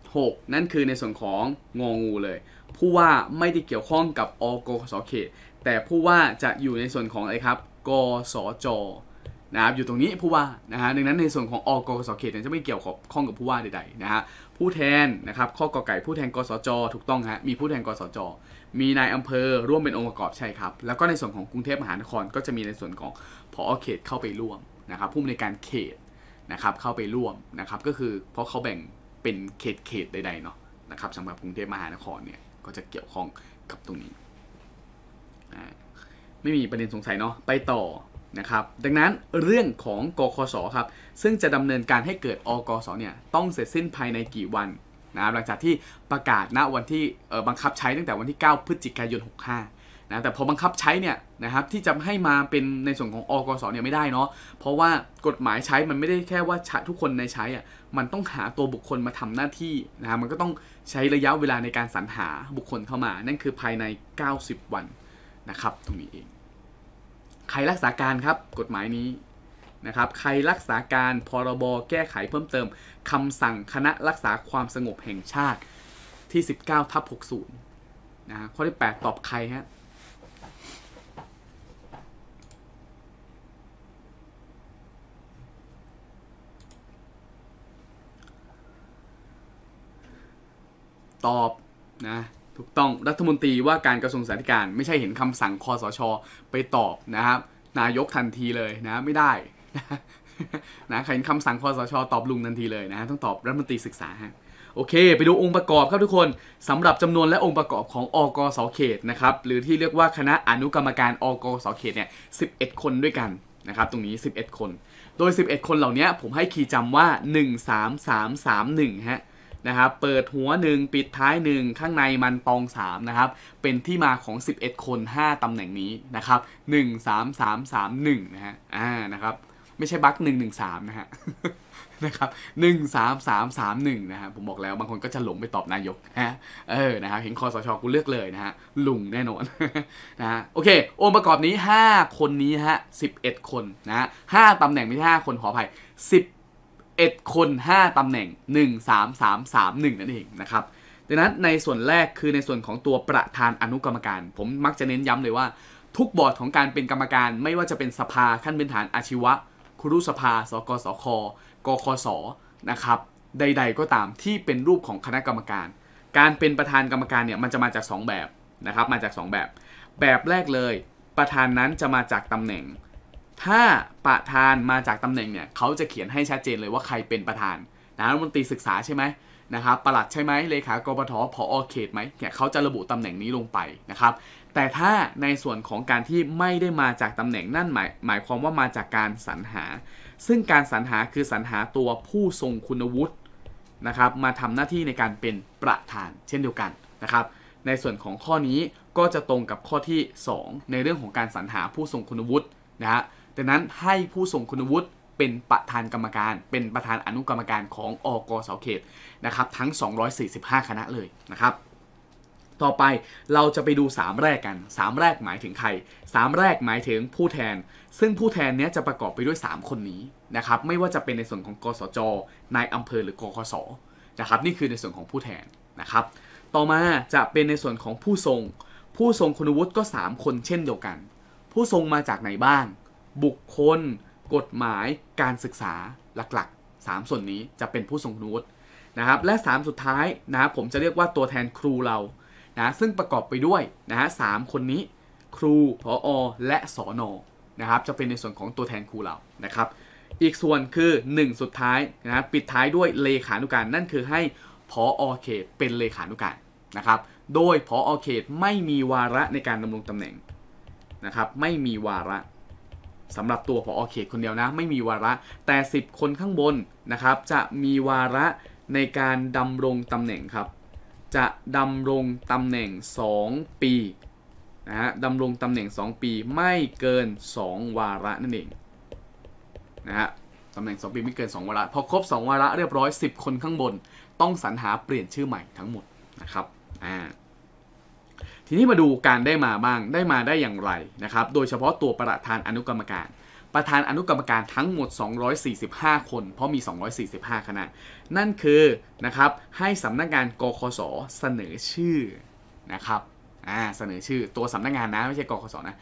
6นั่นคือในส่วนของงองูเลย ผู้ว่าไม่ได้เกี่ยวข้องกับอกสเขตแต่ผู้ว่าจะอยู่ในส่วนของอะไรครับกสจนะครับอยู่ตรงนี้ผู้ว่านะฮะดังนั้นในส่วนของอกสเขตจะไม่เกี่ยวข้องกับผู้ว่าใดๆนะฮะผู้แทนนะครับข้อกอไก่ผู้แทนกสจถูกต้องฮะมีผู้แทนกสจมีนายอำเภอร่วมเป็นองค์ประกอบใช่ครับ แล้วก็ในส่วนของกรุงเทพมหานครก็จะมีในส่วนของผอเขตเข้าไปร่วมนะครับผู้มีในการเขตนะครับเข้าไปร่วมนะครับก็คือเพราะเขาแบ่งเป็นเขตเขตใดๆเนาะนะครับสำหรับกรุงเทพมหานครเนี่ยก็จะเกี่ยวข้องกับตรงนี้ ไม่มีประเด็นสงสัยเนาะไปต่อนะครับดังนั้นเรื่องของกคสครับซึ่งจะดำเนินการให้เกิดอกสเนี่ยต้องเสร็จสิ้นภายในกี่วันนะครับหลังจากที่ประกาศณวันที่บังคับใช้ตั้งแต่วันที่ 9พฤศจิกายน 65นะแต่พอบังคับใช้เนี่ยนะครับที่จะให้มาเป็นในส่วนของอกสเนี่ยไม่ได้เนาะเพราะว่ากฎหมายใช้มันไม่ได้แค่ว่าทุกคนในใช้อ่ะมันต้องหาตัวบุคคลมาทำหน้าที่นะมันก็ต้องใช้ระยะเวลาในการสรรหาบุคคลเข้ามา นั่นคือภายใน 90 วันนะครับตรงนี้เอง ใครรักษาการครับกฎหมายนี้นะครับใครรักษาการพรบแก้ไขเพิ่มเติมคำสั่งคณะรักษาความสงบแห่งชาติที่19ทับ60นะข้อที่ 8 ตอบใครฮะตอบนะถูกต้องรัฐมนตรีว่าการกระทรวงสาธารณสุขไม่ใช่เห็นคำสั่งคอสชอไปตอบนะครับนายกทันทีเลยนะไม่ได้นะใครเห็นคำสั่งคอสชอตอบลุงทันทีเลยนะต้องตอบรัฐมนตรีศึกษาฮะโอเคไปดูองค์ประกอบครับทุกคนสำหรับจำนวนและองค์ประกอบของอกสเขตนะครับหรือที่ เรียกว่าคณะอนุกรรมการอกสเขตเนี่ยสิคนด้วยกันนะครับตรงนี้ 11 คน โดย 11 คนเหล่านี้ผมให้คีย์จำว่า 13331ฮะนะครับ เปิดหัว 1 ปิดท้าย 1 ข้างในมันปอง3นะครับ เป็นที่มาของ 11 คน 5ตำแหน่งนี้นะครับ 1 3 3 3 1 นะฮะ อ่า นะครับ ไม่ใช่บั๊ก1 1 3นะฮะ นะครับ1 3 3 3 1นะฮะ ผมบอกแล้วบางคนก็จะหลงไปตอบนายกนะฮะเออ นะครับ เห็นคอสชกูเลือกเลยนะฮะลุงแน่นอนนะฮะ โอเคองค์ประกอบนี้ 5 คนนี้ฮะ11 คนนะฮะ5ตำแหน่งไม่ใช่5คนขออภัย10 1ดคน 5 ตำแหน่ง 1 3 3 3 1นั่นเองนะครับดังนั้นในส่วนแรกคือในส่วนของตัวประธานอนุกรรมการ ผมมักจะเน้นย้ำเลยว่าทุกบอร์ดของการเป็นกรรมการ ไม่ว่าจะเป็นสภาขั้นพื้นฐานอาชีวะ ครุสภา สกสคกคสนะครับใดๆก็ตามที่เป็นรูปของคณะกรรมการ การเป็นประธานกรรมการเนี่ยมันจะมาจาก 2 แบบ นะครับ มาจาก 2 แบบ แบบแรกเลย ประธานนั้นจะมาจากตำแหน่งถ้าประธานมาจากตำแหน่งเนี่ยเขาจะเขียนให้ชัดเจนเลยว่าใครเป็นประธานนะรัฐมนตรีศึกษาใช่ไหมนะครับประหลัดใช่ไหมเลขากรปทผอเขตไหมเนี่ยเขาจะระบุตำแหน่งนี้ลงไปนะครับ แต่ถ้าในส่วนของการที่ไม่ได้มาจากตำแหน่งนั่น หมายหมายความว่ามาจากการสรรหา ซึ่งการสรรหาคือสรรหาตัวผู้ทรงคุณวุฒินะครับ มาทำหน้าที่ในการเป็นประธาน เช่นเดียวกันนะครับ ในส่วนของข้อนี้ก็จะตรงกับข้อที่ 2 ในเรื่องของการสรรหาผู้ทรงคุณวุฒินะฮะดังนั้นให้ผู้ส่งคุณวุฒิเป็นประธานกรรมการ เป็นประธานอนุกรรมการของอกเสาเขตนะครับ ทั้ง 245 คณะเลยนะครับ ต่อไปเราจะไปดู 3 แรกกัน 3 แรกหมายถึงใคร 3 แรกหมายถึงผู้แทน ซึ่งผู้แทนเนี้ยจะประกอบไปด้วย 3 คนนี้นะครับไม่ว่าจะเป็นในส่วนของกสจนายอำเภอหรือกคสนะครับนี่คือในส่วนของผู้แทนนะครับ ต่อมาจะเป็นในส่วนของผู้ทรง ผู้ทรงคุณวุฒิก็ 3 คนเช่นเดียวกัน ผู้ทรงมาจากไหนบ้างบุคคล กฎหมายการศึกษา หลักๆ 3 ส่วนนี้จะเป็นผู้ทรงคุณวุฒินะครับ และ 3 สุดท้ายนะผมจะเรียกว่าตัวแทนครูเรา นะซึ่งประกอบไปด้วยนะฮะสคนนี้ครูพออและสอนอนะครับจะเป็นในส่วนของตัวแทนครูเรา นะครับ อีกส่วนคือ 1 สุดท้ายนะปิดท้ายด้วยเลขานุการนั่นคือให้พออเขตเป็นเลขานุการนะครับโดยพออเขตไม่มีวาระในการดำรงตำแหน่งนะครับไม่มีวาระสำหรับตัวผอเขตคนเดียวนะไม่มีวาระแต่ 10 คนข้างบนนะครับจะมีวาระในการดำรงตำแหน่งครับ จะดำรงตำแหน่ง 2 ปีนะฮะดำรงตำแหน่ง 2 ปีไม่เกิน 2 วาระนั่นเองนะฮะตำแหน่ง 2 ปีไม่เกิน2วาระพอครบ 2 วาระเรียบร้อย 10 คนข้างบน ต้องสรรหาเปลี่ยนชื่อใหม่ทั้งหมดนะครับอ่าทีนี้มาดูการได้มาบ้างได้มาได้อย่างไรนะครับ โดยเฉพาะตัวประธานอนุกรรมการ ประธานอนุกรรมการทั้งหมด 245 คน เพราะมี 245 คณะนั่นคือนะครับให้สำนักงานกคสเสนอชื่อนะครับอ่าเสนอชื่อตัวสำนักงานนะไม่ใช่กคสนะ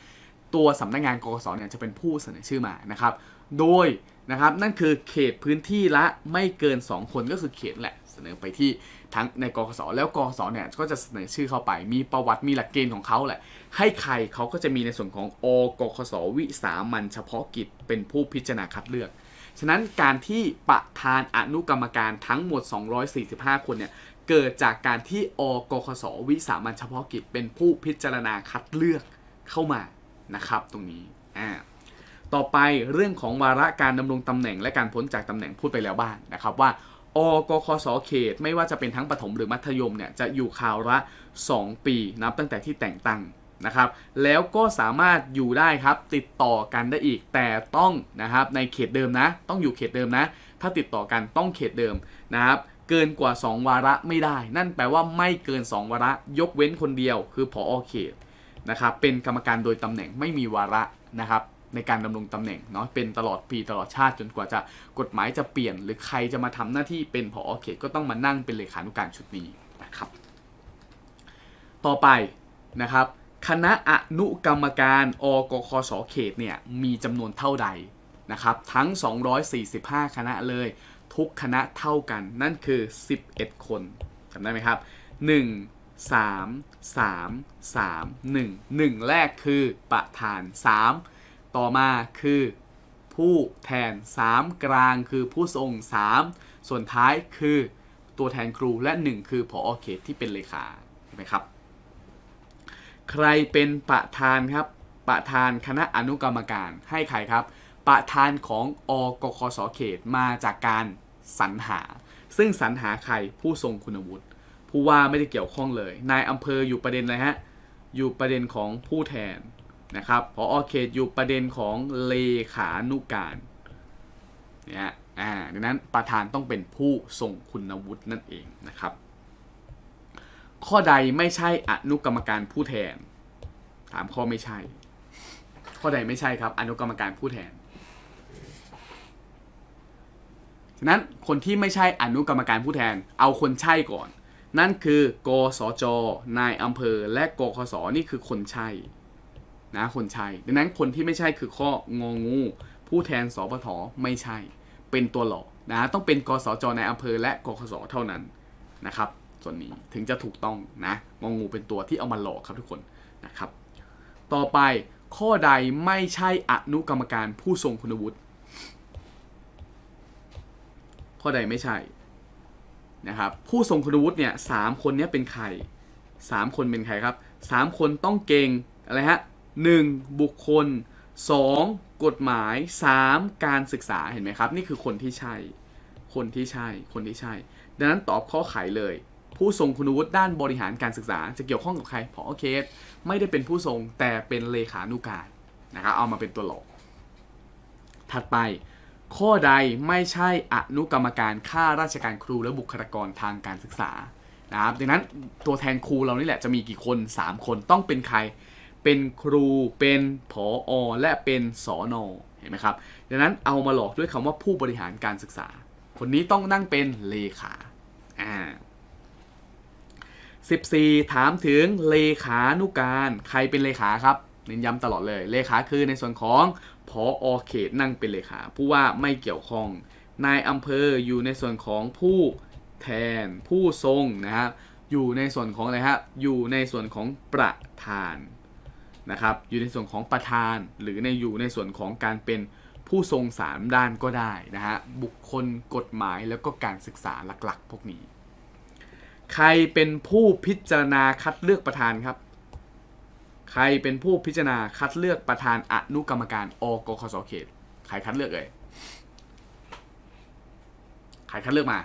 ตัวสำนักงานกคสเนี่ยจะเป็นผู้เสนอชื่อมานะครับ โดยนะครับนั่นคือเขตพื้นที่ละไม่เกิน 2 คนก็คือเขตแหละเสนอไปที่ทั้งในกกสแล้วกกสเนี่ยก็จะเสนอชื่อเข้าไป มีประวัติมีหลักเกณฑ์ของเขาแหละให้ใครเขาก็จะมีในส่วนของอกกสวิสามันเฉพาะกิจเป็นผู้พิจารณาคัดเลือกฉะนั้นการที่ประธานอนุกรรมการทั้งหมด 245 คนเนี่ยเกิดจากการที่อกกสวิสามันเฉพาะกิจเป็นผู้พิจารณาคัดเลือกเข้ามานะครับตรงนี้อ่าต่อไปเรื่องของวาระการดำรงตำแหน่งและการพ้นจากตำแหน่งพูดไปแล้วบ้างนะครับว่าอกคสเขตไม่ว่าจะเป็นทั้งปฐถมหรือมัธยมเนี่ยจะอยู่คราวละ2 ปีนับ ตั้งแต่ที่แต่งตั้งนะครับ แล้วก็สามารถอยู่ได้ครับติดต่อกันได้อีกแต่ต้องนะครับ ในเขตเดิมนะ ต้องอยู่เขตเดิมนะ ถ้าติดต่อกันต้องเขตเดิมนะครับ เกินกว่า 2 วาระไม่ได้ นั่นแปลว่าไม่เกิน 2 วาระยกเว้นคนเดียวคือผออเขตนะครับเป็นกรรมการโดยตำแหน่งไม่มีวาระนะครับในการดำรงตำแหน่งเนาะเป็นตลอดปีตลอดชาติจนกว่าจะกฎหมายจะเปลี่ยนหรือใครจะมาทำหน้าที่เป็นผอเขต ก็ต้องมานั่งเป็นเลขานุการชุดนี้นะครับต่อไปนะครับคณะอนุกรรมการอกคสเขตเนี่ยมีจำนวนเท่าใดนะครับทั้ง 245 คณะเลย ทุกคณะเท่ากันนั่นคือ 11 คนจำได้ไหมครับ 1 3 3 3 1 1 แรกคือประธาน 3ต่อมาคือผู้แทน 3 กลางคือผู้ทรง 3 ส่วนท้ายคือตัวแทนครูและ 1 คือผอเขตที่เป็นเลขาเห็นไหมครับใครเป็นประธานครับประธานคณะอนุกรรมการให้ใครครับ ประธานของอกคสเขต มาจากการสรรหา ซึ่งสรรหาใครผู้ทรงคุณวุฒิผู้ว่าไม่ได้เกี่ยวข้องเลย นายอำเภออยู่ประเด็นอะไรฮะ อยู่ประเด็นของผู้แทนนะครับพออเขตอยู่ประเด็นของเลขานุการเนี่ยอ่าดังนั้นประธานต้องเป็นผู้ทรงคุณวุฒินั่นเองนะครับ ข้อใดไม่ใช่อนุกรรมการผู้แทน ถามข้อไม่ใช่ ข้อใดไม่ใช่ครับ อนุกรรมการผู้แทนฉะนั้นคนที่ไม่ใช่อนุกรรมการผู้แทนเอาคนใช่ก่อน นั่นคือ กสจนายอำเภอ และกคสนี่คือคนใช่นะคนใช่ดังนั้นคนที่ไม่ใช่คือข้ององูผู้แทนสปทไม่ใช่เป็นตัวหลอกนะต้องเป็นกสจในอำเภอและกคสเท่านั้นนะครับ ส่วนนี้ถึงจะถูกต้องนะงองูเป็นตัวที่เอามาหลอกครับทุกคนนะครับ ต่อไปข้อใดไม่ใช่อนุกรรมการผู้ทรงคุณวุฒิข้อใดไม่ใช่นะครับผู้ทรงคุณวุฒิเนี่ยสามคนนี้เป็นใครสามคนเป็นใครครับสามคนต้องเก่งอะไรฮะ 1. บุคคล 2. กฎหมาย 3. การศึกษาเห็นไหมครับ นี่คือคนที่ใช่คนที่ใช่คนที่ใช่ ดังนั้นตอบข้อไขเลย ผู้ทรงคุณวุฒิด้านบริหารการศึกษา จะเกี่ยวข้องกับใคร พอเคสไม่ได้เป็นผู้ทรงแต่เป็นเลขานุการนะครับเอามาเป็นตัวหลอก ถัดไป ข้อใดไม่ใช่ อนุกรรมการข้าราชการครูและบุคลากรทางการศึกษานะครับดังนั้นตัวแทนครูเรานี่แหละจะมีกี่คน 3 คนต้องเป็นใครเป็นครูเป็นผออและเป็นสอนอเห็นไหมครับดังนั้นเอามาหลอกด้วยคำว่าผู้บริหารการศึกษา คนนี้ต้องนั่งเป็นเลขาอ่า14 ถามถึงเลขานุการใครเป็นเลขาครับเน้นย้ำตลอดเลยเลขาคือในส่วนของผออเขตนั่งเป็นเลขาผู้ว่าไม่เกี่ยวข้องนายอำเภออยู่ในส่วนของผู้แทนผู้ทรงนะครับอยู่ในส่วนของอะไรับอยู่ในส่วนของประธานนะครับอยู่ในส่วนของประธานหรือในอยู่ในส่วนของการเป็นผู้ทรงสามด้านก็ได้นะฮะบุคคลกฎหมายแล้วก็การศึกษาหลักๆ พวกนี้ ใครเป็นผู้พิจารณาคัดเลือกประธานครับ ใครเป็นผู้พิจารณาคัดเลือกประธานอนุกรรมการอกคสเขตใครคัดเลือกเลยใครคัดเลือกมา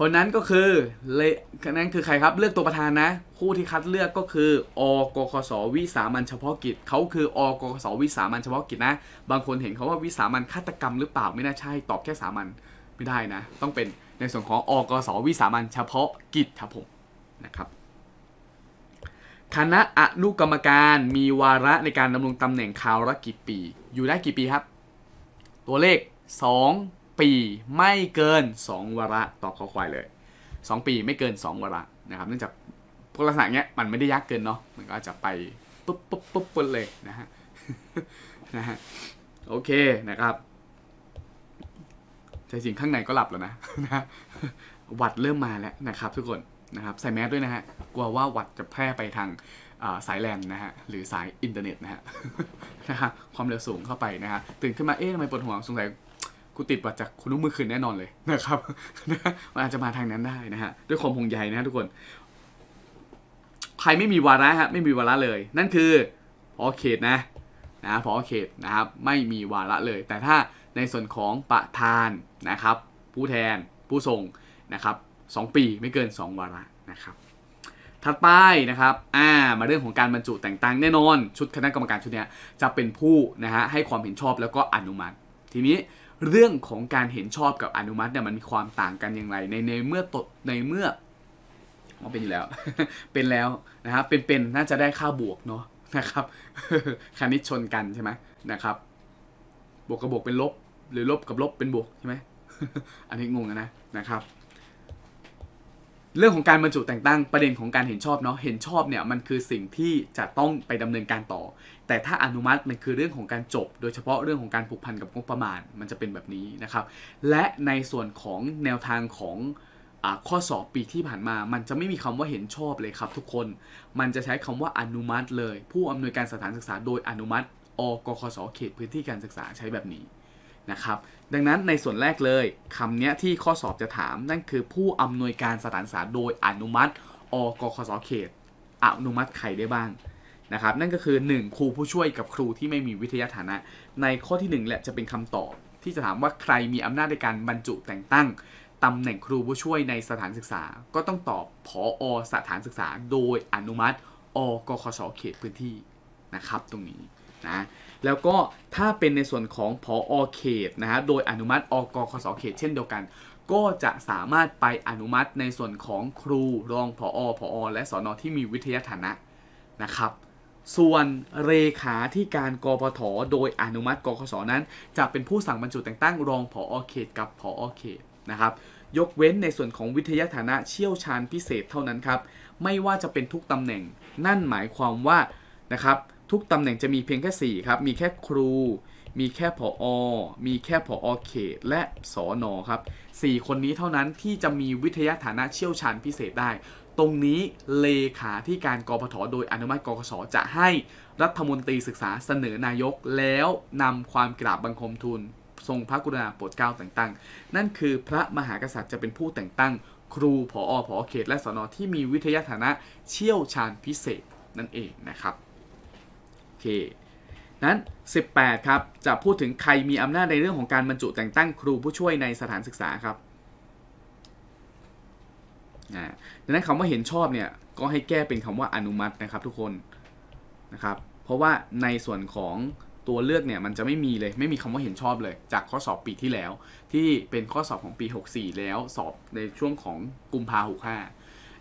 คนนั้นก็คือเลคนนั้นคือใครครับ เลือกตัวประธานนะ คู่ที่คัดเลือกก็คืออกคสวิสามันเฉพาะกิจเขาคืออกคสวิสามันเฉพาะกิจนะบางคนเห็นเขาว่าวิสามันฆาตกรรมหรือเปล่าไม่น่าใช่ตอบแค่สามันไม่ได้นะต้องเป็นในส่วนของอกสวิสามันเฉพาะกิจครับผมนะครับคณะอนุกรรมการมีวาระในการดำรงตำแหน่งคาวละกี่ปี อยู่ได้กี่ปีครับ ตัวเลข 2ปีไม่เกิน 2 วาระตอบข้อควายเลย 2 ปีไม่เกิน 2 วาระนะครับเนื่องจากลักษณะเนี้ยมันไม่ได้ยากเกินเนาะมันก็จะไปปุ๊บปุ๊บปุ๊บปุ๊บเลยนะฮะนะฮะโอเคนะครับใจ่สิงข้างในก็หลับแล้วนะนะหวัดเริ่มมาแล้วนะครับทุกคนนะครับใส่แมสด้วยนะฮะกลัวว่าหวัดจะแพร่ไปทางสายแลนนะฮะหรือสายอินเทอร์เน็ตนะฮะนะฮะความเร็วสูงเข้าไปนะฮะตื่นขึ้นมาเอ๊ะทำไมปวดหัวสงสัยกูติดมาจากคุณลุกมือคืนแน่นอนเลยนะครับมันอาจจะมาทางนั้นได้นะฮะ ด้วยความห่วงใยนะทุกคน ใครไม่มีวาระฮะ ไม่มีวาระเลย นั่นคือพอเขตนะนะพอเขตนะครับ ไม่มีวาระเลย แต่ถ้าในส่วนของประธานนะครับ ผู้แทนผู้ส่งนะครับสปีไม่เกิน 2 วาระนะครับ ถัดไปนะครับ อ่า มาเรื่องของการบรรจุแต่งตั้งแน่นอน ชุดคณะกรรมการชุดนี้จะเป็นผู้นะฮะ ให้ความเห็นชอบแล้วก็อนุมัติ ทีนี้เรื่องของการเห็นชอบกับอนุมัติเนี่ยมันมีความต่างกันอย่างไร ในในเมื่อตดในเมื่อเัาเป็นอยู่แล้ว เป็นแล้วนะครับ เป็นเป็นน่าจะได้ค่าบวกเนาะนะครับ คณิตชนกันใช่ไหมนะครับ บวกกับบวกเป็นลบ หรือลบกับลบเป็นบวกใช่ไหมอันนี้งงนะนะครับ เรื่องของการบรรจุแต่งตั้งประเด็นของการเห็นชอบเนาะเห็นชอบเนี่ยมันคือสิ่งที่จะต้องไปดำเนินการต่อแต่ถ้าอนุมัติมันคือเรื่องของการจบ โดยเฉพาะเรื่องของการผูกพันกับงบประมาณ มันจะเป็นแบบนี้นะครับ และในส่วนของแนวทางของอข้อสอบปีที่ผ่านมา มันจะไม่มีคำว่าเห็นชอบเลยครับ ทุกคน มันจะใช้คำว่าอนุมัติ เลย ผู้อำนวยการสถานศึกษา โดยอนุมัติอกคสเขตพื้นที่การศึกษาใช้แบบนี้นะครับ ดังนั้นในส่วนแรกเลยคำนี้ที่ข้อสอบจะถาม นั่นคือผู้อำนวยการสถานศึกษาโดย อนุมัติอกคสเขตอนุมัติใครได้บ้างนะครับนั่นก็คือ 1 ครูผู้ช่วยกับครูที่ไม่มีวิทยาฐานะ ในข้อที่ 1แหละจะเป็นคำตอบที่จะถามว่าใครมีอำนาจในการบรรจุแต่งตั้งตำแหน่งครูผู้ช่วยในสถานศึกษา ก็ต้องตอบผออสถานศึกษา โดยอนุมัติอกคสเขตพื้นที่นะครับ ตรงนี้นะแล้วก็ถ้าเป็นในส่วนของผออเขตนะฮะโดยอนุมัติอกคสเขตเช่นเดียวกัน ก็จะสามารถไปอนุมัติในส่วนของครูรองผอผอและสอนอที่มีวิทยาฐานะนะครับส่วนเลขาที่การกปทโดยอนุมัติกคสนั้น จะเป็นผู้สั่งบรรจุแต่งตั้งรองผออเขตกับผออเขตนะครับ ยกเว้นในส่วนของวิทยาฐานะเชี่ยวชาญพิเศษเท่านั้นครับ ไม่ว่าจะเป็นทุกตำแหน่ง นั่นหมายความว่า นะครับ ทุกตำแหน่งจะมีเพียงแค่ 4 ครับ มีแค่ครู มีแค่ผออมีแค่ผออเขตและสอนอครับ4คนนี้เท่านั้นที่จะมีวิทยาฐานะเชี่ยวชาญพิเศษได้ตรงนี้เลขาที่การกรพทโดยอนุมัติกรกศจะให้รัฐมนตรีศึกษาเสนอนายกแล้วนำความกราบบังคมทูลทรงพระกรุณาโปรดเกล้าแต่งตั้งนั่นคือพระมหากษัตริย์จะเป็นผู้แต่งตั้งครูผอผอเขตและสนอที่มีวิทยาฐานะเชี่ยวชาญพิเศษนั่นเองนะครับโอเคนั้น 18 ครับ จะพูดถึงใครมีอำนาจในเรื่องของการบรรจุแต่งตั้งครูผู้ช่วยในสถานศึกษาครับดังนั้นคำว่าเห็นชอบเนี่ยก็ให้แก้เป็นคำว่าอนุมัตินะครับทุกคน นะครับ เพราะว่าในส่วนของตัวเลือกเนี่ยมันจะไม่มีเลยไม่มีคำว่าเห็นชอบเลยจากข้อสอบปีที่แล้ว ที่เป็นข้อสอบของปี 64 แล้วสอบในช่วงของกุมภาหกห้า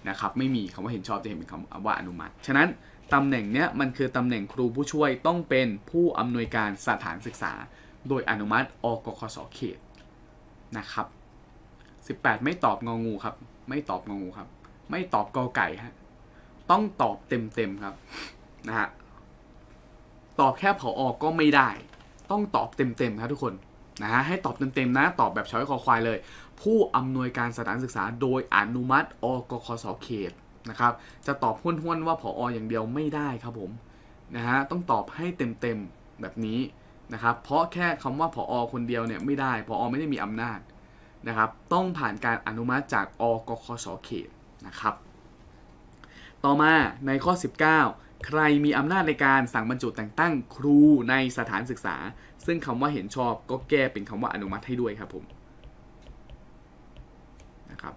นะครับ ไม่มีคำว่าเห็นชอบจะเห็นเป็นคำว่าอนุมัติ ฉะนั้นตำแหน่งเนี้ยมันคือตำแหน่งครูผู้ช่วยต้องเป็นผู้อำนวยการสถานศึกษา โดยอนุมัติอกคสเขตนะครับ 18 ไม่ตอบงองูครับไม่ตอบงูครับไม่ตอบกอไก่ฮะต้องตอบเต็มๆครับนะฮะตอบแค่ผออก็ไม่ได้ ต้องตอบเต็มๆครับทุกคนนะฮะให้ตอบเต็มๆนะตอบแบบช้อยคอควายเลย ผู้อำนวยการสถานศึกษาโดยอนุมัติอกคสเขตนะครับจะตอบห้วนๆว่าผอออย่างเดียวไม่ได้ครับผมนะฮะต้องตอบให้เต็มๆแบบนี้นะครับเพราะแค่คำว่าผออคนเดียวเนี่ยไม่ได้ผออไม่ได้มีอำนาจนะครับต้องผ่านการอนุมัติจาก อกคสเขตนะครับต่อมาในข้อ 19 ใครมีอำนาจในการสั่งบรรจุแต่งตั้งครูในสถานศึกษา ซึ่งคำว่าเห็นชอบก็แก้เป็นคำว่าอนุมัติให้ด้วยครับผมนะครับ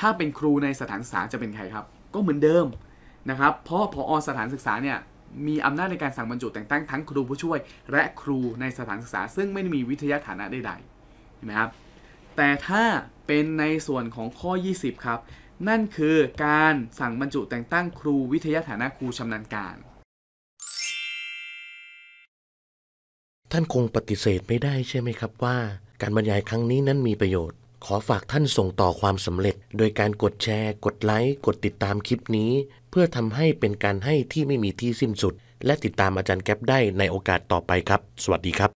ถ้าเป็นครูในสถานศึกษาจะเป็นใครครับก็เหมือนเดิมนะครับเพราะพออสถานศึกษาเนี่ยมีอำนาจในการสั่งบรรจุแต่งตั้งทั้งครูผู้ช่วย และครูในสถานศึกษา ซึ่งไม่ได้มีวิทยาฐานะใดๆเห็นไหมครับแต่ถ้าเป็นในส่วนของข้อ 20 ครับ นั่นคือการสั่งบรรจุแต่งตั้งครูวิทยาฐานะครูชำนาญการ ท่านคงปฏิเสธไม่ได้ใช่ไหมครับว่า การบรรยายครั้งนี้นั้นมีประโยชน์ ขอฝากท่านส่งต่อความสำเร็จ โดยการกดแชร์ กดไลค์กดติดตามคลิปนี้ เพื่อทำให้เป็นการให้ที่ไม่มีที่สิ้นสุด และติดตามอาจารย์แก๊ปได้ในโอกาสต่อไปครับ สวัสดีครับ